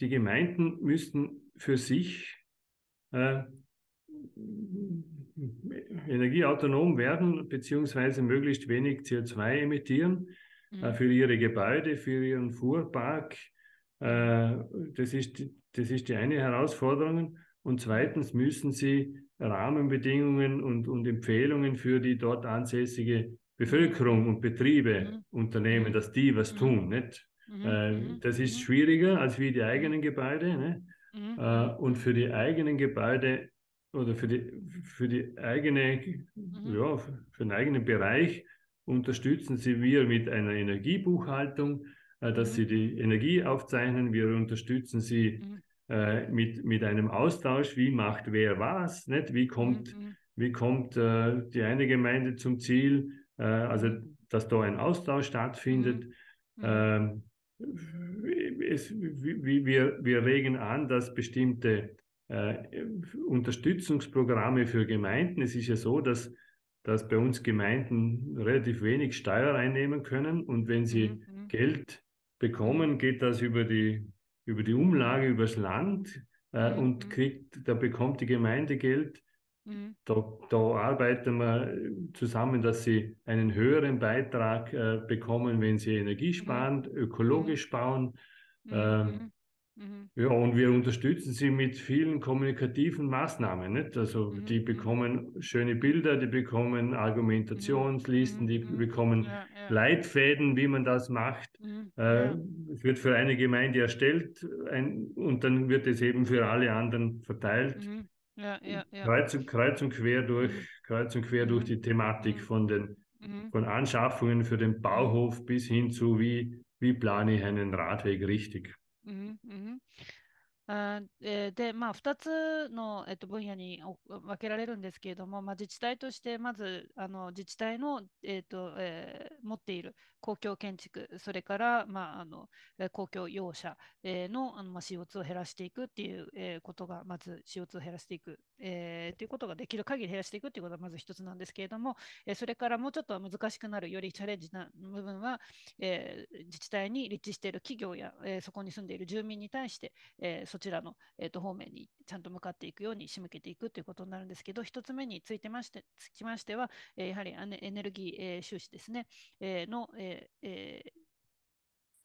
Speaker 4: die Gemeinden müssten für sich äh, energieautonom werden, beziehungsweise möglichst wenig CO2 emittieren äh, mhm. äh, für ihre Gebäude, für ihren Fuhrpark. Äh, das, ist, das ist die eine Herausforderung. Und zweitens müssen sie Rahmenbedingungen und, und Empfehlungen für die dort ansässige Bevölkerung und Betriebe, mhm. Unternehmen, dass die was mhm. tun. Nicht? Mhm, äh, mhm, das ist mhm. schwieriger als wie die eigenen Gebäude. Ne? Mhm. Äh, und für die eigenen Gebäude oder für die, für die eigene, mhm. ja, für den eigenen Bereich unterstützen sie wir mit einer Energiebuchhaltung, äh, dass sie die Energie aufzeichnen. Wir unterstützen sie mit, mit einem Austausch, wie macht wer was, nicht? wie kommt, wie kommt die eine Gemeinde zum Ziel, also dass da ein Austausch stattfindet. Ähm, es, wir, wir regen an, dass bestimmte äh, Unterstützungsprogramme für Gemeinden, es ist ja so, dass, dass bei uns Gemeinden relativ wenig Steuer einnehmen können und wenn sie mhm. mhm. Geld bekommen, geht das über die, über die Umlage, übers Land äh, mhm. und mhm. kriegt, da bekommt die Gemeinde Geld Mhm. Da, da, arbeiten wir zusammen, dass sie einen höheren Beitrag äh, bekommen, wenn sie Energie mhm. sparen, mhm. ökologisch bauen. Mhm. Ähm, ja, und wir unterstützen sie mit vielen kommunikativen Maßnahmen. Nicht? Also mhm. die bekommen schöne Bilder, die bekommen Argumentationslisten, mhm. die bekommen ja, ja. Leitfäden, wie man das macht. Mhm. Äh, es wird für eine Gemeinde erstellt ein, und dann wird es eben für alle anderen verteilt. Ja, ja, Kreuz, und, kreuz und quer durch, kreuz und quer durch mhm. die Thematik von den mhm. von Anschaffungen für den Bauhof bis hin zu wie, wie plane ich einen Radweg richtig.
Speaker 3: Mhm, mhm. えで、まあ、2つの、えっと、分野に分けられるんですけれども、まあ、自治体としてまずあの自治体の、えっとえー、持っている公共建築それから、まあ、あの公共用車のあの、まあ、CO2 を減らしていくっていう、えことがまず CO2 を減らしていくえー、ということができる限り減らしていくということがまず一つなんですけれども、えー、それからもうちょっと難しくなる、よりチャレンジな部分は、えー、自治体に立地している企業や、えそこに住んでいる住民に対して、えそちらの、えー、と方面にちゃんと向かっていくように仕向けていくということになるんですけど、1つ目についてましてつきましては、えやはりエネルギー、え収支ですね、えの、えー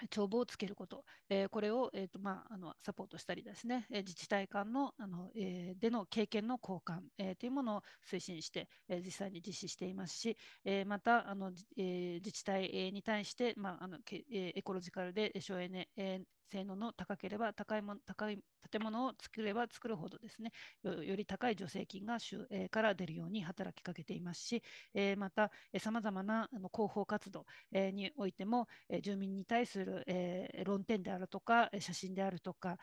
Speaker 3: 帳簿をつけること、えー、これを、えーとまあ、あのサポートしたりですね、えー、自治体間のあの、えー、での経験の交換、えー、というものを推進して、え実際に実施していますし、えまたあの、え自治体に対して、まああのえエコロジカルで省エネ、え性能の高ければ高いも高い建物を作れば作るほどですねより高い助成金が収、えー、から出るように働きかけていますし、えー、またさまざまなあの広報活動、えー、においても、えー、住民に対する、えー、論点であるとか写真であるとか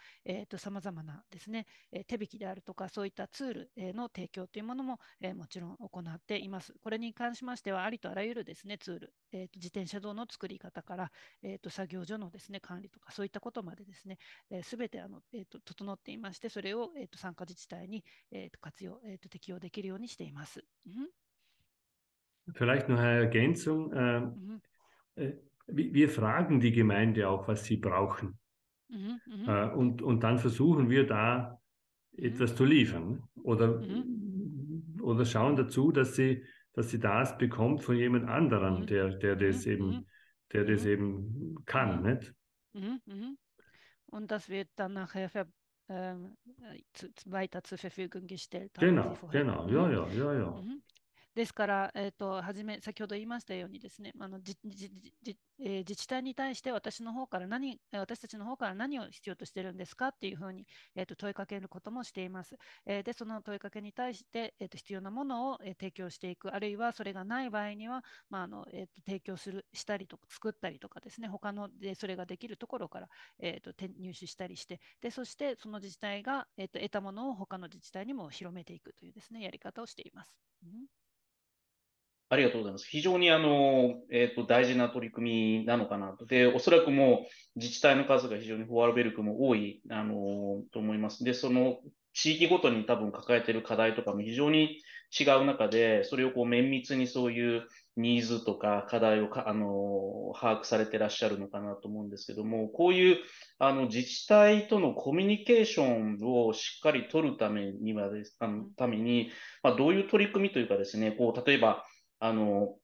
Speaker 3: さまざまなですね、えー、手引きであるとかそういったツールえの提供というものも、えー、もちろん行っています。これに関しましてはありとあらゆるですねツール、えー、と自転車道の作り方から、えー、と作業所のですね管理とかそういったことことまでですね、す、べ、てあの、えーと、と整っていまして、それを、えーと、と参加自治体に、えーと、と活用、えーと、適用できるようにしています。Mhm.
Speaker 4: Vielleicht noch eine Ergänzung. Äh, mhm. Äh, wir fragen die Gemeinde auch, was sie brauchen. Mhm, mhm. Äh, und, und dann versuchen wir da mhm. etwas zu liefern ne? oder, mhm. oder schauen dazu, dass sie, dass sie das bekommt von jemand anderem, der, der das eben der das eben kann, nicht?
Speaker 3: Mhm, und das wird dann nachher ver, ähm, äh, zu, weiter zur Verfügung gestellt. Genau, genau, ja, ja, ja, ja. Mhm. ですから、えーと、はじめ先ほど言いましたようにですねあの自えー、自治体に対して私の方から何私たちの方から何を必要としてるんですかっていうふうに、えーと、問いかけることもしています。えー、でその問いかけに対して、えーと、必要なものを、えー、提供していくあるいはそれがない場合には、まあのえーと、と提供するしたりとか作ったりとかですね他のでそれができるところから、えー、と入手したりしてでそしてその自治体が、えー、と得たものを他の自治体にも広めていくというですねやり方をしています。うん
Speaker 6: ありがとうございます。非常にあの、えーと、大事な取り組みなのかなと。で、おそらくもう自治体の数が非常にフォアルベルクも多いあのと思います。で、その地域ごとに多分抱えている課題とかも非常に違う中で、それをこう綿密にそういうニーズとか課題をかあの把握されてらっしゃるのかなと思うんですけども、こういうあの自治体とのコミュニケーションをしっかり取るためにはであのために、まあ、どういう取り組みというかですね、こう例えばあの、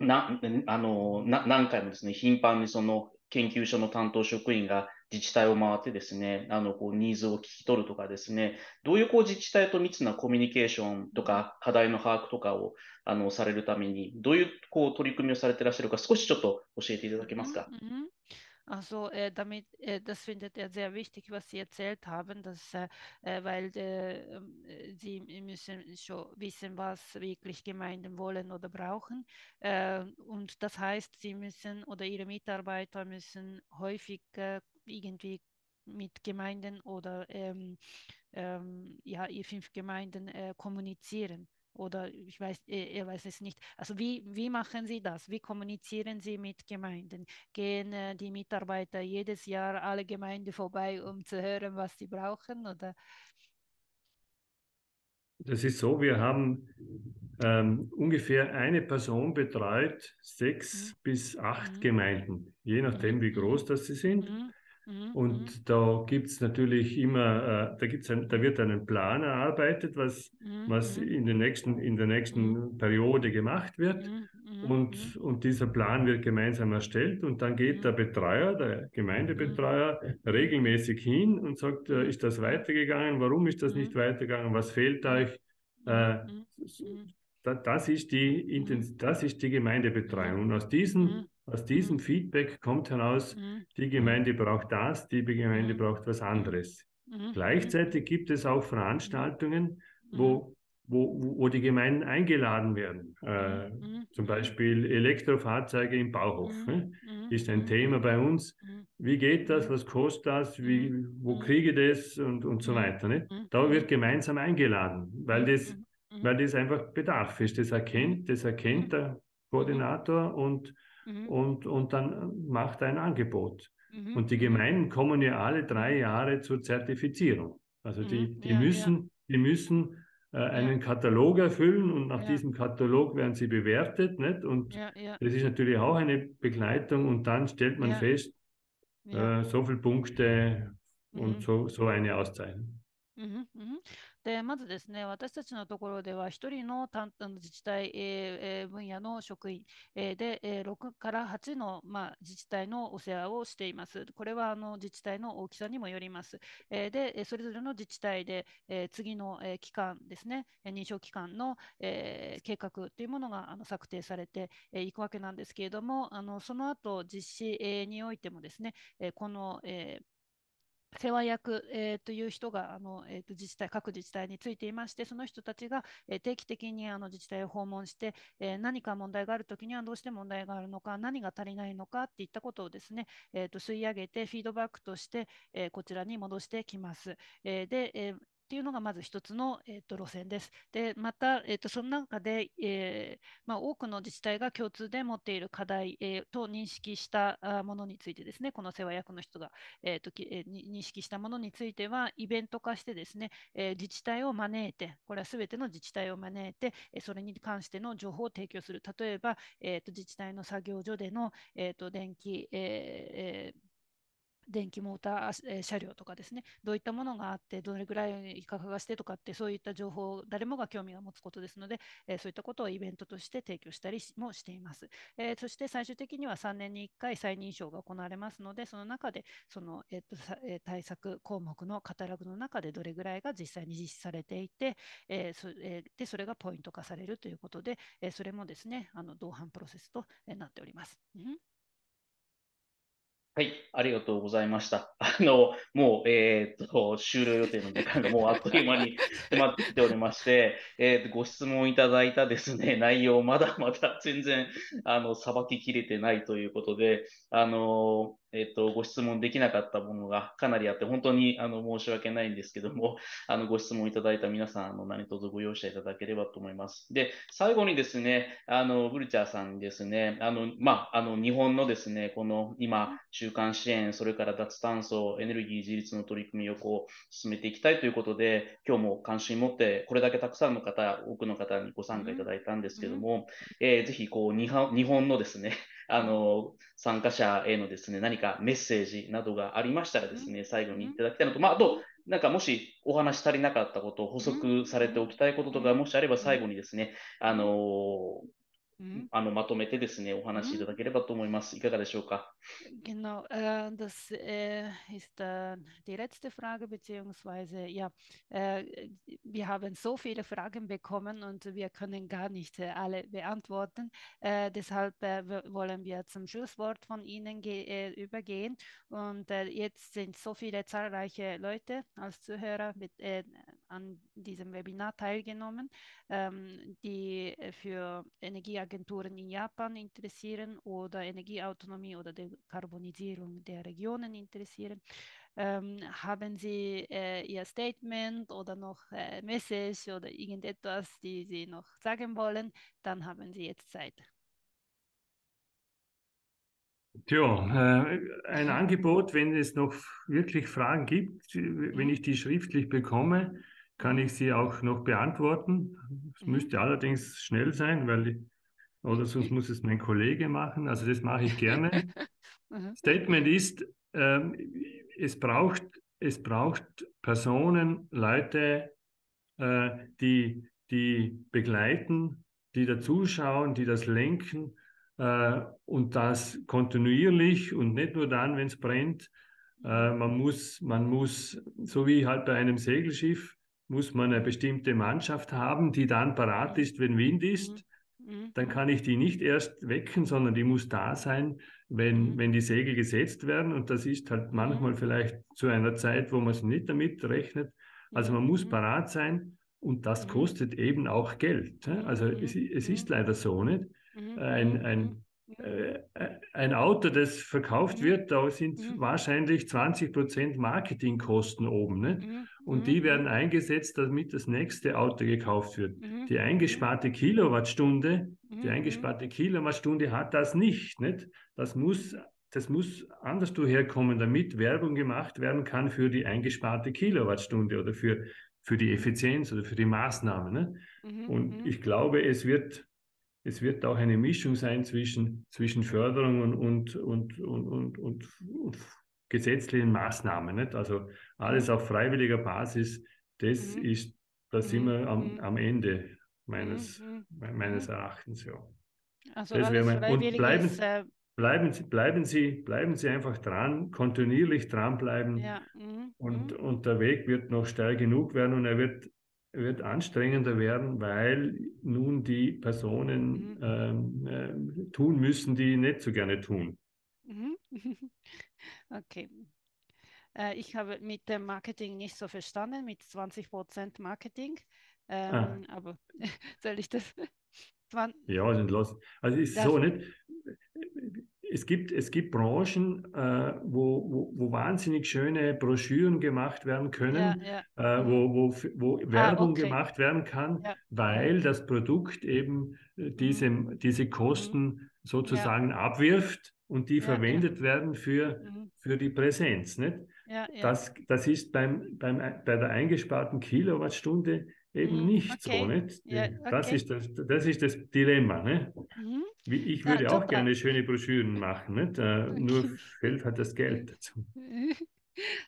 Speaker 6: な、あの、な何回もですね、頻繁にその研究所の担当職員が自治体を回ってですね、あの、こう、ニーズを聞き取るとかですね、どういうこう自治体と密なコミュニケーションとか、課題の把握とかを、あの、されるために、どういうこう取り組みをされてらっしゃるか、少しちょっと教えていただけますか。うん
Speaker 3: うん Also äh, damit, äh, das findet er sehr wichtig, was Sie erzählt haben, dass, äh, äh weil äh, ähm, äh, Sie müssen schon wissen, was wirklich Gemeinden wollen oder brauchen. und das heißt, Sie müssen oder Ihre Mitarbeiter müssen häufig irgendwie mit Gemeinden oder ähm, ähm, ja, ihr fünf Gemeinden kommunizieren. Oder ich weiß, er weiß es nicht. Also wie, wie machen Sie das? Wie kommunizieren Sie mit Gemeinden? Gehen äh, die Mitarbeiter jedes Jahr alle Gemeinden vorbei, um zu hören, was sie brauchen? Oder?
Speaker 4: Das ist so, wir haben ähm, ungefähr eine Person betreut, sechs mhm. bis acht mhm. Gemeinden, je nachdem, mhm. wie groß das sie sind. Mhm. Mhm. Und mhm. da gibt es natürlich immer, äh, da, gibt's ein, da wird ein Plan erarbeitet, was, mhm. was mhm. in, den nächsten, in der nächsten mhm. Periode gemacht wird. Und, und dieser Plan wird gemeinsam erstellt und dann geht der Betreuer, der Gemeindebetreuer, regelmäßig hin und sagt, äh, ist das weitergegangen, warum ist das nicht weitergegangen, was fehlt euch? Äh, das, ist die, das ist die Gemeindebetreuung. Und aus diesem aus mhm. diesem Feedback kommt heraus, mhm. die Gemeinde braucht das, die Gemeinde mhm. braucht was anderes. Gleichzeitig gibt es auch Veranstaltungen, wo wo, wo die Gemeinden eingeladen werden. Äh, Zum Beispiel Elektrofahrzeuge im Bauhof mhm. Hm? ist ein Thema bei uns. Wie geht das? Was kostet das? Wie, wo kriege ich das? Und, und so weiter. Ne? Da wird gemeinsam eingeladen, weil das, weil das einfach Bedarf ist. Das erkennt, das erkennt der Koordinator und mhm. und, und dann äh, macht ein Angebot. Mhm. Und die Gemeinden kommen ja alle drei Jahre zur Zertifizierung. Also die, mhm. die ja, müssen, ja. die müssen äh, einen ja. Katalog erfüllen und nach diesem Katalog werden sie bewertet. Nicht? Und das ist natürlich auch eine Begleitung und dann stellt man fest, äh, so viele Punkte mhm. und so, so eine Auszeichnung.
Speaker 3: Mhm, mh. でまずですね私たちのところでは1人の担当の自治体、えー、分野の職員、えで、え6から8の、まあ、自治体のお世話をしています。これはあの自治体の大きさにもよります。えでそれぞれの自治体で、え次の、え期間ですね認証期間の、え計画というものがあの策定されていくわけなんですけれどもあのその後実施においてもですねこの、えー世話役、えー、という人があの、えー、と自治体各自治体についていましてその人たちが、えー、定期的にあの自治体を訪問して、えー、何か問題があるときにはどうして問題があるのか何が足りないのかっていったことをですね、えー、と吸い上げてフィードバックとして、えー、こちらに戻してきます。えー、で、えーっていうのがまず一つの、えーと、路線です。でまた、えーと、その中で、えーまあ、多くの自治体が共通で持っている課題、えー、と認識したものについてですねこの世話役の人が、えーとえー、認識したものについてはイベント化してですね、えー、自治体を招いてこれはすべての自治体を招いてそれに関しての情報を提供する例えば、えーと、自治体の作業所での、えー、と電気、えー電気モーター車両とかですね、どういったものがあって、どれぐらい価格がしてとかって、そういった情報を誰もが興味を持つことですので、そういったことをイベントとして提供したりもしています。そして最終的には3年に1回再認証が行われますので、その中でその、えっと、対策項目のカタログの中でどれぐらいが実際に実施されていて、そでそれがポイント化されるということで、それもですね、あの同伴プロセスとなっております。うん
Speaker 6: はい、ありがとうございました。あの、もう、えー、っと、終了予定の時間がもうあっという間に 迫っておりまして、えっと、ご質問いただいたですね、内容、まだまだ全然、あの、さばききれてないということで、あの、えっと、ご質問できなかったものがかなりあって、本当にあの申し訳ないんですけども、あのご質問いただいた皆さん、あの何卒ご容赦いただければと思います。で、最後にですね、あのブルチャーさんにですね、あのまあ、あの日本のですね、この今、中間支援、それから脱炭素、エネルギー自立の取り組みをこう進めていきたいということで、今日も関心持って、これだけたくさんの方、多くの方にご参加いただいたんですけども、うん、えー、ぜひこう日本のですね、あの、参加者へのですね、何かメッセージなどがありましたらですね、最後にいただきたいのと、まあ、あと、なんかもしお話足りなかったことを補足されておきたいこととか、もしあれば最後にですね、あの、あのまとめてですね、お話しいただければと思います。いかがでしょうか。
Speaker 3: Genau, äh, das äh, ist äh, die letzte Frage, beziehungsweise ja, äh, wir haben so viele Fragen bekommen und wir können gar nicht äh, alle beantworten. Äh, deshalb wollen wir zum Schlusswort von Ihnen übergehen. Und jetzt sind so viele zahlreiche Leute als Zuhörer mit, an diesem Webinar teilgenommen, ähm, die für Energieagenturen in Japan interessieren oder Energieautonomie oder den Karbonisierung der Regionen interessieren, ähm, haben Sie äh, Ihr Statement oder noch äh, Message oder irgendetwas, die Sie noch sagen wollen, dann haben Sie jetzt Zeit.
Speaker 4: Tja, äh, ein Angebot, wenn es noch wirklich Fragen gibt, wenn mhm. ich die schriftlich bekomme, kann ich sie auch noch beantworten. Es mhm. müsste allerdings schnell sein, weil ich, oder sonst muss es mein Kollege machen. Also das mache ich gerne. Mhm. Statement ist, ähm, es, braucht, es braucht Personen, Leute, äh, die, die begleiten, die dazuschauen, die das lenken äh, und das kontinuierlich und nicht nur dann, wenn es brennt. Äh, man, muss, man muss, so wie halt bei einem Segelschiff, muss man eine bestimmte Mannschaft haben, die dann parat ist, wenn Wind ist. Mhm. Mhm. dann kann ich die nicht erst wecken, sondern die muss da sein, wenn, mhm. wenn die Segel gesetzt werden. Und das ist halt mhm. manchmal vielleicht zu einer Zeit, wo man es nicht damit rechnet. Also man mhm. muss parat sein und das kostet eben auch Geld. Ne? Also es, es ist leider so nicht. Ein, ein äh, ein Auto, das verkauft wird, da sind mhm. wahrscheinlich 20 Prozent Marketingkosten oben. Ne? Und mhm. die werden eingesetzt, damit das nächste Auto gekauft wird. Mhm. Die eingesparte mhm. Kilowattstunde, mhm. die eingesparte Kilowattstunde hat das nicht, nicht? Das muss, das muss anders herkommen, damit Werbung gemacht werden kann für die eingesparte Kilowattstunde oder für, für die Effizienz oder für die Maßnahmen. Ne? Und mhm. ich glaube, es wird es wird auch eine Mischung sein zwischen, zwischen Förderung und, und, und, und, und, und gesetzlichen Maßnahmen. Nicht? Also alles auf freiwilliger Basis, das mhm. ist, da sind mhm. wir am, mhm. am Ende meines, mhm. mhm. meines Erachtens, ja. Also das alles mein, und bleiben, ist, äh... bleiben, Sie, bleiben, Sie, bleiben Sie einfach dran, kontinuierlich dranbleiben ja. Mhm. und, und der Weg wird noch steil genug werden und er wird, wird anstrengender werden, weil nun die Personen ähm, äh, tun müssen, die nicht so gerne tun.
Speaker 3: Okay. Äh, ich habe mit dem Marketing nicht so verstanden, mit 20% Marketing. Ähm, ah. Aber soll ich das? ja, sind also los. Also ist so nicht.
Speaker 4: Es gibt, es gibt Branchen, äh, wo, wo, wo, wahnsinnig schöne Broschüren gemacht werden können, ja, ja. Äh, wo, mhm. wo, wo ah, Werbung ah, okay. gemacht werden kann, ja. weil das Produkt eben äh, mhm. diese, diese mhm. Kosten mhm. sozusagen abwirft und die ja, verwendet ja. werden für, mhm. für die Präsenz. Nicht? Ja, das, das ist beim, beim, bei der eingesparten Kilowattstunde eben mhm. nicht okay. so. Nicht? Okay. das, ist das, das ist das Dilemma. Nicht? Ne? Mhm. Ich würde auch gerne schöne Broschüren machen, nicht? Äh, okay. nur fehlt halt das Geld dazu.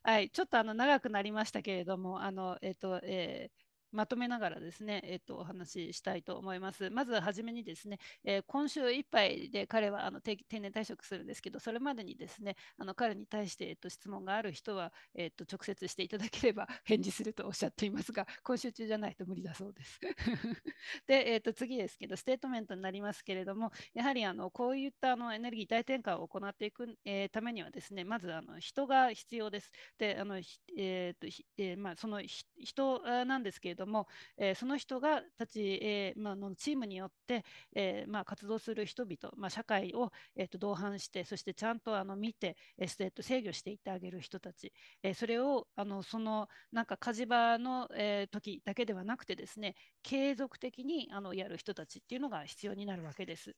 Speaker 3: はい、ちょっとあの長くなりましたけれども、あのえっ、ー、とえーまとめながらですね、えっと、お話ししたいと思います。まずはじめにですね、えー、今週いっぱいで彼はあの定年退職するんですけど、それまでにですね、あの彼に対して、えっと、質問がある人は、えっと、直接していただければ返事するとおっしゃっていますが、今週中じゃないと無理だそうです。で、えっと、次ですけど、ステートメントになりますけれども、やはりあのこういったあのエネルギー大転換を行っていく、えー、ためにはですね、まずあの人が必要です。で、あのえーとえー、まあ、その人なんですけれども、ども、えー、その人がたち、えーまあのチームによって、えーまあ、活動する人々、まあ、社会を、えー、と同伴してそしてちゃんとあの見て、えー、制御していってあげる人たち、えー、それをあのそのなんか火事場の、えー、時だけではなくてですね継続的にあのやる人たちっていうのが必要になるわけです。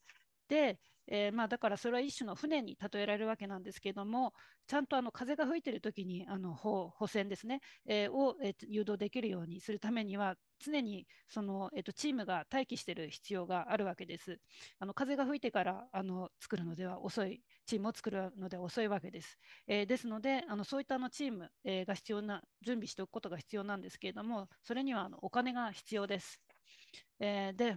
Speaker 3: でえー、まあ、だからそれは一種の船に例えられるわけなんですけれども、ちゃんとあの風が吹いてる時にあの帆補船ですね、えー、を、えー、誘導できるようにするためには、常にその、えっと、チームが待機している必要があるわけです。あの風が吹いてからあの作るのでは遅い、チームを作るのでは遅いわけです。えー、ですのであの、そういったあのチーム、えー、が必要な、準備しておくことが必要なんですけれども、それにはあのお金が必要です。えー、で、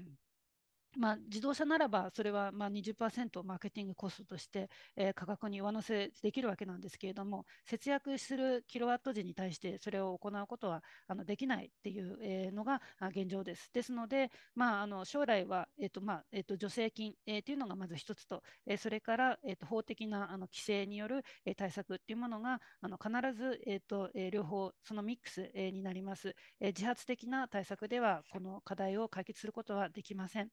Speaker 3: まあ、自動車ならば、それはまあ20%マーケティングコストとして、えー、価格に上乗せできるわけなんですけれども、節約するキロワット時に対してそれを行うことはあのできないっていうのが現状です。ですので、まあ、あの将来は、えーとまあえー、と助成金、えー、というのがまず一つと、えー、それから、えー、と法的なあの規制による、え対策っていうものがあの必ず、えーとえー、両方、そのミックス、えー、になります、えー。自発的な対策では、この課題を解決することはできません。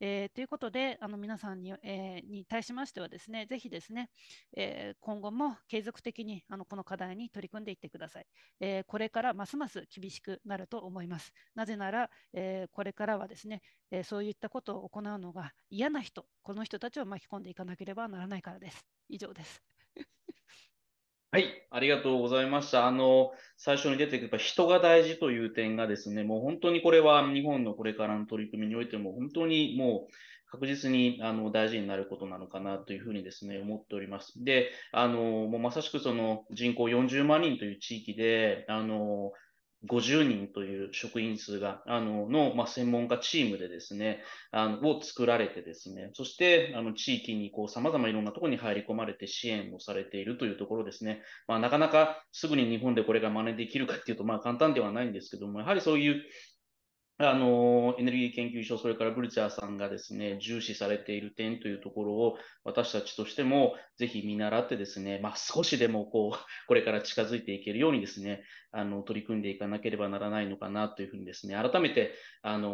Speaker 3: えー、ということで、あの皆さんに,、えー、に対しましてはですね、ぜひですね、えー、今後も継続的にあのこの課題に取り組んでいってください。えこれからますます厳しくなると思います。なぜなら、えこれからはですね、えそういったことを行うのが嫌な人、この人たちを巻き込んでいかなければならないからです。以上です。
Speaker 6: はい、ありがとうございました。あの、最初に出てくる人が大事という点がですね、もう本当にこれは日本のこれからの取り組みにおいても本当にもう確実にあの大事になることなのかなというふうにですね、思っております。で、あの、もうまさしくその人口40万人という地域で、あの、50人という職員数が、あの、の、まあ、専門家チームでですね、あの、を作られてですね、そして、あの、地域にこう、様々いろんなところに入り込まれて支援をされているというところですね。まあ、なかなかすぐに日本でこれが真似できるかっていうと、まあ、簡単ではないんですけども、やはりそういう、あの、エネルギー研究所、それからブルチャーさんがですね、重視されている点というところを、私たちとしても、ぜひ見習ってですね、まあ、少しでも、こう、これから近づいていけるようにですね、あの、取り組んでいかなければならないのかなというふうにですね、改めて、あの、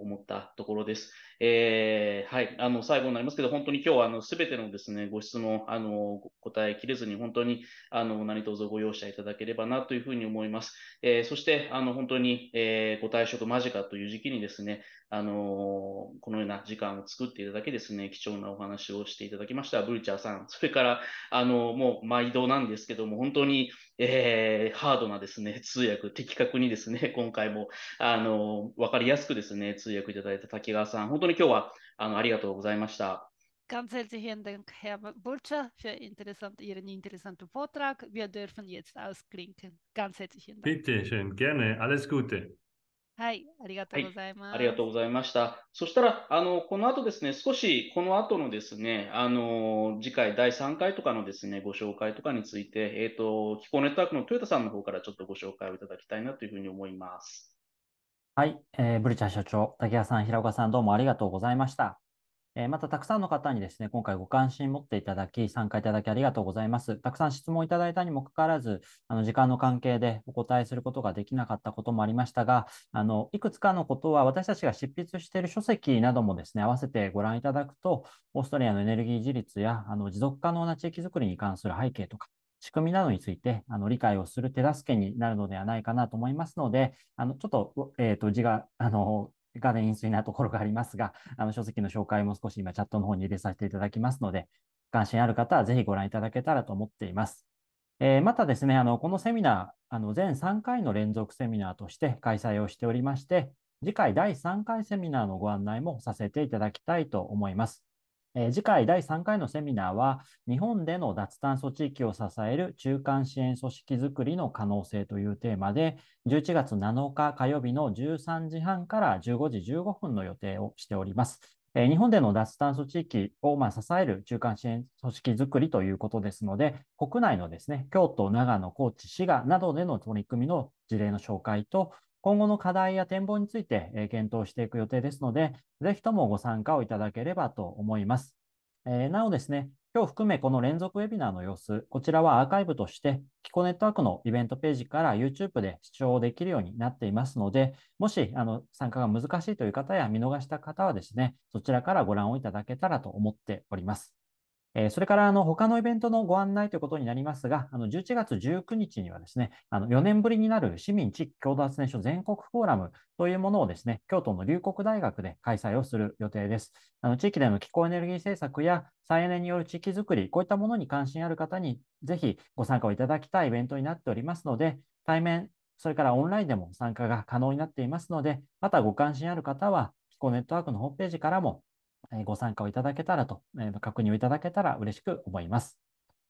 Speaker 6: 思ったところです。えー、はい、あの、最後になりますけど、本当に今日は、あの、すべてのですね、ご質問、あの、答えきれずに、本当に、あの、何卒ご容赦いただければなというふうに思います。えー、そして、あの、本当に、えー、ご退職間近という時期にですね、あのー、このような時間を作っていただけですね、貴重なお話をしていただきました、ブリチャーさん。それから、あのー、もう毎度なんですけども、本当に、えー、ハードなですね、通訳、的確にですね、今回も、あのー、わかりやすくですね、通訳いただいた滝川さん、本当に今日は、あの、ありがとうございました。
Speaker 3: Ganz herzlichen Dank, Herr Bulcher, für interessant, Ihren interessanten Vortrag. Wir dürfen jetzt ausklinken. Ganz herzlichen Dank. Bitte
Speaker 6: schön, gerne. Alles Gute.
Speaker 3: はい、ありがとうございます、はい、ありがと
Speaker 6: うございました。そしたら、あの、この後ですね、少しこの後のですね、あの、次回第3回とかのですね、ご紹介とかについて、えっ、ー、と、気候ネットワークの豊田さんの方からちょっとご紹介をいただきたいなというふうに
Speaker 5: 思います。はい、えー、ブリチャー社長、竹谷さん、平岡さん、どうもありがとうございました。また、たくさんの方にですね、今回ご関心持っていただき、参加いただきありがとうございます。たくさん質問いただいたにもかかわらず、あの時間の関係でお答えすることができなかったこともありましたが、あのいくつかのことは私たちが執筆している書籍などもですね、合わせてご覧いただくと、オーストリアのエネルギー自立やあの持続可能な地域づくりに関する背景とか、仕組みなどについてあの理解をする手助けになるのではないかなと思いますので、あのちょっと,、えーと字があのいかなり陰水なところがありますが、あの書籍の紹介も少し今チャットの方に入れさせていただきますので、関心ある方はぜひご覧いただけたらと思っています。えー、またですね、あのこのセミナー、あの全3回の連続セミナーとして開催をしておりまして、次回第3回セミナーのご案内もさせていただきたいと思います。次回第3回のセミナーは、日本での脱炭素地域を支える中間支援組織づくりの可能性というテーマで、11月7日火曜日の13時半から15時15分の予定をしております。日本での脱炭素地域をまあ支える中間支援組織づくりということですので、国内のですね、京都、長野、高知、滋賀などでの取り組みの事例の紹介と、今後の課題や展望について、え検討していく予定ですので、ぜひともご参加をいただければと思います。えなおですね、今日含めこの連続ウェビナーの様子、こちらはアーカイブとして、キコネットワークのイベントページから YouTube で視聴できるようになっていますので、もしあの参加が難しいという方や見逃した方はですね、そちらからご覧をいただけたらと思っております。えー、それからあの他のイベントのご案内ということになりますが、あの11月19日にはですね、あの4年ぶりになる市民地域共同発電所全国フォーラムというものをですね、京都の龍谷大学で開催をする予定です。あの地域での気候エネルギー政策や再エネによる地域づくり、こういったものに関心ある方にぜひご参加をいただきたいイベントになっておりますので、対面、それからオンラインでも参加が可能になっていますので、またご関心ある方は、気候ネットワークのホームページからもご参加をいただけたらと、確認をいただけたら嬉しく思います。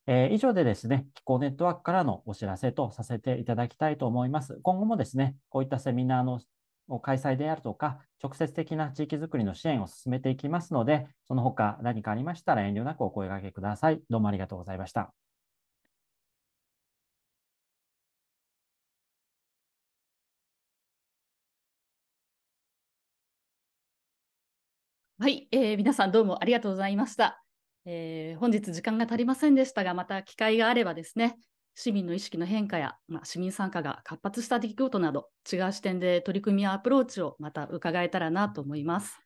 Speaker 5: えー、以上でですね、気候ネットワークからのお知らせとさせていただきたいと思います。今後もですね、こういったセミナーの開催であるとか、直接的な地域づくりの支援を進めていきますので、その他何かありましたら遠慮なくお声掛けください。どうもありがとうございました。
Speaker 1: はい、えー、皆さんどうもありがとうございました。えー、本日時間が足りませんでしたが、また機会があればですね、市民の意識の変化や、まあ、市民参加が活発した出来事など、違う視点で取り組みやアプローチをまた伺えたらなと思います。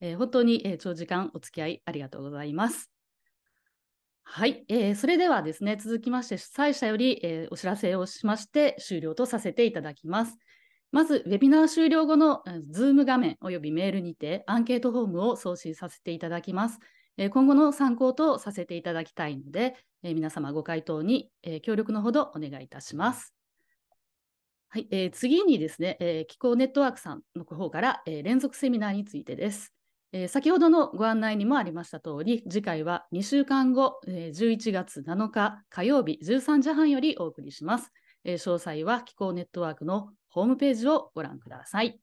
Speaker 1: えー、本当に、えー、長時間お付き合いありがとうございます。はい、えー、それではですね、続きまして主催者より、えお知らせをしまして終了とさせていただきます。まず、ウェビナー終了後の Zoom 画面およびメールにてアンケートフォームを送信させていただきます。今後の参考とさせていただきたいので、皆様ご回答に協力のほどお願いいたします。はい、えー、次にですね、えー、気候ネットワークさんの方から、えー、連続セミナーについてです、えー、先ほどのご案内にもありました通り、次回は2週間後、えー、11月7日火曜日13時半よりお送りします。えー、詳細は気候ネットワークのホームページをご覧ください。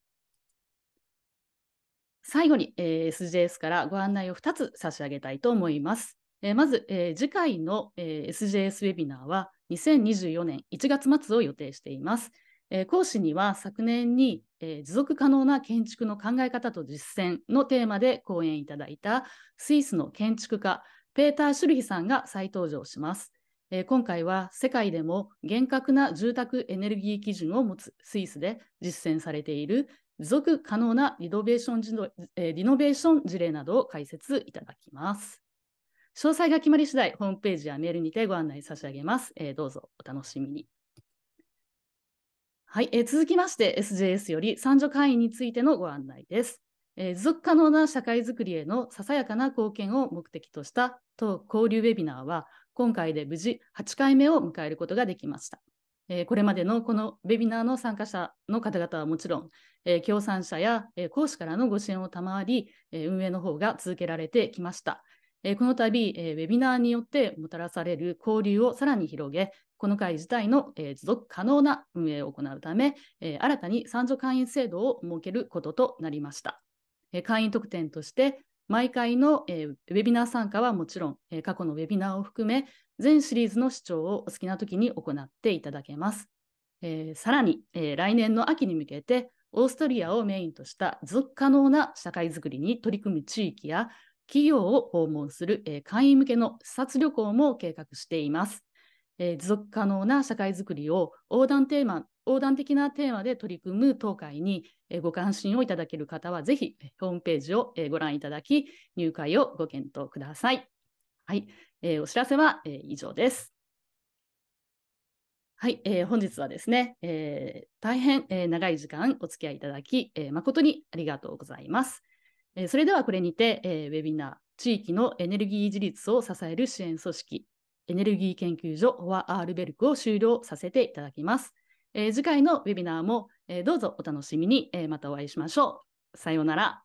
Speaker 1: 最後に、えー、SJS からご案内を2つ差し上げたいと思います。えー、まず、えー、次回の、えー、SJS ウェビナーは2024年1月末を予定しています。えー、講師には昨年に、えー、持続可能な建築の考え方と実践のテーマで講演いただいたスイスの建築家ペーター・シュルヒさんが再登場します。えー、今回は世界でも厳格な住宅エネルギー基準を持つスイスで実践されている持続可能なリノベーション事,、えー、リノベーション事例などを解説いただきます。詳細が決まり次第、ホームページやメールにてご案内差し上げます。えー、どうぞお楽しみに。はい、えー、続きまして SJS より三助会員についてのご案内です。えー、持続可能な社会づくりへのささやかな貢献を目的とした当交流ウェビナーは今回で無事8回目を迎えることができました。えー、これまでのこのウェビナーの参加者の方々はもちろん、えー、協賛者や、えー、講師からのご支援を賜り、え運営の方が続けられてきました。えこの度、えウェビナーによってもたらされる交流をさらに広げ、この会自体の、え持続可能な運営を行うため、え新たに三助会員制度を設けることとなりました。え会員特典として、毎回の、えー、ウェビナー参加はもちろん、えー、過去のウェビナーを含め、全シリーズの視聴をお好きな時に行っていただけます。えー、さらに、えー、来年の秋に向けて、オーストリアをメインとした持続可能な社会づくりに取り組む地域や、企業を訪問する、えー、会員向けの視察旅行も計画しています。えー、持続可能な社会づくりを横断テーマ横断的なテーマで取り組む当会にご関心をいただける方は、ぜひホームページをご覧いただき、入会をご検討ください。はい、えー、お知らせは、えー、以上です。はい、えー、本日はですね、えー、大変、えー、長い時間お付き合いいただき、えー、誠にありがとうございます。えー、それではこれにて、えー、ウェビナー、地域のエネルギー自立を支える支援組織、エネルギー研究所フォア・アールベルクを終了させていただきます。えー、次回のウェビナーも、えー、どうぞお楽しみに、えまたお会いしましょう。さようなら。